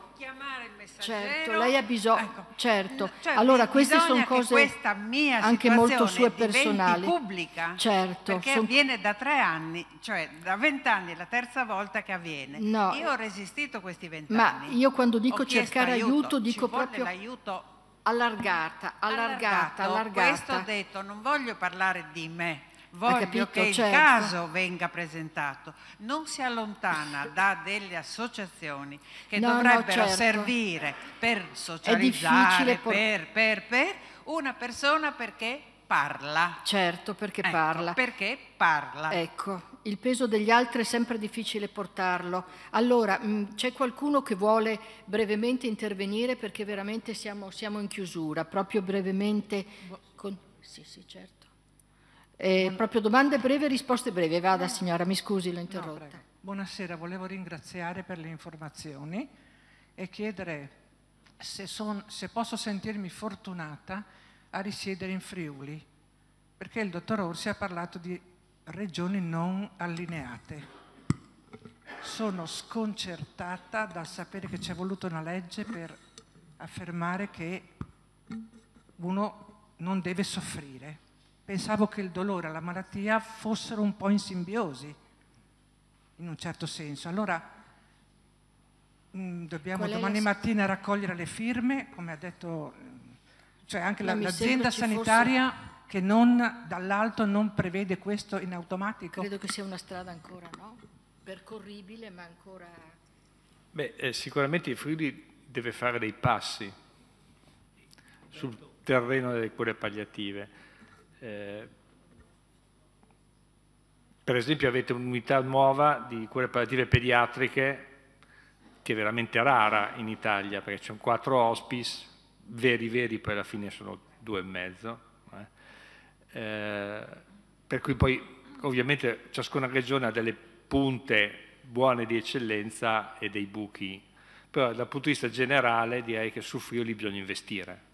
Speaker 1: Certo, lei ha bisogno, ecco. certo. Cioè, allora queste sono cose
Speaker 5: anche molto sue personali. pubblica, certo. Perché son... avviene da tre anni, cioè da vent'anni è la terza volta che avviene. No. Io ho resistito questi vent'anni. Ma
Speaker 1: io quando dico cercare aiuto, aiuto dico proprio...
Speaker 5: L'aiuto
Speaker 1: allargata,
Speaker 5: allargata, allargata. Questo ho detto, non voglio parlare di me, voglio capito, che certo. il caso venga presentato, non si allontana da delle associazioni che no, dovrebbero no, certo. servire per socializzare, per, per, per una persona perché parla. Certo, perché ecco, parla. Perché parla.
Speaker 1: Ecco, il peso degli altri è sempre difficile portarlo. Allora, mm, c'è qualcuno che vuole brevemente intervenire perché veramente siamo, siamo in chiusura, proprio brevemente. Con...
Speaker 5: Sì, sì, certo.
Speaker 1: Eh, proprio domande brevi e risposte brevi. Vada signora, mi scusi, l'ho interrotta. No,
Speaker 5: Buonasera, volevo ringraziare per le informazioni e chiedere se, son, se posso sentirmi fortunata a risiedere in Friuli, perché il dottor Orsi ha parlato di regioni non allineate. Sono sconcertata dal sapere che ci è voluta una legge per affermare che uno non deve soffrire pensavo che il dolore e la malattia fossero un po' in simbiosi, in un certo senso. Allora mh, mm, dobbiamo domani la... mattina raccogliere le firme, come ha detto, mm, cioè anche la, l'azienda sanitaria fosse... che non, dall'alto non prevede questo in automatico. Credo che sia una strada ancora no?
Speaker 1: percorribile, ma ancora...
Speaker 3: Beh, eh, sicuramente il Friuli deve fare dei passi sul terreno delle cure palliative eh, per esempio avete un'unità nuova di cure palliative pediatriche che è veramente rara in Italia perché c'è un quattro hospice, veri veri poi alla fine sono due e mezzo. Eh. Eh, per cui poi ovviamente ciascuna regione ha delle punte buone di eccellenza e dei buchi, però dal punto di vista generale direi che su Friuli bisogna investire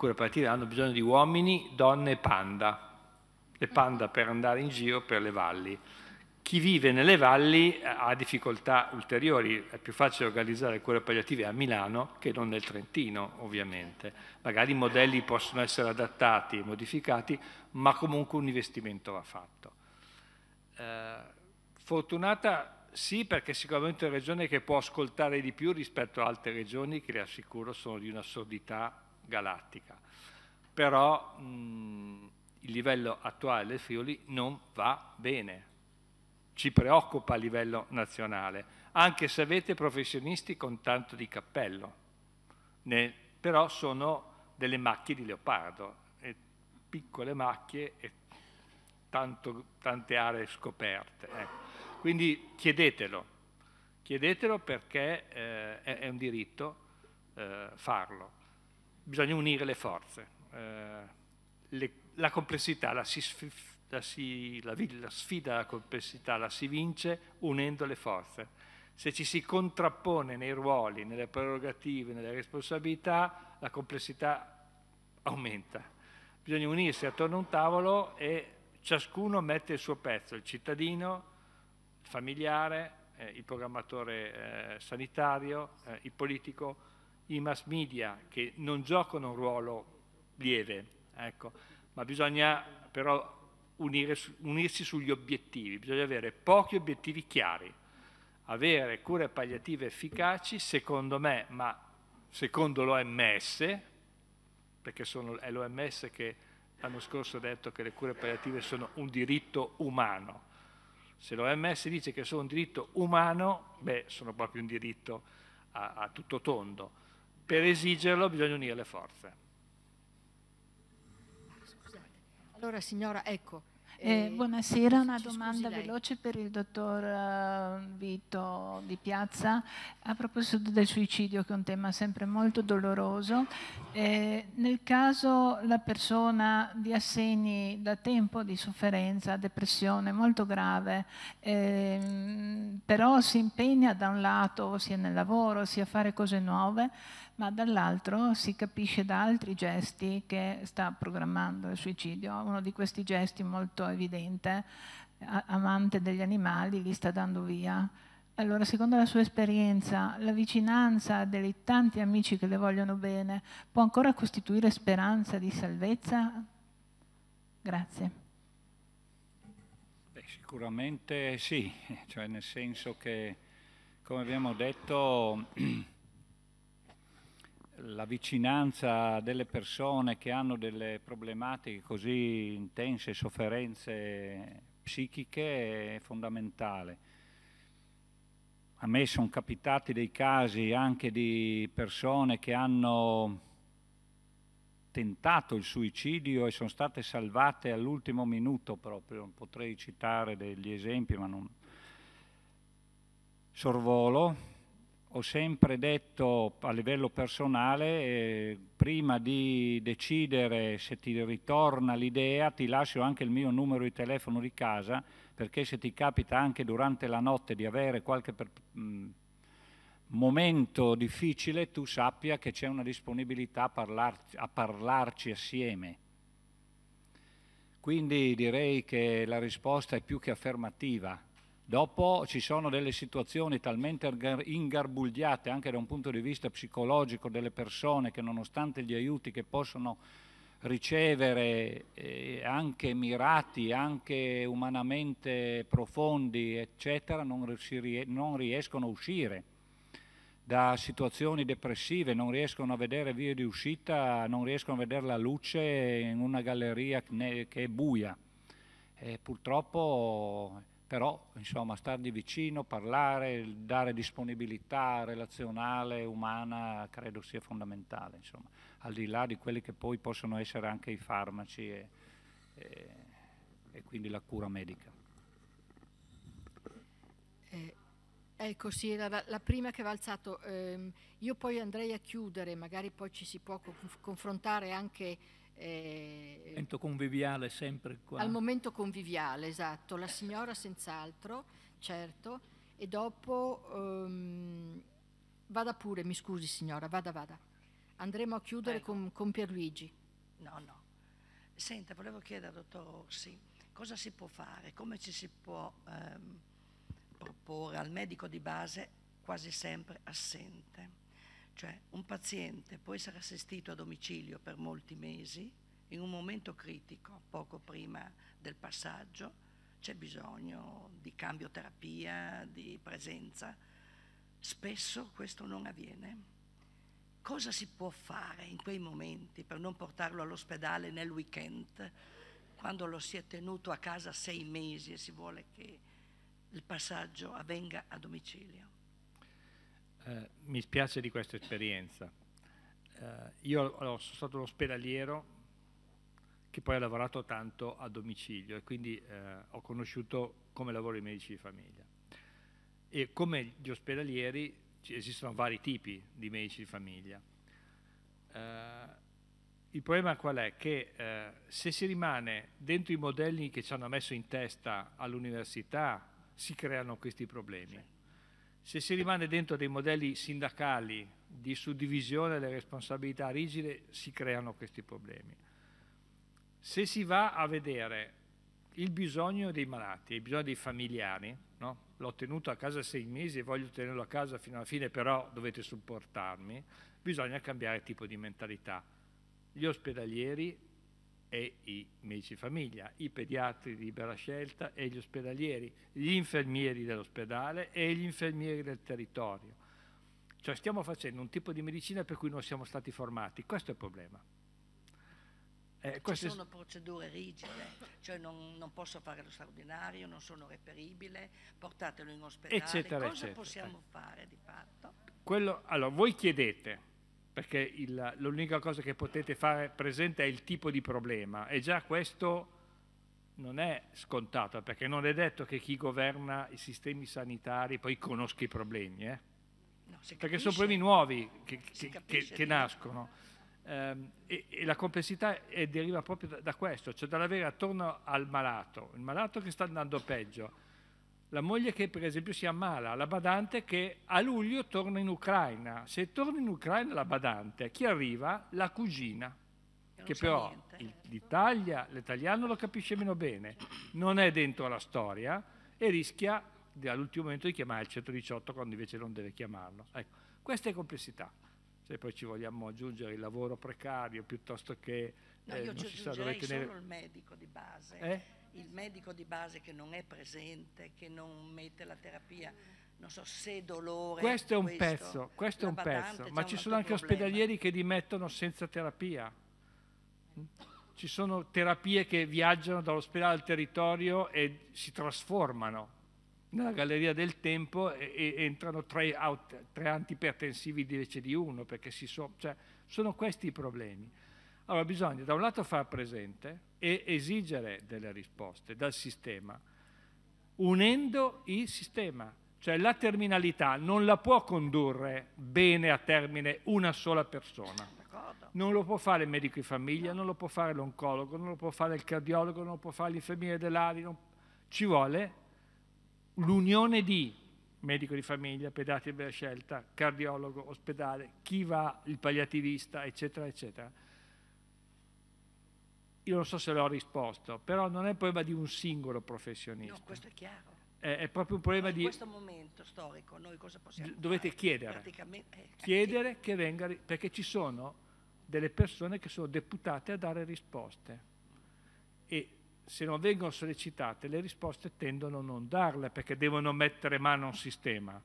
Speaker 3: cui partiranno, hanno bisogno di uomini, donne e panda. Le panda per andare in giro per le valli. Chi vive nelle valli eh, ha difficoltà ulteriori, è più facile organizzare cure palliative a Milano che non nel Trentino, ovviamente. Magari i modelli possono essere adattati e modificati, ma comunque un investimento va fatto. Eh, fortunata sì, perché sicuramente è una regione che può ascoltare di più rispetto a altre regioni che, le assicuro, sono di una sordità galattica. Però mh, mm, il livello attuale del Friuli non va bene, ci preoccupa a livello nazionale, anche se avete professionisti con tanto di cappello, ne, però sono delle macchie di leopardo, piccole macchie e tanto, tante aree scoperte. Ecco. Quindi chiedetelo, chiedetelo perché eh, è, è, un diritto eh, farlo bisogna unire le forze. Eh, le, la complessità la, si, la, si, la, la sfida alla complessità la si vince unendo le forze. Se ci si contrappone nei ruoli, nelle prerogative, nelle responsabilità, la complessità aumenta. Bisogna unirsi attorno a un tavolo e ciascuno mette il suo pezzo, il cittadino, il familiare, eh, il programmatore eh, sanitario, eh, il politico, i mass media che non giocano un ruolo lieve, ecco, ma bisogna però unire, unirsi sugli obiettivi, bisogna avere pochi obiettivi chiari, avere cure palliative efficaci, secondo me, ma secondo l'OMS, perché sono, è l'OMS che l'anno scorso ha detto che le cure palliative sono un diritto umano. Se l'OMS dice che sono un diritto umano, beh, sono proprio un diritto a, a tutto tondo per esigerlo bisogna unire le forze.
Speaker 5: Scusate,
Speaker 1: allora signora, ecco.
Speaker 5: Eh, eh buonasera, una domanda veloce per il dottor eh, Vito di Piazza a proposito del suicidio che è un tema sempre molto doloroso. Eh, nel caso la persona di assegni da tempo di sofferenza, depressione molto grave, eh, però si impegna da un lato sia nel lavoro sia a fare cose nuove, ma dall'altro si capisce da altri gesti che sta programmando il suicidio. Uno di questi gesti molto evidente, amante degli animali, li sta dando via. Allora, secondo la sua esperienza, la vicinanza dei tanti amici che le vogliono bene può ancora costituire speranza di salvezza? Grazie.
Speaker 2: Beh, sicuramente sì, cioè nel senso che, come abbiamo detto, la vicinanza delle persone che hanno delle problematiche così intense, sofferenze psichiche è fondamentale. A me sono capitati dei casi anche di persone che hanno tentato il suicidio e sono state salvate all'ultimo minuto proprio, potrei citare degli esempi ma non... Sorvolo, ho sempre detto a livello personale, eh, prima di decidere se ti ritorna l'idea, ti lascio anche il mio numero di telefono di casa, perché se ti capita anche durante la notte di avere qualche per, mh, mm, momento difficile, tu sappia che c'è una disponibilità a, parlarci, a parlarci assieme. Quindi direi che la risposta è più che affermativa. Dopo ci sono delle situazioni talmente ingarbugliate anche da un punto di vista psicologico delle persone che nonostante gli aiuti che possono ricevere eh, anche mirati, anche umanamente profondi, eccetera, non, rie non riescono a uscire da situazioni depressive, non riescono a vedere vie di uscita, non riescono a vedere la luce in una galleria che è buia. E purtroppo però insomma stargli vicino, parlare, dare disponibilità relazionale, umana, credo sia fondamentale, insomma, al di là di quelli che poi possono essere anche i farmaci e, e, e quindi la cura medica.
Speaker 1: Eh, ecco, sì, era la, la, prima che va alzato. Eh, io poi andrei a chiudere, magari poi ci si può co confrontare anche eh, momento
Speaker 4: conviviale sempre qua. Al
Speaker 1: momento conviviale, esatto. La signora senz'altro, certo. E dopo... Um, vada pure, mi scusi signora, vada, vada. Andremo a chiudere con, con, Pierluigi.
Speaker 6: No, no. Senta, volevo chiedere al dottor Rossi cosa si può fare, come ci si può ehm, proporre al medico di base quasi sempre assente. Cioè un paziente può essere assistito a domicilio per molti mesi, in un momento critico, poco prima del passaggio, c'è bisogno di cambioterapia, di presenza. Spesso questo non avviene. Cosa si può fare in quei momenti per non portarlo all'ospedale nel weekend, quando lo si è tenuto a casa sei mesi e si vuole che il passaggio avvenga a domicilio?
Speaker 3: Eh, mi spiace di questa esperienza. Eh, io sono stato un ospedaliero che poi ha lavorato tanto a domicilio e quindi eh, ho conosciuto come lavoro i medici di famiglia. E come gli ospedalieri esistono vari tipi di medici di famiglia. Eh, il problema qual è? Che eh, se si rimane dentro i modelli che ci hanno messo in testa all'università si creano questi problemi. Sì se si rimane dentro dei modelli sindacali di suddivisione delle responsabilità rigide, si creano questi problemi. Se si va a vedere il bisogno dei malati, il bisogno dei familiari, no? l'ho tenuto a casa sei mesi e voglio tenerlo a casa fino alla fine, però dovete supportarmi, bisogna cambiare tipo di mentalità. Gli ospedalieri e i medici famiglia, i pediatri di libera scelta e gli ospedalieri, gli infermieri dell'ospedale e gli infermieri del territorio. Cioè stiamo facendo un tipo di medicina per cui non siamo stati formati, questo è il problema. Eh, Ci sono
Speaker 6: procedure rigide, cioè non, non, posso fare lo straordinario, non sono reperibile, portatelo in ospedale, eccetera, cosa eccetera. possiamo fare di fatto?
Speaker 3: Quello, allora, voi chiedete perché il, l'unica cosa che potete fare presente è il tipo di problema e già questo non è scontato, perché non è detto che chi governa i sistemi sanitari poi conosca i problemi, eh? no, perché sono problemi nuovi che, che, che, che nascono. Ehm, e, e, la complessità è, deriva proprio da, da questo, cioè dall'avere attorno al malato, il malato che sta andando peggio, la moglie che per esempio si ammala, la badante che a luglio torna in Ucraina. Se torna in Ucraina la badante, chi arriva? La cugina, che, che però niente, certo. l'Italia, l'italiano lo capisce meno bene, non è dentro la storia e rischia all'ultimo momento di chiamare il 118 quando invece non deve chiamarlo. Ecco, questa è complessità. Se poi ci vogliamo aggiungere il lavoro precario piuttosto che... No, eh, io non ci si sa dove tenere... solo il
Speaker 6: medico di base. Eh? il medico di base che non è presente, che non mette la terapia, non so se dolore. Questo è un questo, pezzo, questo è un pezzo,
Speaker 3: ma ci sono anche problema. ospedalieri che dimettono senza terapia. Ci sono terapie che viaggiano dall'ospedale al territorio e si trasformano nella galleria del tempo e, e entrano tre, out, tre, antipertensivi invece di uno, perché so, cioè, sono questi i problemi. Allora bisogna da un lato far presente e esigere delle risposte dal sistema, unendo il sistema. Cioè la terminalità non la può condurre bene a termine una sola persona. Non lo può fare il medico di famiglia, non lo può fare l'oncologo, non lo può fare il cardiologo, non lo può fare l'infermiere dell'ARI. Non... Ci vuole l'unione di medico di famiglia, pediatra di libera scelta, cardiologo, ospedale, chi va, il palliativista, eccetera, eccetera io non so se l'ho risposto, però non è un problema di un singolo professionista. No, questo è chiaro. È, è proprio un problema di... In questo
Speaker 6: momento storico noi cosa possiamo Dovete fare? chiedere. Eh, chiedere
Speaker 3: sì. che venga... Perché ci sono delle persone che sono deputate a dare risposte. E se non vengono sollecitate le risposte tendono a non darle perché devono mettere mano a un sistema.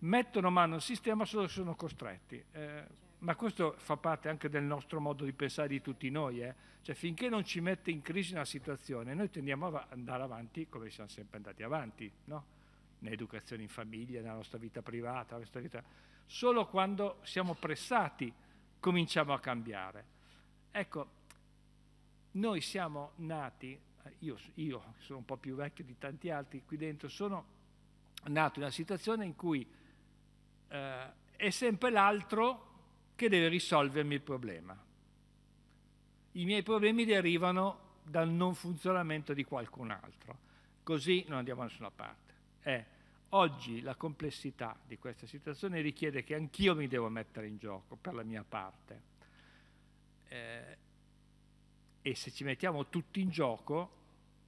Speaker 3: Mettono mano al sistema solo se sono costretti. Eh, ma questo fa parte anche del nostro modo di pensare di tutti noi, eh? cioè finché non ci mette in crisi una situazione, noi tendiamo ad andare avanti come siamo sempre andati avanti, no? nell'educazione in famiglia, nella nostra vita privata, nella nostra vita... solo quando siamo pressati cominciamo a cambiare. Ecco, noi siamo nati, eh, io, io sono un po' più vecchio di tanti altri qui dentro, sono nato in una situazione in cui eh, è sempre l'altro che deve risolvermi il problema. I miei problemi derivano dal non funzionamento di qualcun altro, così non andiamo da nessuna parte. Eh, oggi la complessità di questa situazione richiede che anch'io mi devo mettere in gioco per la mia parte. Eh, e se ci mettiamo tutti in gioco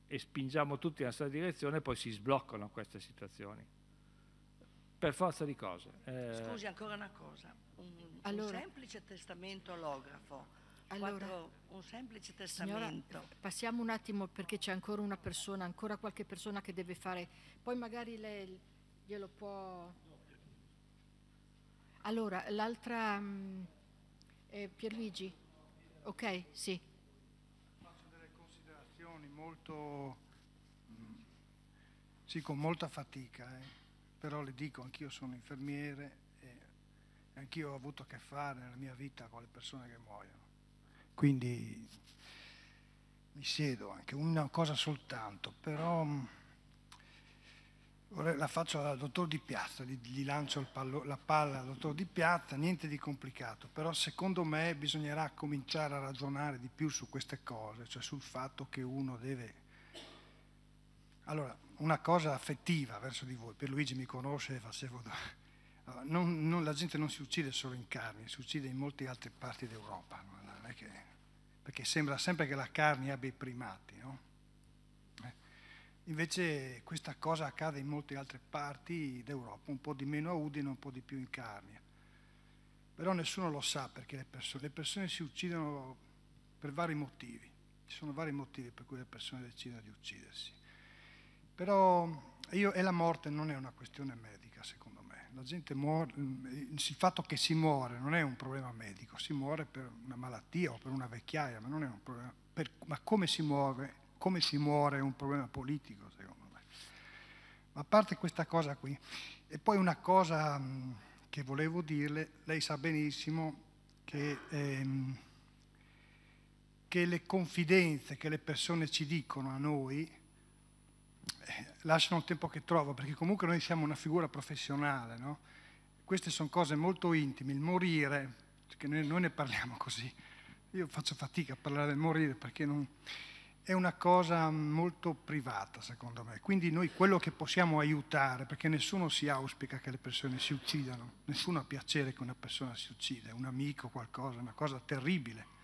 Speaker 3: e spingiamo tutti nella stessa direzione, poi si sbloccano queste situazioni. Per forza di cose. Eh... Scusi,
Speaker 6: ancora una cosa. Un, allora, un semplice testamento olografo.
Speaker 1: Allora, un semplice testamento. Signora, passiamo un attimo perché c'è ancora una persona, ancora qualche persona che deve fare. Poi magari lei glielo può... Allora, l'altra... Eh, Pierluigi?
Speaker 7: Ok, sì. Faccio delle considerazioni molto... Mm, sì, con molta fatica. Eh però le dico, anch'io sono infermiere e anch'io ho avuto a che fare nella mia vita con le persone che muoiono. Quindi mi siedo anche una cosa soltanto, però mm, la faccio al dottor Di Piazza, gli, gli lancio pallo, la palla al dottor Di Piazza, niente di complicato, però secondo me bisognerà cominciare a ragionare di più su queste cose, cioè sul fatto che uno deve allora, una cosa affettiva verso di voi, per Luigi mi conosce e facevo... Non, non, la gente non si uccide solo in carne, si uccide in molte altre parti d'Europa, che, perché sembra sempre che la carne abbia i primati, no? eh. Invece questa cosa accade in molte altre parti d'Europa, un po' di meno a Udine, un po' di più in carne. Però nessuno lo sa perché le persone, le persone si uccidono per vari motivi. Ci sono vari motivi per cui le persone decidono di uccidersi però io, e la morte non è una questione medica, secondo me. La gente muore, mm, il fatto che si muore non è un problema medico, si muore per una malattia o per una vecchiaia, ma non è un problema. Per, ma come si, muore, come si muore è un problema politico, secondo me. Ma a parte questa cosa qui, e poi una cosa mm, che volevo dirle, lei sa benissimo che, ehm, che le confidenze che le persone ci dicono a noi, lasciano il tempo che trovo, perché comunque noi siamo una figura professionale, no? Queste sono cose molto intime, il morire, perché noi, noi ne parliamo così, io faccio fatica a parlare del morire perché non, è una cosa molto privata secondo me, quindi noi quello che possiamo aiutare, perché nessuno si auspica che le persone si uccidano, nessuno ha piacere che una persona si uccida, un amico, qualcosa, è una cosa terribile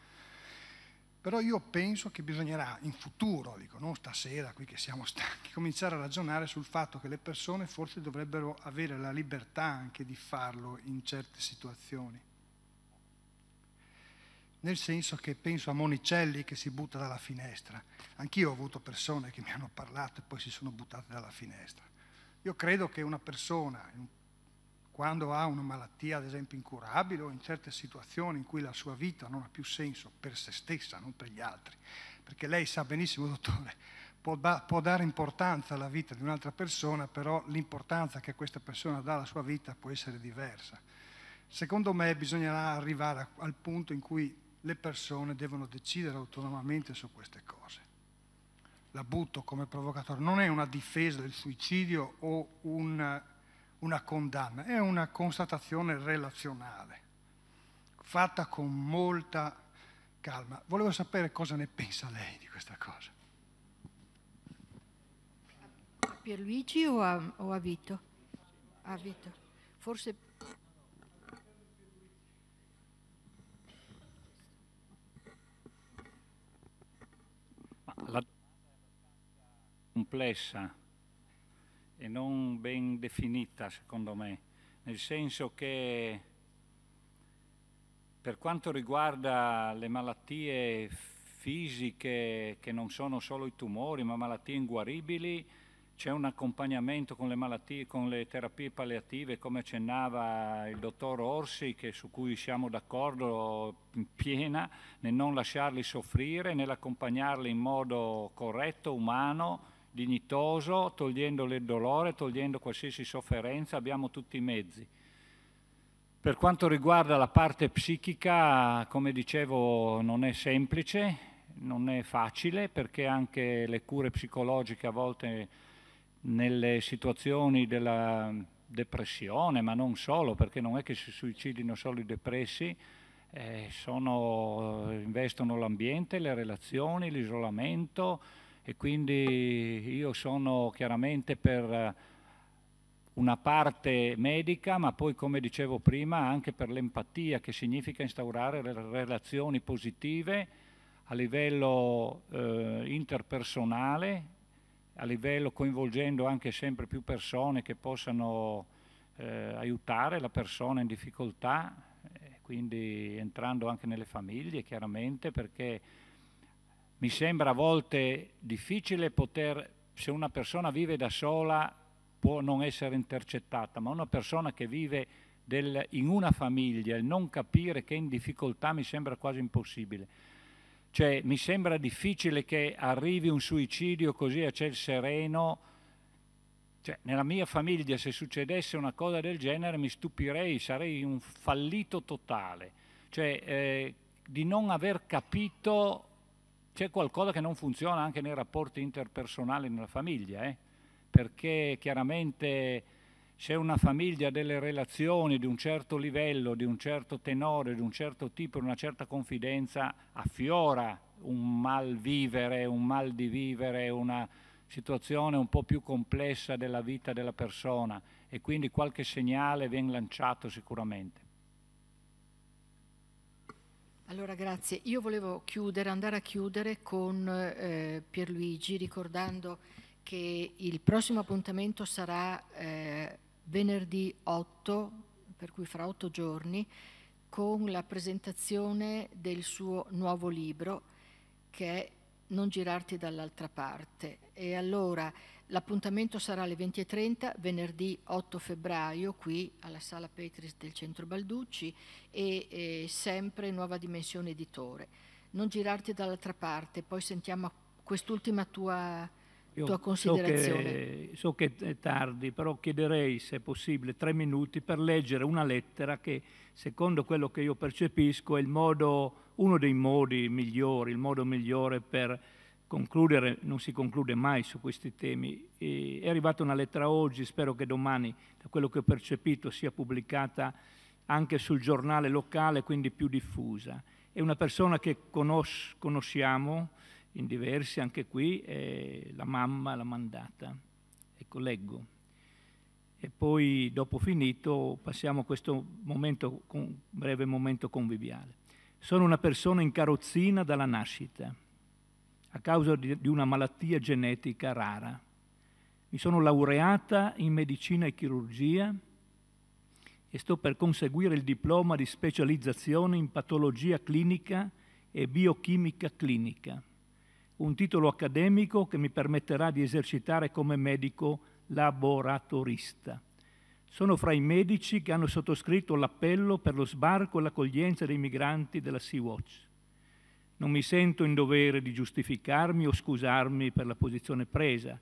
Speaker 7: però io penso che bisognerà in futuro, dico non stasera qui che siamo stanchi, cominciare a ragionare sul fatto che le persone forse dovrebbero avere la libertà anche di farlo in certe situazioni. Nel senso che penso a Monicelli che si butta dalla finestra. Anch'io ho avuto persone che mi hanno parlato e poi si sono buttate dalla finestra. Io credo che una persona in un quando ha una malattia ad esempio incurabile o in certe situazioni in cui la sua vita non ha più senso per se stessa, non per gli altri. Perché lei sa benissimo, dottore, può, può dare importanza alla vita di un'altra persona, però l'importanza che questa persona dà alla sua vita può essere diversa. Secondo me bisognerà arrivare al punto in cui le persone devono decidere autonomamente su queste cose la butto come provocatore, non è una difesa del suicidio o un una condanna, è una constatazione relazionale, fatta con molta calma. Volevo sapere cosa ne pensa lei di questa cosa.
Speaker 1: A Pierluigi o a, o a Vito? A Vito. Forse...
Speaker 2: La complessa e non ben definita secondo me, nel senso che per quanto riguarda le malattie fisiche che non sono solo i tumori ma malattie inguaribili, c'è un accompagnamento con le, malattie, con le terapie palliative, come accennava il dottor Orsi, che su cui siamo d'accordo in piena, nel non lasciarli soffrire, nell'accompagnarli in modo corretto, umano, dignitoso, togliendo il dolore, togliendo qualsiasi sofferenza, abbiamo tutti i mezzi. Per quanto riguarda la parte psichica, come dicevo, non è semplice, non è facile, perché anche le cure psicologiche a volte nelle situazioni della depressione, ma non solo, perché non è che si suicidino solo i depressi, eh, sono, investono l'ambiente, le relazioni, l'isolamento, e quindi io sono chiaramente per eh, una parte medica, ma poi come dicevo prima anche per l'empatia, che significa instaurare relazioni positive a livello eh, interpersonale, a livello coinvolgendo anche sempre più persone che possano eh, aiutare la persona in difficoltà, eh, quindi entrando anche nelle famiglie chiaramente perché mi sembra a volte difficile poter, se una persona vive da sola può non essere intercettata, ma una persona che vive del, in una famiglia, e non capire che è in difficoltà mi sembra quasi impossibile. Cioè mi sembra difficile che arrivi un suicidio così a ciel sereno. Cioè, nella mia famiglia se succedesse una cosa del genere mi stupirei, sarei un fallito totale. Cioè eh, di non aver capito c'è qualcosa che non funziona anche nei rapporti interpersonali nella famiglia, eh? perché chiaramente se una famiglia ha delle relazioni di un certo livello, di un certo tenore, di un certo tipo, di una certa confidenza, affiora un mal vivere, un mal di vivere, una situazione un po' più complessa della vita della persona e quindi qualche segnale viene lanciato sicuramente.
Speaker 1: Allora grazie, io volevo chiudere, andare a chiudere con eh, Pierluigi ricordando che il prossimo appuntamento sarà eh, venerdì 8, per cui fra otto giorni, con la presentazione del suo nuovo libro che è Non girarti dall'altra parte. E allora L'appuntamento sarà alle 20.30 venerdì 8 febbraio qui alla Sala Petris del Centro Balducci e, e eh, sempre Nuova Dimensione Editore. Non girarti dall'altra parte, poi sentiamo quest'ultima tua, tua
Speaker 4: considerazione. So che, so che è tardi, però chiederei se è possibile tre minuti per leggere una lettera che secondo quello che io percepisco è modo, uno dei modi migliori, il modo migliore per concludere, non si conclude mai su questi temi. E è arrivata una lettera oggi, spero che domani, da quello che ho percepito, sia pubblicata anche sul giornale locale, quindi più diffusa. È una persona che conos conosciamo in diversi, anche qui, è la mamma l'ha mandata. Ecco, leggo. E poi, dopo finito, passiamo a questo momento, breve momento conviviale. Sono una persona in carrozzina dalla nascita a causa di una malattia genetica rara. Mi sono laureata in medicina e chirurgia e sto per conseguire il diploma di specializzazione in patologia clinica e biochimica clinica, un titolo accademico che mi permetterà di esercitare come medico laboratorista. Sono fra i medici che hanno sottoscritto l'appello per lo sbarco e l'accoglienza dei migranti della Sea-Watch. Non mi sento in dovere di giustificarmi o scusarmi per la posizione presa,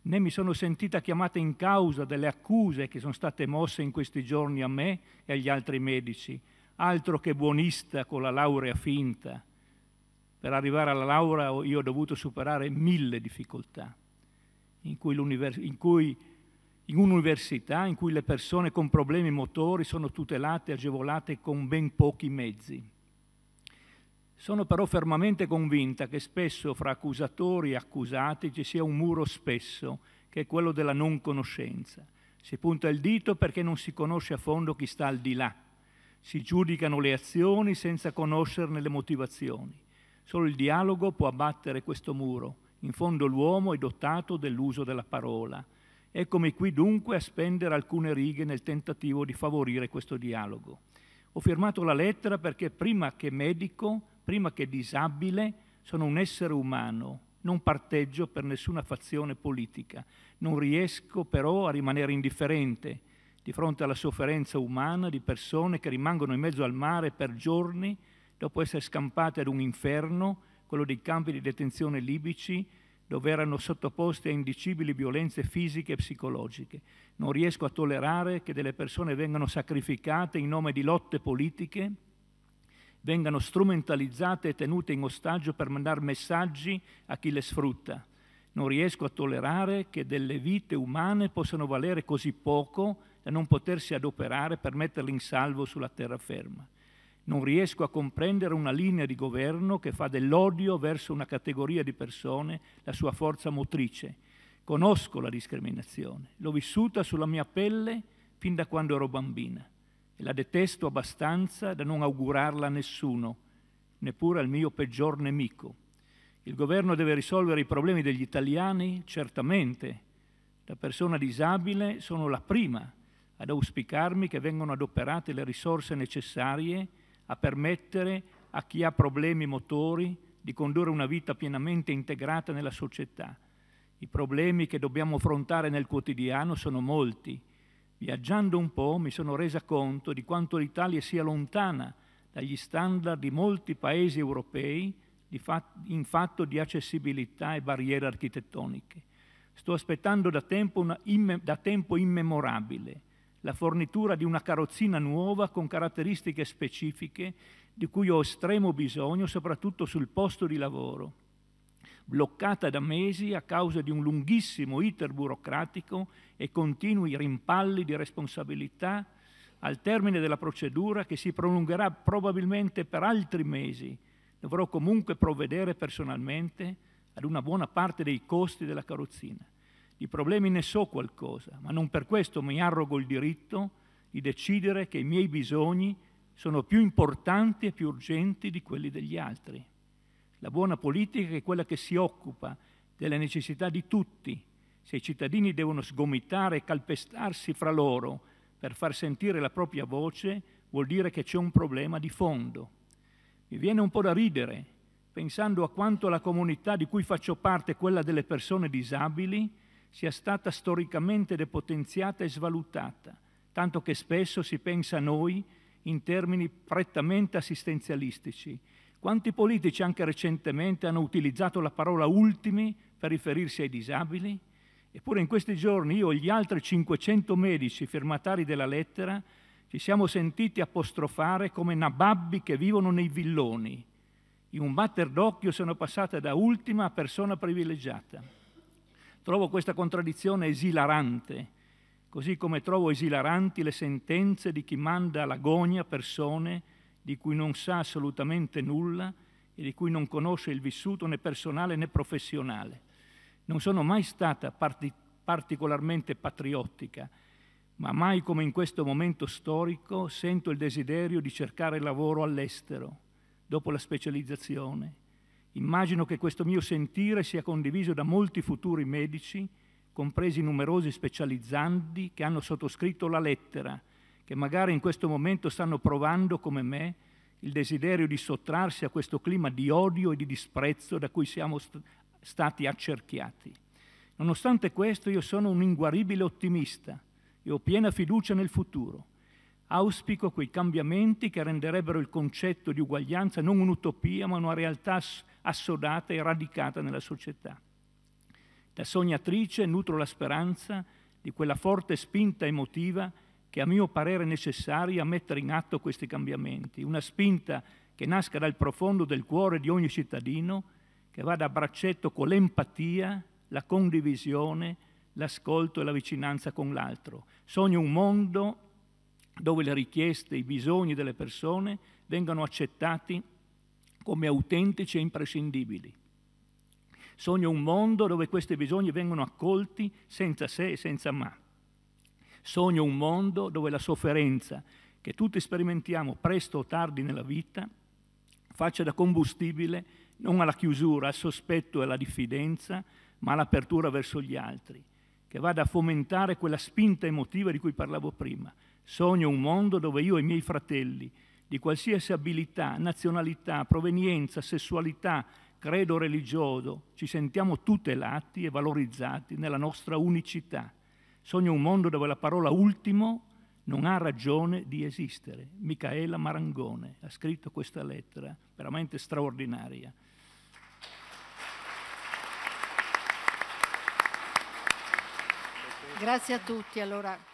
Speaker 4: né mi sono sentita chiamata in causa delle accuse che sono state mosse in questi giorni a me e agli altri medici, altro che buonista con la laurea finta. Per arrivare alla laurea io ho dovuto superare mille difficoltà, in cui, in cui in un'università in cui le persone con problemi motori sono tutelate e agevolate con ben pochi mezzi. Sono però fermamente convinta che spesso fra accusatori e accusati ci sia un muro spesso, che è quello della non conoscenza. Si punta il dito perché non si conosce a fondo chi sta al di là. Si giudicano le azioni senza conoscerne le motivazioni. Solo il dialogo può abbattere questo muro. In fondo l'uomo è dotato dell'uso della parola. Eccomi qui dunque a spendere alcune righe nel tentativo di favorire questo dialogo. Ho firmato la lettera perché prima che medico prima che disabile, sono un essere umano, non parteggio per nessuna fazione politica. Non riesco però a rimanere indifferente di fronte alla sofferenza umana di persone che rimangono in mezzo al mare per giorni dopo essere scampate ad un inferno, quello dei campi di detenzione libici, dove erano sottoposte a indicibili violenze fisiche e psicologiche. Non riesco a tollerare che delle persone vengano sacrificate in nome di lotte politiche, vengano strumentalizzate e tenute in ostaggio per mandare messaggi a chi le sfrutta. Non riesco a tollerare che delle vite umane possano valere così poco da non potersi adoperare per metterle in salvo sulla terraferma. Non riesco a comprendere una linea di governo che fa dell'odio verso una categoria di persone la sua forza motrice. Conosco la discriminazione, l'ho vissuta sulla mia pelle fin da quando ero bambina e la detesto abbastanza da non augurarla a nessuno, neppure al mio peggior nemico. Il governo deve risolvere i problemi degli italiani, certamente. Da persona disabile sono la prima ad auspicarmi che vengano adoperate le risorse necessarie a permettere a chi ha problemi motori di condurre una vita pienamente integrata nella società. I problemi che dobbiamo affrontare nel quotidiano sono molti Viaggiando un po' mi sono resa conto di quanto l'Italia sia lontana dagli standard di molti paesi europei in fatto di accessibilità e barriere architettoniche. Sto aspettando da tempo, imme, da tempo immemorabile la fornitura di una carrozzina nuova con caratteristiche specifiche di cui ho estremo bisogno, soprattutto sul posto di lavoro bloccata da mesi a causa di un lunghissimo iter burocratico e continui rimpalli di responsabilità al termine della procedura che si prolungherà probabilmente per altri mesi. Dovrò comunque provvedere personalmente ad una buona parte dei costi della carrozzina. Di problemi ne so qualcosa, ma non per questo mi arrogo il diritto di decidere che i miei bisogni sono più importanti e più urgenti di quelli degli altri. La buona politica è quella che si occupa delle necessità di tutti. Se i cittadini devono sgomitare e calpestarsi fra loro per far sentire la propria voce, vuol dire che c'è un problema di fondo. Mi viene un po' da ridere pensando a quanto la comunità di cui faccio parte, quella delle persone disabili, sia stata storicamente depotenziata e svalutata, tanto che spesso si pensa a noi in termini prettamente assistenzialistici, quanti politici anche recentemente hanno utilizzato la parola ultimi per riferirsi ai disabili? Eppure in questi giorni io e gli altri 500 medici firmatari della lettera ci siamo sentiti apostrofare come nababbi che vivono nei villoni. In un batter d'occhio sono passata da ultima a persona privilegiata. Trovo questa contraddizione esilarante, così come trovo esilaranti le sentenze di chi manda all'agonia persone di cui non sa assolutamente nulla e di cui non conosce il vissuto né personale né professionale. Non sono mai stata parti particolarmente patriottica, ma mai come in questo momento storico sento il desiderio di cercare lavoro all'estero, dopo la specializzazione. Immagino che questo mio sentire sia condiviso da molti futuri medici, compresi numerosi specializzandi che hanno sottoscritto la lettera, che magari in questo momento stanno provando come me il desiderio di sottrarsi a questo clima di odio e di disprezzo da cui siamo st- stati accerchiati. Nonostante questo io sono un inguaribile ottimista e ho piena fiducia nel futuro. Auspico quei cambiamenti che renderebbero il concetto di uguaglianza non un'utopia ma una realtà assodata e radicata nella società. Da sognatrice nutro la speranza di quella forte spinta emotiva che a mio parere è necessaria a mettere in atto questi cambiamenti, una spinta che nasca dal profondo del cuore di ogni cittadino, che vada a braccetto con l'empatia, la condivisione, l'ascolto e la vicinanza con l'altro. Sogno un mondo dove le richieste, i bisogni delle persone vengano accettati come autentici e imprescindibili. Sogno un mondo dove questi bisogni vengono accolti senza se e senza ma Sogno un mondo dove la sofferenza, che tutti sperimentiamo presto o tardi nella vita, faccia da combustibile non alla chiusura, al sospetto e alla diffidenza, ma all'apertura verso gli altri, che vada a fomentare quella spinta emotiva di cui parlavo prima. Sogno un mondo dove io e i miei fratelli, di qualsiasi abilità, nazionalità, provenienza, sessualità, credo religioso, ci sentiamo tutelati e valorizzati nella nostra unicità. Sogno un mondo dove la parola ultimo non ha ragione di esistere. Micaela Marangone ha scritto questa lettera, veramente straordinaria.
Speaker 1: Grazie a tutti. Allora.